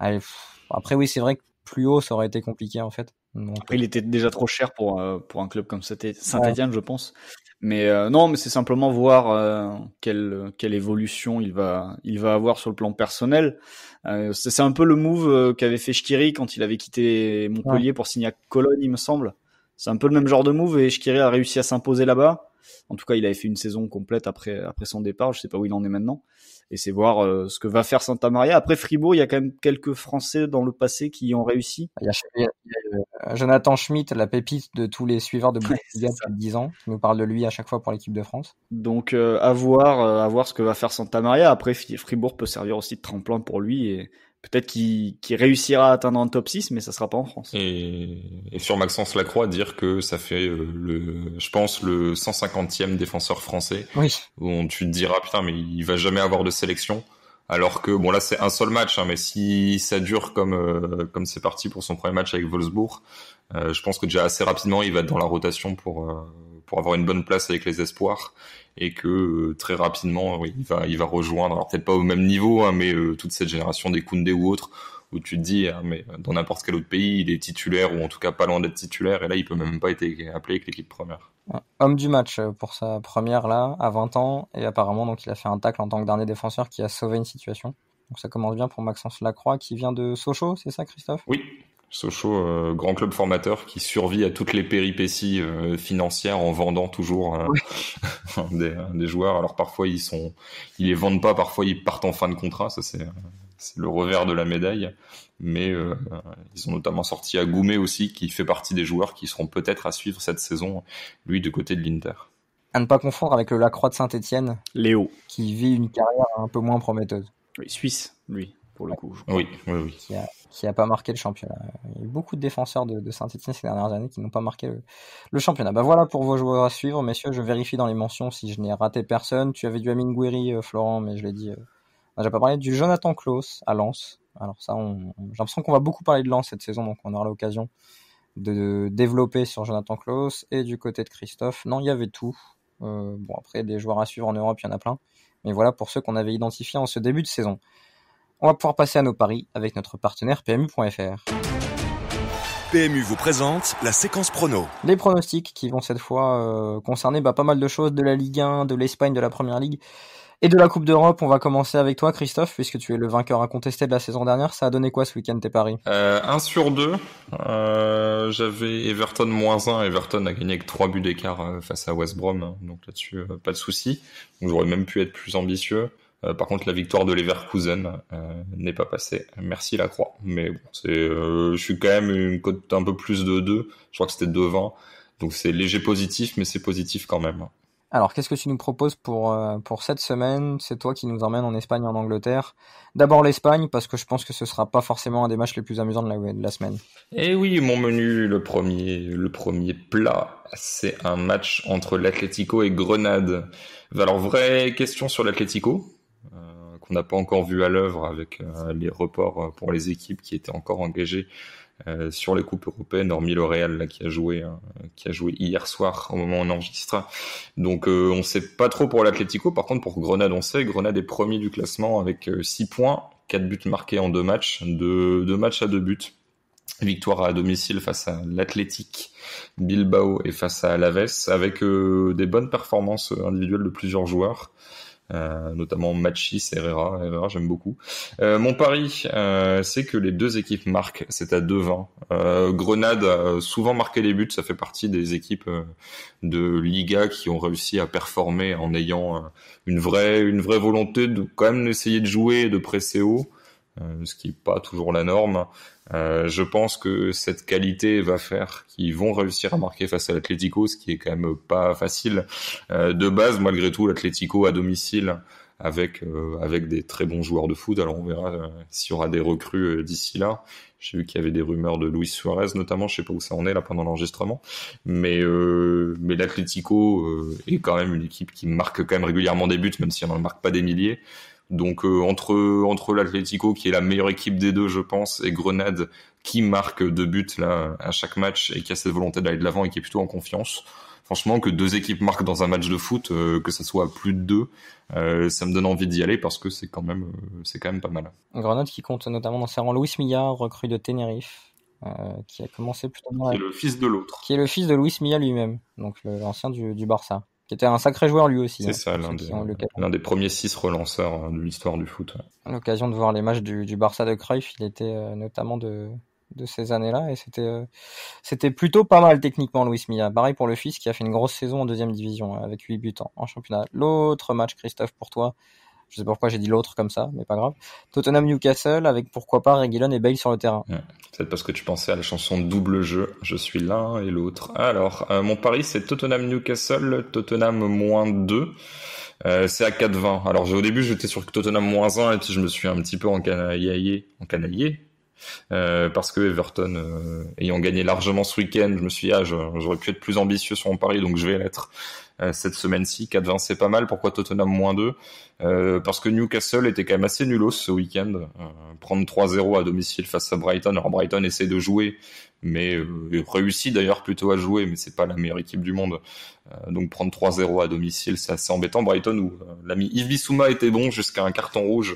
euh, Après, oui, c'est vrai que plus haut, ça aurait été compliqué en fait. Après, il était déjà trop cher pour, euh, pour un club comme Saint-Etienne, je pense. Mais euh, non, mais c'est simplement voir quelle, quelle évolution il va, il va avoir sur le plan personnel. c'est un peu le move qu'avait fait Shkiri quand il avait quitté Montpellier pour signer à Cologne, il me semble. C'est un peu le même genre de move et Shkiri a réussi à s'imposer là-bas. En tout cas, il avait fait une saison complète après, après son départ. Je sais pas où il en est maintenant. Et c'est voir euh, ce que va faire Santa Maria. Après Fribourg, il y a quand même quelques Français dans le passé qui y ont réussi. Jonathan Schmitt, la pépite de tous les suiveurs de Bundesliga depuis 10 ans, qui nous parle de lui à chaque fois pour l'équipe de France. Donc euh, à voir, euh, à voir ce que va faire Santa Maria. Après, Fribourg peut servir aussi de tremplin pour lui et Peut-être qu'il réussira à atteindre un top 6, mais ça sera pas en France. Et, et sur Maxence Lacroix, dire que ça fait, euh, le, je pense, le 150e défenseur français. Oui. Où tu te diras, putain, mais il va jamais avoir de sélection. Alors que, bon, là, c'est un seul match, hein, mais si ça dure comme euh, comme c'est parti pour son premier match avec Wolfsburg, euh, je pense que déjà assez rapidement, il va être dans la rotation pour, pour avoir une bonne place avec les espoirs et que euh, très rapidement, il va, il va rejoindre, alors peut-être pas au même niveau, hein, mais euh, toute cette génération des Koundé ou autres, où tu te dis, ah, mais euh, dans n'importe quel autre pays, il est titulaire ou en tout cas pas loin d'être titulaire, et là, il peut même pas être appelé avec l'équipe première. Homme du match pour sa première là, à 20 ans, et apparemment, donc il a fait un tacle en tant que dernier défenseur qui a sauvé une situation. Donc ça commence bien pour Maxence Lacroix qui vient de Sochaux, c'est ça Christophe Oui, Sochaux, euh, grand club formateur qui survit à toutes les péripéties euh, financières en vendant toujours euh, des, joueurs. Alors parfois ils sont, ils les vendent pas, parfois ils partent en fin de contrat. Ça c'est le revers de la médaille. Mais ils ont notamment sorti Agoumé aussi, qui fait partie des joueurs qui seront peut-être à suivre cette saison, lui de côté de l'Inter. À ne pas confondre avec le Lacroix de saint etienne Léo, qui vit une carrière un peu moins prometteuse. Oui, Suisse, lui oui, Qui a, pas marqué le championnat. Il y a beaucoup de défenseurs de, Saint-Etienne ces dernières années qui n'ont pas marqué le, championnat. Ben voilà pour vos joueurs à suivre, messieurs. Je vérifie dans les mentions si je n'ai raté personne. Tu avais du Amine Gouiri, euh, Florent, mais je l'ai dit. Euh, j'ai pas parlé du Jonathan Klaus à Lens. Alors ça, on, j'ai l'impression qu'on va beaucoup parler de Lens cette saison, donc on aura l'occasion de développer sur Jonathan Klaus et du côté de Christophe. Non, il y avait tout. Euh, bon, après, des joueurs à suivre en Europe, il y en a plein. Mais voilà pour ceux qu'on avait identifiés en ce début de saison on va pouvoir passer à nos paris avec notre partenaire PMU.fr. PMU vous présente la séquence prono. Les pronostics qui vont cette fois euh, concerner bah, pas mal de choses, de la Ligue 1, de l'Espagne, de la Première Ligue et de la Coupe d'Europe. On va commencer avec toi Christophe, puisque tu es le vainqueur incontesté de la saison dernière. Ça a donné quoi ce week-end tes paris 1 euh, sur 2. Euh, j'avais Everton moins 1. Everton a gagné avec 3 buts d'écart face à West Brom, donc là-dessus pas de souci. J'aurais même pu être plus ambitieux. Euh, par contre, la victoire de Leverkusen euh, n'est pas passée. Merci la croix. Mais bon, c'est, euh, je suis quand même une cote un peu plus de 2. Je crois que c'était devant, Donc c'est léger positif, mais c'est positif quand même. Alors, qu'est-ce que tu nous proposes pour, pour cette semaine C'est toi qui nous emmène en Espagne en Angleterre. D'abord l'Espagne, parce que je pense que ce ne sera pas forcément un des matchs les plus amusants de la, semaine. Eh oui, mon menu, le premier, le premier plat, c'est un match entre l'Atlético et Grenade. Alors, vraie question sur l'Atlético euh, qu'on n'a pas encore vu à l'œuvre avec euh, les reports euh, pour les équipes qui étaient encore engagées sur les coupes européennes, hormis L'Oréal là, qui a joué hier soir au moment où on enregistre. Donc euh, on sait pas trop pour l'Atlético. Par contre pour Grenade on sait. Grenade est premier du classement avec 6 points, 4 buts marqués en 2 matchs, deux, matchs à deux buts. Victoire à domicile face à l'Athletic Bilbao et face à l'Aves avec des bonnes performances individuelles de plusieurs joueurs. Euh, notamment Machis et Herrera. j'aime beaucoup. Euh, mon pari, euh, c'est que les deux équipes marquent, c'est à 2-20. Grenade a souvent marqué les buts, ça fait partie des équipes de Liga qui ont réussi à performer en ayant une vraie, une vraie volonté de quand même essayer de jouer et de presser haut. Euh, ce qui n'est pas toujours la norme. Euh, je pense que cette qualité va faire qu'ils vont réussir à marquer face à l'Atlético, ce qui est quand même pas facile. Euh, de base, malgré tout, l'Atlético à domicile avec avec des très bons joueurs de foot. Alors on verra s'il y aura des recrues d'ici là. J'ai vu qu'il y avait des rumeurs de Luis Suarez notamment. Je sais pas où ça en est là pendant l'enregistrement, mais mais l'Atlético est quand même une équipe qui marque quand même régulièrement des buts, même si on n'en marque pas des milliers. Donc euh, entre entre l'Atlético qui est la meilleure équipe des deux, je pense, et Grenade qui marque deux buts là à chaque match et qui a cette volonté d'aller de l'avant et qui est plutôt en confiance. Franchement, que deux équipes marquent dans un match de foot, euh, que ça soit plus de deux, euh, ça me donne envie d'y aller parce que c'est quand même c'est quand même pas mal. Grenade qui compte notamment dans ses rangs Luis Milla recrue de Tenerife, qui a commencé plutôt Qui est le fils de l'autre. Qui est le fils de Luis Milla lui-même, donc l'ancien du Barça c'était un sacré joueur lui aussi. C'est hein, ça, l'un des, des, premiers six relanceurs hein, de l'histoire du foot. l'occasion de voir les matchs du, du Barça de Cruyff, il était euh, notamment de, ces années-là et c'était euh, c'était plutôt pas mal techniquement Luis Milla. Pareil pour le fils qui a fait une grosse saison en deuxième division hein, avec huit buts en, championnat. L'autre match Christophe pour toi, je sais pas pourquoi j'ai dit l'autre comme ça, mais pas grave. Tottenham Newcastle avec pourquoi pas Reguilon et Bale sur le terrain. C'est Peut-être parce que tu pensais à la chanson Double Jeu. Je suis l'un et l'autre. Alors, euh, mon pari c'est Tottenham Newcastle, Tottenham moins 2. Euh, c'est à 4,20. Alors au début j'étais sur Tottenham moins 1 et puis je me suis un petit peu en encanaillé euh, parce que Everton euh, ayant gagné largement ce week-end, je me suis dit ah j'aurais pu être plus ambitieux sur mon pari, donc je vais l'être euh, cette semaine-ci. 4-20 c'est pas mal. Pourquoi Tottenham moins 2 Parce que Newcastle était quand même assez nulos ce week-end. prendre 3-0 à domicile face à Brighton. Alors Brighton essaie de jouer, mais euh, réussit d'ailleurs plutôt à jouer, mais c'est pas la meilleure équipe du monde. donc prendre 3-0 à domicile, c'est assez embêtant. Brighton où l'ami Yves était bon jusqu'à un carton rouge.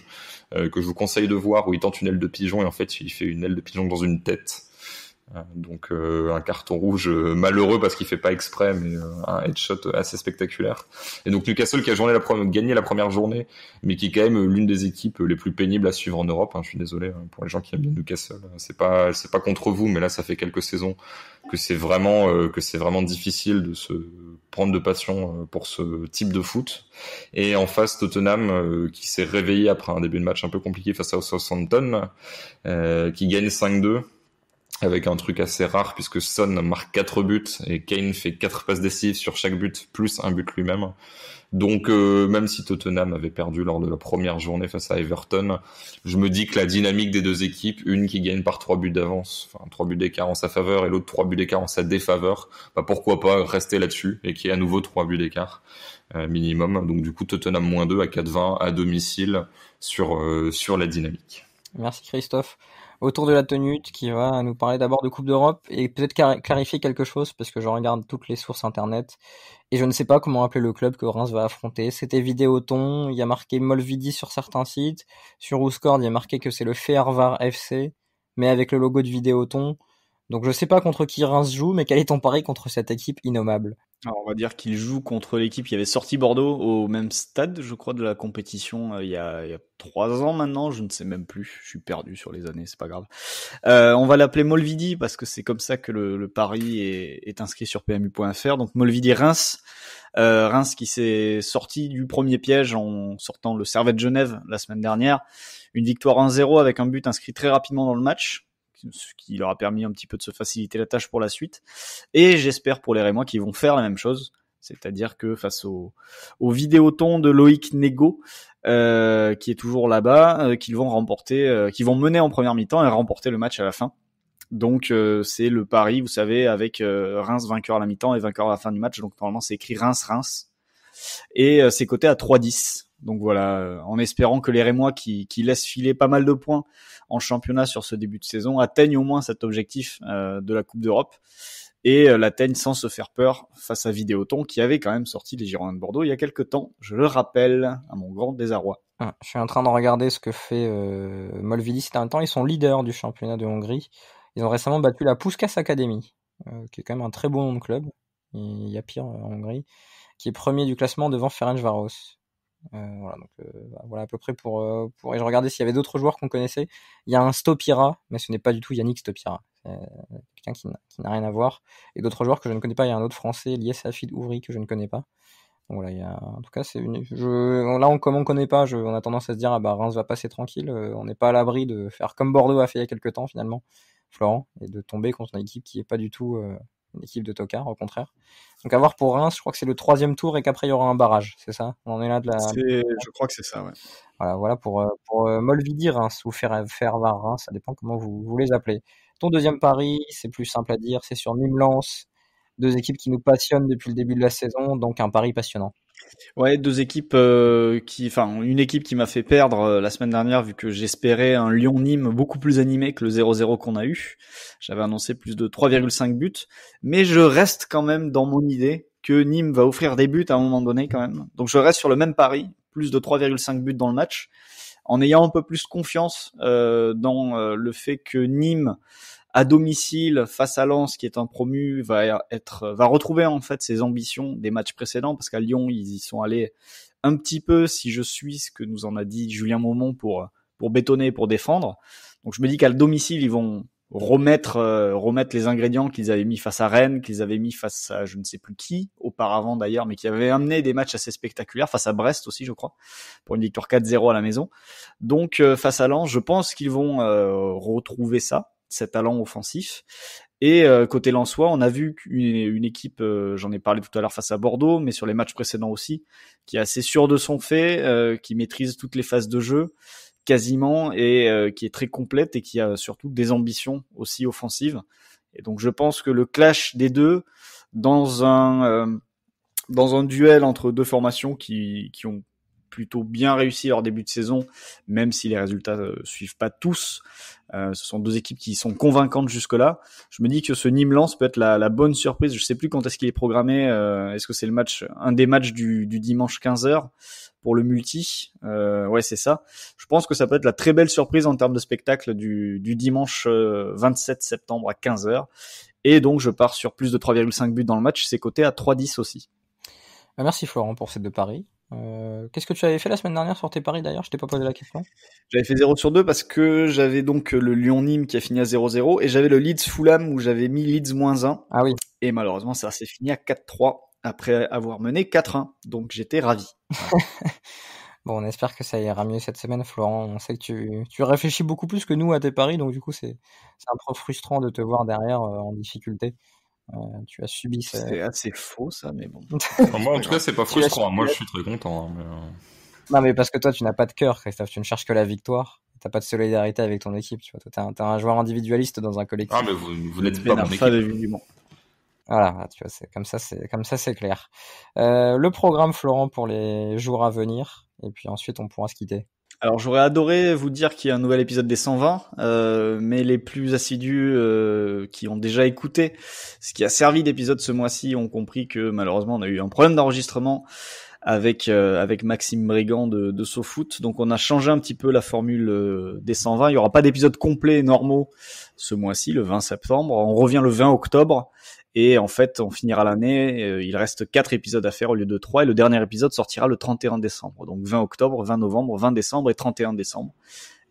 Euh, que je vous conseille de voir où il tente une aile de pigeon et en fait il fait une aile de pigeon dans une tête. Hein, donc euh, un carton rouge euh, malheureux parce qu'il fait pas exprès, mais euh, un headshot assez spectaculaire. Et donc Newcastle qui a la gagné la première journée, mais qui est quand même l'une des équipes les plus pénibles à suivre en Europe. Hein. Je suis désolé hein, pour les gens qui aiment bien Newcastle. C'est pas c'est pas contre vous, mais là ça fait quelques saisons que c'est vraiment que c'est vraiment difficile de se prendre de passion pour ce type de foot. Et en face Tottenham qui s'est réveillé après un début de match un peu compliqué face à Southampton, qui gagne 5-2 avec un truc assez rare puisque Son marque 4 buts et Kane fait 4 passes décisives sur chaque but plus un but lui-même. Donc euh, même si Tottenham avait perdu lors de la première journée face à Everton, je me dis que la dynamique des deux équipes, une qui gagne par 3 buts d'avance, enfin 3 buts d'écart en sa faveur et l'autre 3 buts d'écart en sa défaveur, bah, pourquoi pas rester là-dessus et qu'il y ait à nouveau 3 buts d'écart euh, minimum. Donc du coup Tottenham moins 2 à 4-20 à domicile sur euh, sur la dynamique. Merci Christophe autour de la tenue, qui va nous parler d'abord de Coupe d'Europe et peut-être clarifier quelque chose parce que je regarde toutes les sources internet et je ne sais pas comment appeler le club que Reims va affronter. C'était Vidéoton, il y a marqué Molvidi sur certains sites, sur Ouscord il y a marqué que c'est le Fervar FC mais avec le logo de Vidéoton. Donc je sais pas contre qui Reims joue mais quel est ton pari contre cette équipe innommable on va dire qu'il joue contre l'équipe qui avait sorti Bordeaux au même stade, je crois, de la compétition euh, il, y a, il, y a, trois ans maintenant. Je ne sais même plus. Je suis perdu sur les années, c'est pas grave. Euh, on va l'appeler Molvidi parce que c'est comme ça que le, pari est, inscrit sur PMU.fr. Donc Molvidi Reims, euh, Reims qui s'est sorti du premier piège en sortant le Servette Genève la semaine dernière. Une victoire 1-0 avec un but inscrit très rapidement dans le match ce qui leur a permis un petit peu de se faciliter la tâche pour la suite. Et j'espère pour les Rémois qu'ils vont faire la même chose. C'est-à-dire que face au, au vidéoton de Loïc Nego, euh, qui est toujours là-bas, euh, qu'ils vont remporter, euh, qu'ils vont mener en première mi-temps et remporter le match à la fin. Donc c'est le pari, vous savez, avec Reims vainqueur à la mi-temps et vainqueur à la fin du match. Donc normalement c'est écrit Reims-Reims. Et c'est coté à 3-10. Donc voilà, euh, en espérant que les Rémois qui, laissent filer pas mal de points en championnat sur ce début de saison atteignent au moins cet objectif euh, de la Coupe d'Europe et euh, l'atteignent sans se faire peur face à Vidéoton qui avait quand même sorti les Girondins de Bordeaux il y a quelques temps, je le rappelle, à mon grand désarroi. Ah, je suis en train de regarder ce que fait Molvili temps. Ils sont leaders du championnat de Hongrie. Ils ont récemment battu la Puskas Academy, qui est quand même un très bon nom de club. Il y a pire en Hongrie, qui est premier du classement devant Ferencvaros. Euh, voilà, donc, euh, bah, voilà à peu près pour, euh, pour... Et je regardais s'il y avait d'autres joueurs qu'on connaissait. Il y a un Stopira, mais ce n'est pas du tout Yannick Stopira. Quelqu'un qui n'a rien à voir. Et d'autres joueurs que je ne connais pas. Il y a un autre français, Lies Safid Ouvry, que je ne connais pas. voilà, il y a... en tout cas, c'est une... je... là, on, comme on connaît pas, je... on a tendance à se dire, ah bah, Reims va passer tranquille. on n'est pas à l'abri de faire comme Bordeaux a fait il y a quelques temps, finalement, Florent, et de tomber contre une équipe qui n'est pas du tout L'équipe équipe de Tokar, au contraire. Donc avoir pour Reims, je crois que c'est le troisième tour et qu'après il y aura un barrage, c'est ça On est là de la. Je crois que c'est ça, ouais. Voilà, pour, euh, pour euh, Molvidi Reims hein, ou faire, Reims, hein, ça dépend comment vous, voulez les appelez. Ton deuxième pari, c'est plus simple à dire, c'est sur Nîmes-Lens, deux équipes qui nous passionnent depuis le début de la saison, donc un pari passionnant. Ouais, deux équipes euh, qui, enfin, une équipe qui m'a fait perdre euh, la semaine dernière vu que j'espérais un Lyon-Nîmes beaucoup plus animé que le 0-0 qu'on a eu. J'avais annoncé plus de 3,5 buts, mais je reste quand même dans mon idée que Nîmes va offrir des buts à un moment donné quand même. Donc je reste sur le même pari, plus de 3,5 buts dans le match, en ayant un peu plus confiance euh, dans le fait que Nîmes à domicile face à Lens qui est un promu va être va retrouver en fait ses ambitions des matchs précédents parce qu'à Lyon ils y sont allés un petit peu si je suis ce que nous en a dit Julien Maumont pour pour bétonner pour défendre. Donc je me dis qu'à domicile ils vont remettre euh, remettre les ingrédients qu'ils avaient mis face à Rennes, qu'ils avaient mis face à je ne sais plus qui auparavant d'ailleurs, mais qui avaient amené des matchs assez spectaculaires face à Brest aussi, je crois, pour une victoire 4-0 à la maison. Donc euh, face à Lens, je pense qu'ils vont euh, retrouver ça cet talents offensif Et euh, côté Lensois, on a vu une, équipe, euh, j'en ai parlé tout à l'heure face à Bordeaux, mais sur les matchs précédents aussi, qui est assez sûre de son fait, euh, qui maîtrise toutes les phases de jeu quasiment et qui est très complète et qui a surtout des ambitions aussi offensives. Et donc je pense que le clash des deux dans un dans un duel entre deux formations qui, qui ont plutôt bien réussi leur début de saison, même si les résultats ne euh, suivent pas tous. Euh, ce sont deux équipes qui sont convaincantes jusque-là. Je me dis que ce Nîmes-Lens peut être la, bonne surprise. Je ne sais plus quand est-ce qu'il est programmé. Euh, est-ce que c'est le match, un des matchs du, dimanche 15h pour le multi Ouais, c'est ça. Je pense que ça peut être la très belle surprise en termes de spectacle du, dimanche 27 septembre à 15h. Et donc, je pars sur plus de 3,5 buts dans le match. C'est coté à 3,10 aussi. Merci Florent pour ces deux paris. Euh, qu'est-ce que tu avais fait la semaine dernière sur tes paris d'ailleurs Je t'ai pas posé la question. J'avais fait 0 sur 2 parce que j'avais donc euh, le Lyon-Nîmes qui a fini à 0-0 et j'avais le Leeds-Fulham où j'avais mis Leeds moins 1. Ah oui. Et malheureusement, ça s'est fini à 4-3 après avoir mené 4-1. Donc j'étais ravi. bon, on espère que ça ira mieux cette semaine, Florent. On sait que tu, tu réfléchis beaucoup plus que nous à tes paris, donc du coup, c'est, un peu frustrant de te voir derrière euh, en difficulté tu as subi ça. C'est assez faux, ça, mais bon. moi, en tout cas, c'est pas frustrant. Moi, je suis très content. Hein, euh. Non, mais parce que toi, tu n'as pas de cœur, Christophe. Tu ne cherches que la victoire. T'as pas de solidarité avec ton équipe. Tu vois. Toi, t'es un, joueur individualiste dans un collectif. Ah, mais vous, n'êtes pas mon équipe. Voilà, tu vois, comme ça, c'est comme ça, c'est clair. Euh, le programme, Florent, pour les jours à venir, et puis ensuite, on pourra se quitter. Alors j'aurais adoré vous dire qu'il y a un nouvel épisode des 120, euh, mais les plus assidus euh, qui ont déjà écouté ce qui a servi d'épisode ce mois-ci ont compris que malheureusement on a eu un problème d'enregistrement avec euh, avec Maxime Brigand de, de SoFoot. Donc on a changé un petit peu la formule euh, des 120. Il n'y aura pas d'épisode complet normaux ce mois-ci, le 20 septembre. On revient le 20 octobre et en fait, on finira l'année. Euh, il reste quatre épisodes à faire au lieu de trois. Et le dernier épisode sortira le 31 décembre. Donc 20 octobre, 20 novembre, 20 décembre et 31 décembre.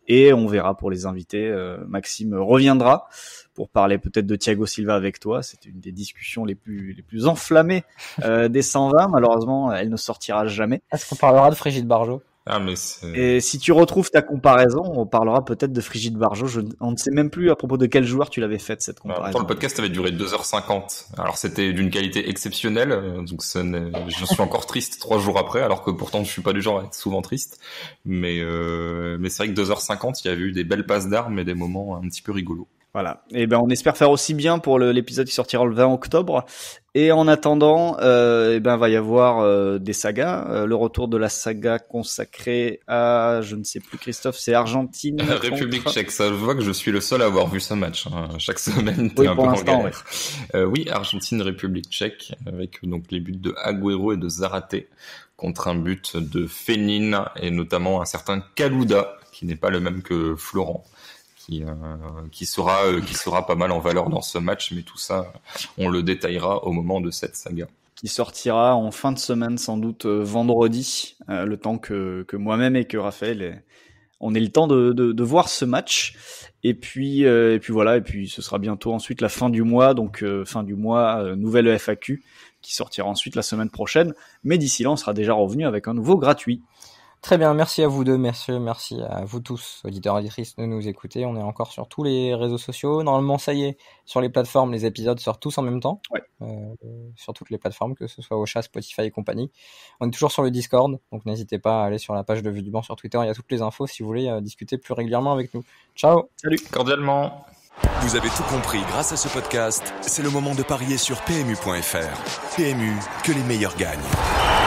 Et on verra pour les invités. Euh, Maxime reviendra pour parler peut-être de Thiago Silva avec toi. C'est une des discussions les plus, les plus enflammées euh, des 120. Malheureusement, elle ne sortira jamais. Est-ce qu'on parlera de Frigide Barjot ah, et si tu retrouves ta comparaison, on parlera peut-être de Frigide Barjot. Je... On ne sait même plus à propos de quel joueur tu l'avais faite cette bah, comparaison. le podcast avait duré 2h50. Alors c'était d'une qualité exceptionnelle. Euh, donc je suis encore triste trois jours après, alors que pourtant je suis pas du genre à être souvent triste. Mais, euh, mais c'est vrai que 2h50, il y avait eu des belles passes d'armes et des moments un petit peu rigolos. Voilà. Et eh ben on espère faire aussi bien pour l'épisode qui sortira le 20 octobre. Et en attendant, euh, et eh ben va y avoir euh, des sagas. Euh, le retour de la saga consacrée à, je ne sais plus, Christophe, c'est Argentine. République tchèque. Ça voit que je suis le seul à avoir vu ce match. Hein. Chaque semaine, t'es oui, un peu euh, oui, Argentine, République tchèque, avec donc les buts de Agüero et de Zarate, contre un but de Fénine et notamment un certain Kalouda, qui n'est pas le même que Florent qui, euh, qui, sera, euh, qui sera pas mal en valeur dans ce match, mais tout ça, on le détaillera au moment de cette saga qui sortira en fin de semaine, sans doute euh, vendredi, le temps que, que moi-même et que Raphaël on ait le temps de, de, voir ce match. Et puis, et puis voilà, et puis ce sera bientôt ensuite la fin du mois, donc fin du mois, nouvelle FAQ qui sortira ensuite la semaine prochaine. Mais d'ici là, on sera déjà revenu avec un nouveau gratuit. Très bien, merci à vous deux, merci, merci à vous tous, auditeurs et auditrices, de nous écouter. On est encore sur tous les réseaux sociaux. Normalement, ça y est, sur les plateformes, les épisodes sortent tous en même temps. Euh, sur toutes les plateformes, que ce soit Ocha, Spotify et compagnie. On est toujours sur le Discord, donc n'hésitez pas à aller sur la page de Vue du Banc sur Twitter. Il y a toutes les infos si vous voulez euh, discuter plus régulièrement avec nous. Ciao Salut Cordialement Vous avez tout compris grâce à ce podcast. C'est le moment de parier sur PMU.fr. PMU, que les meilleurs gagnent.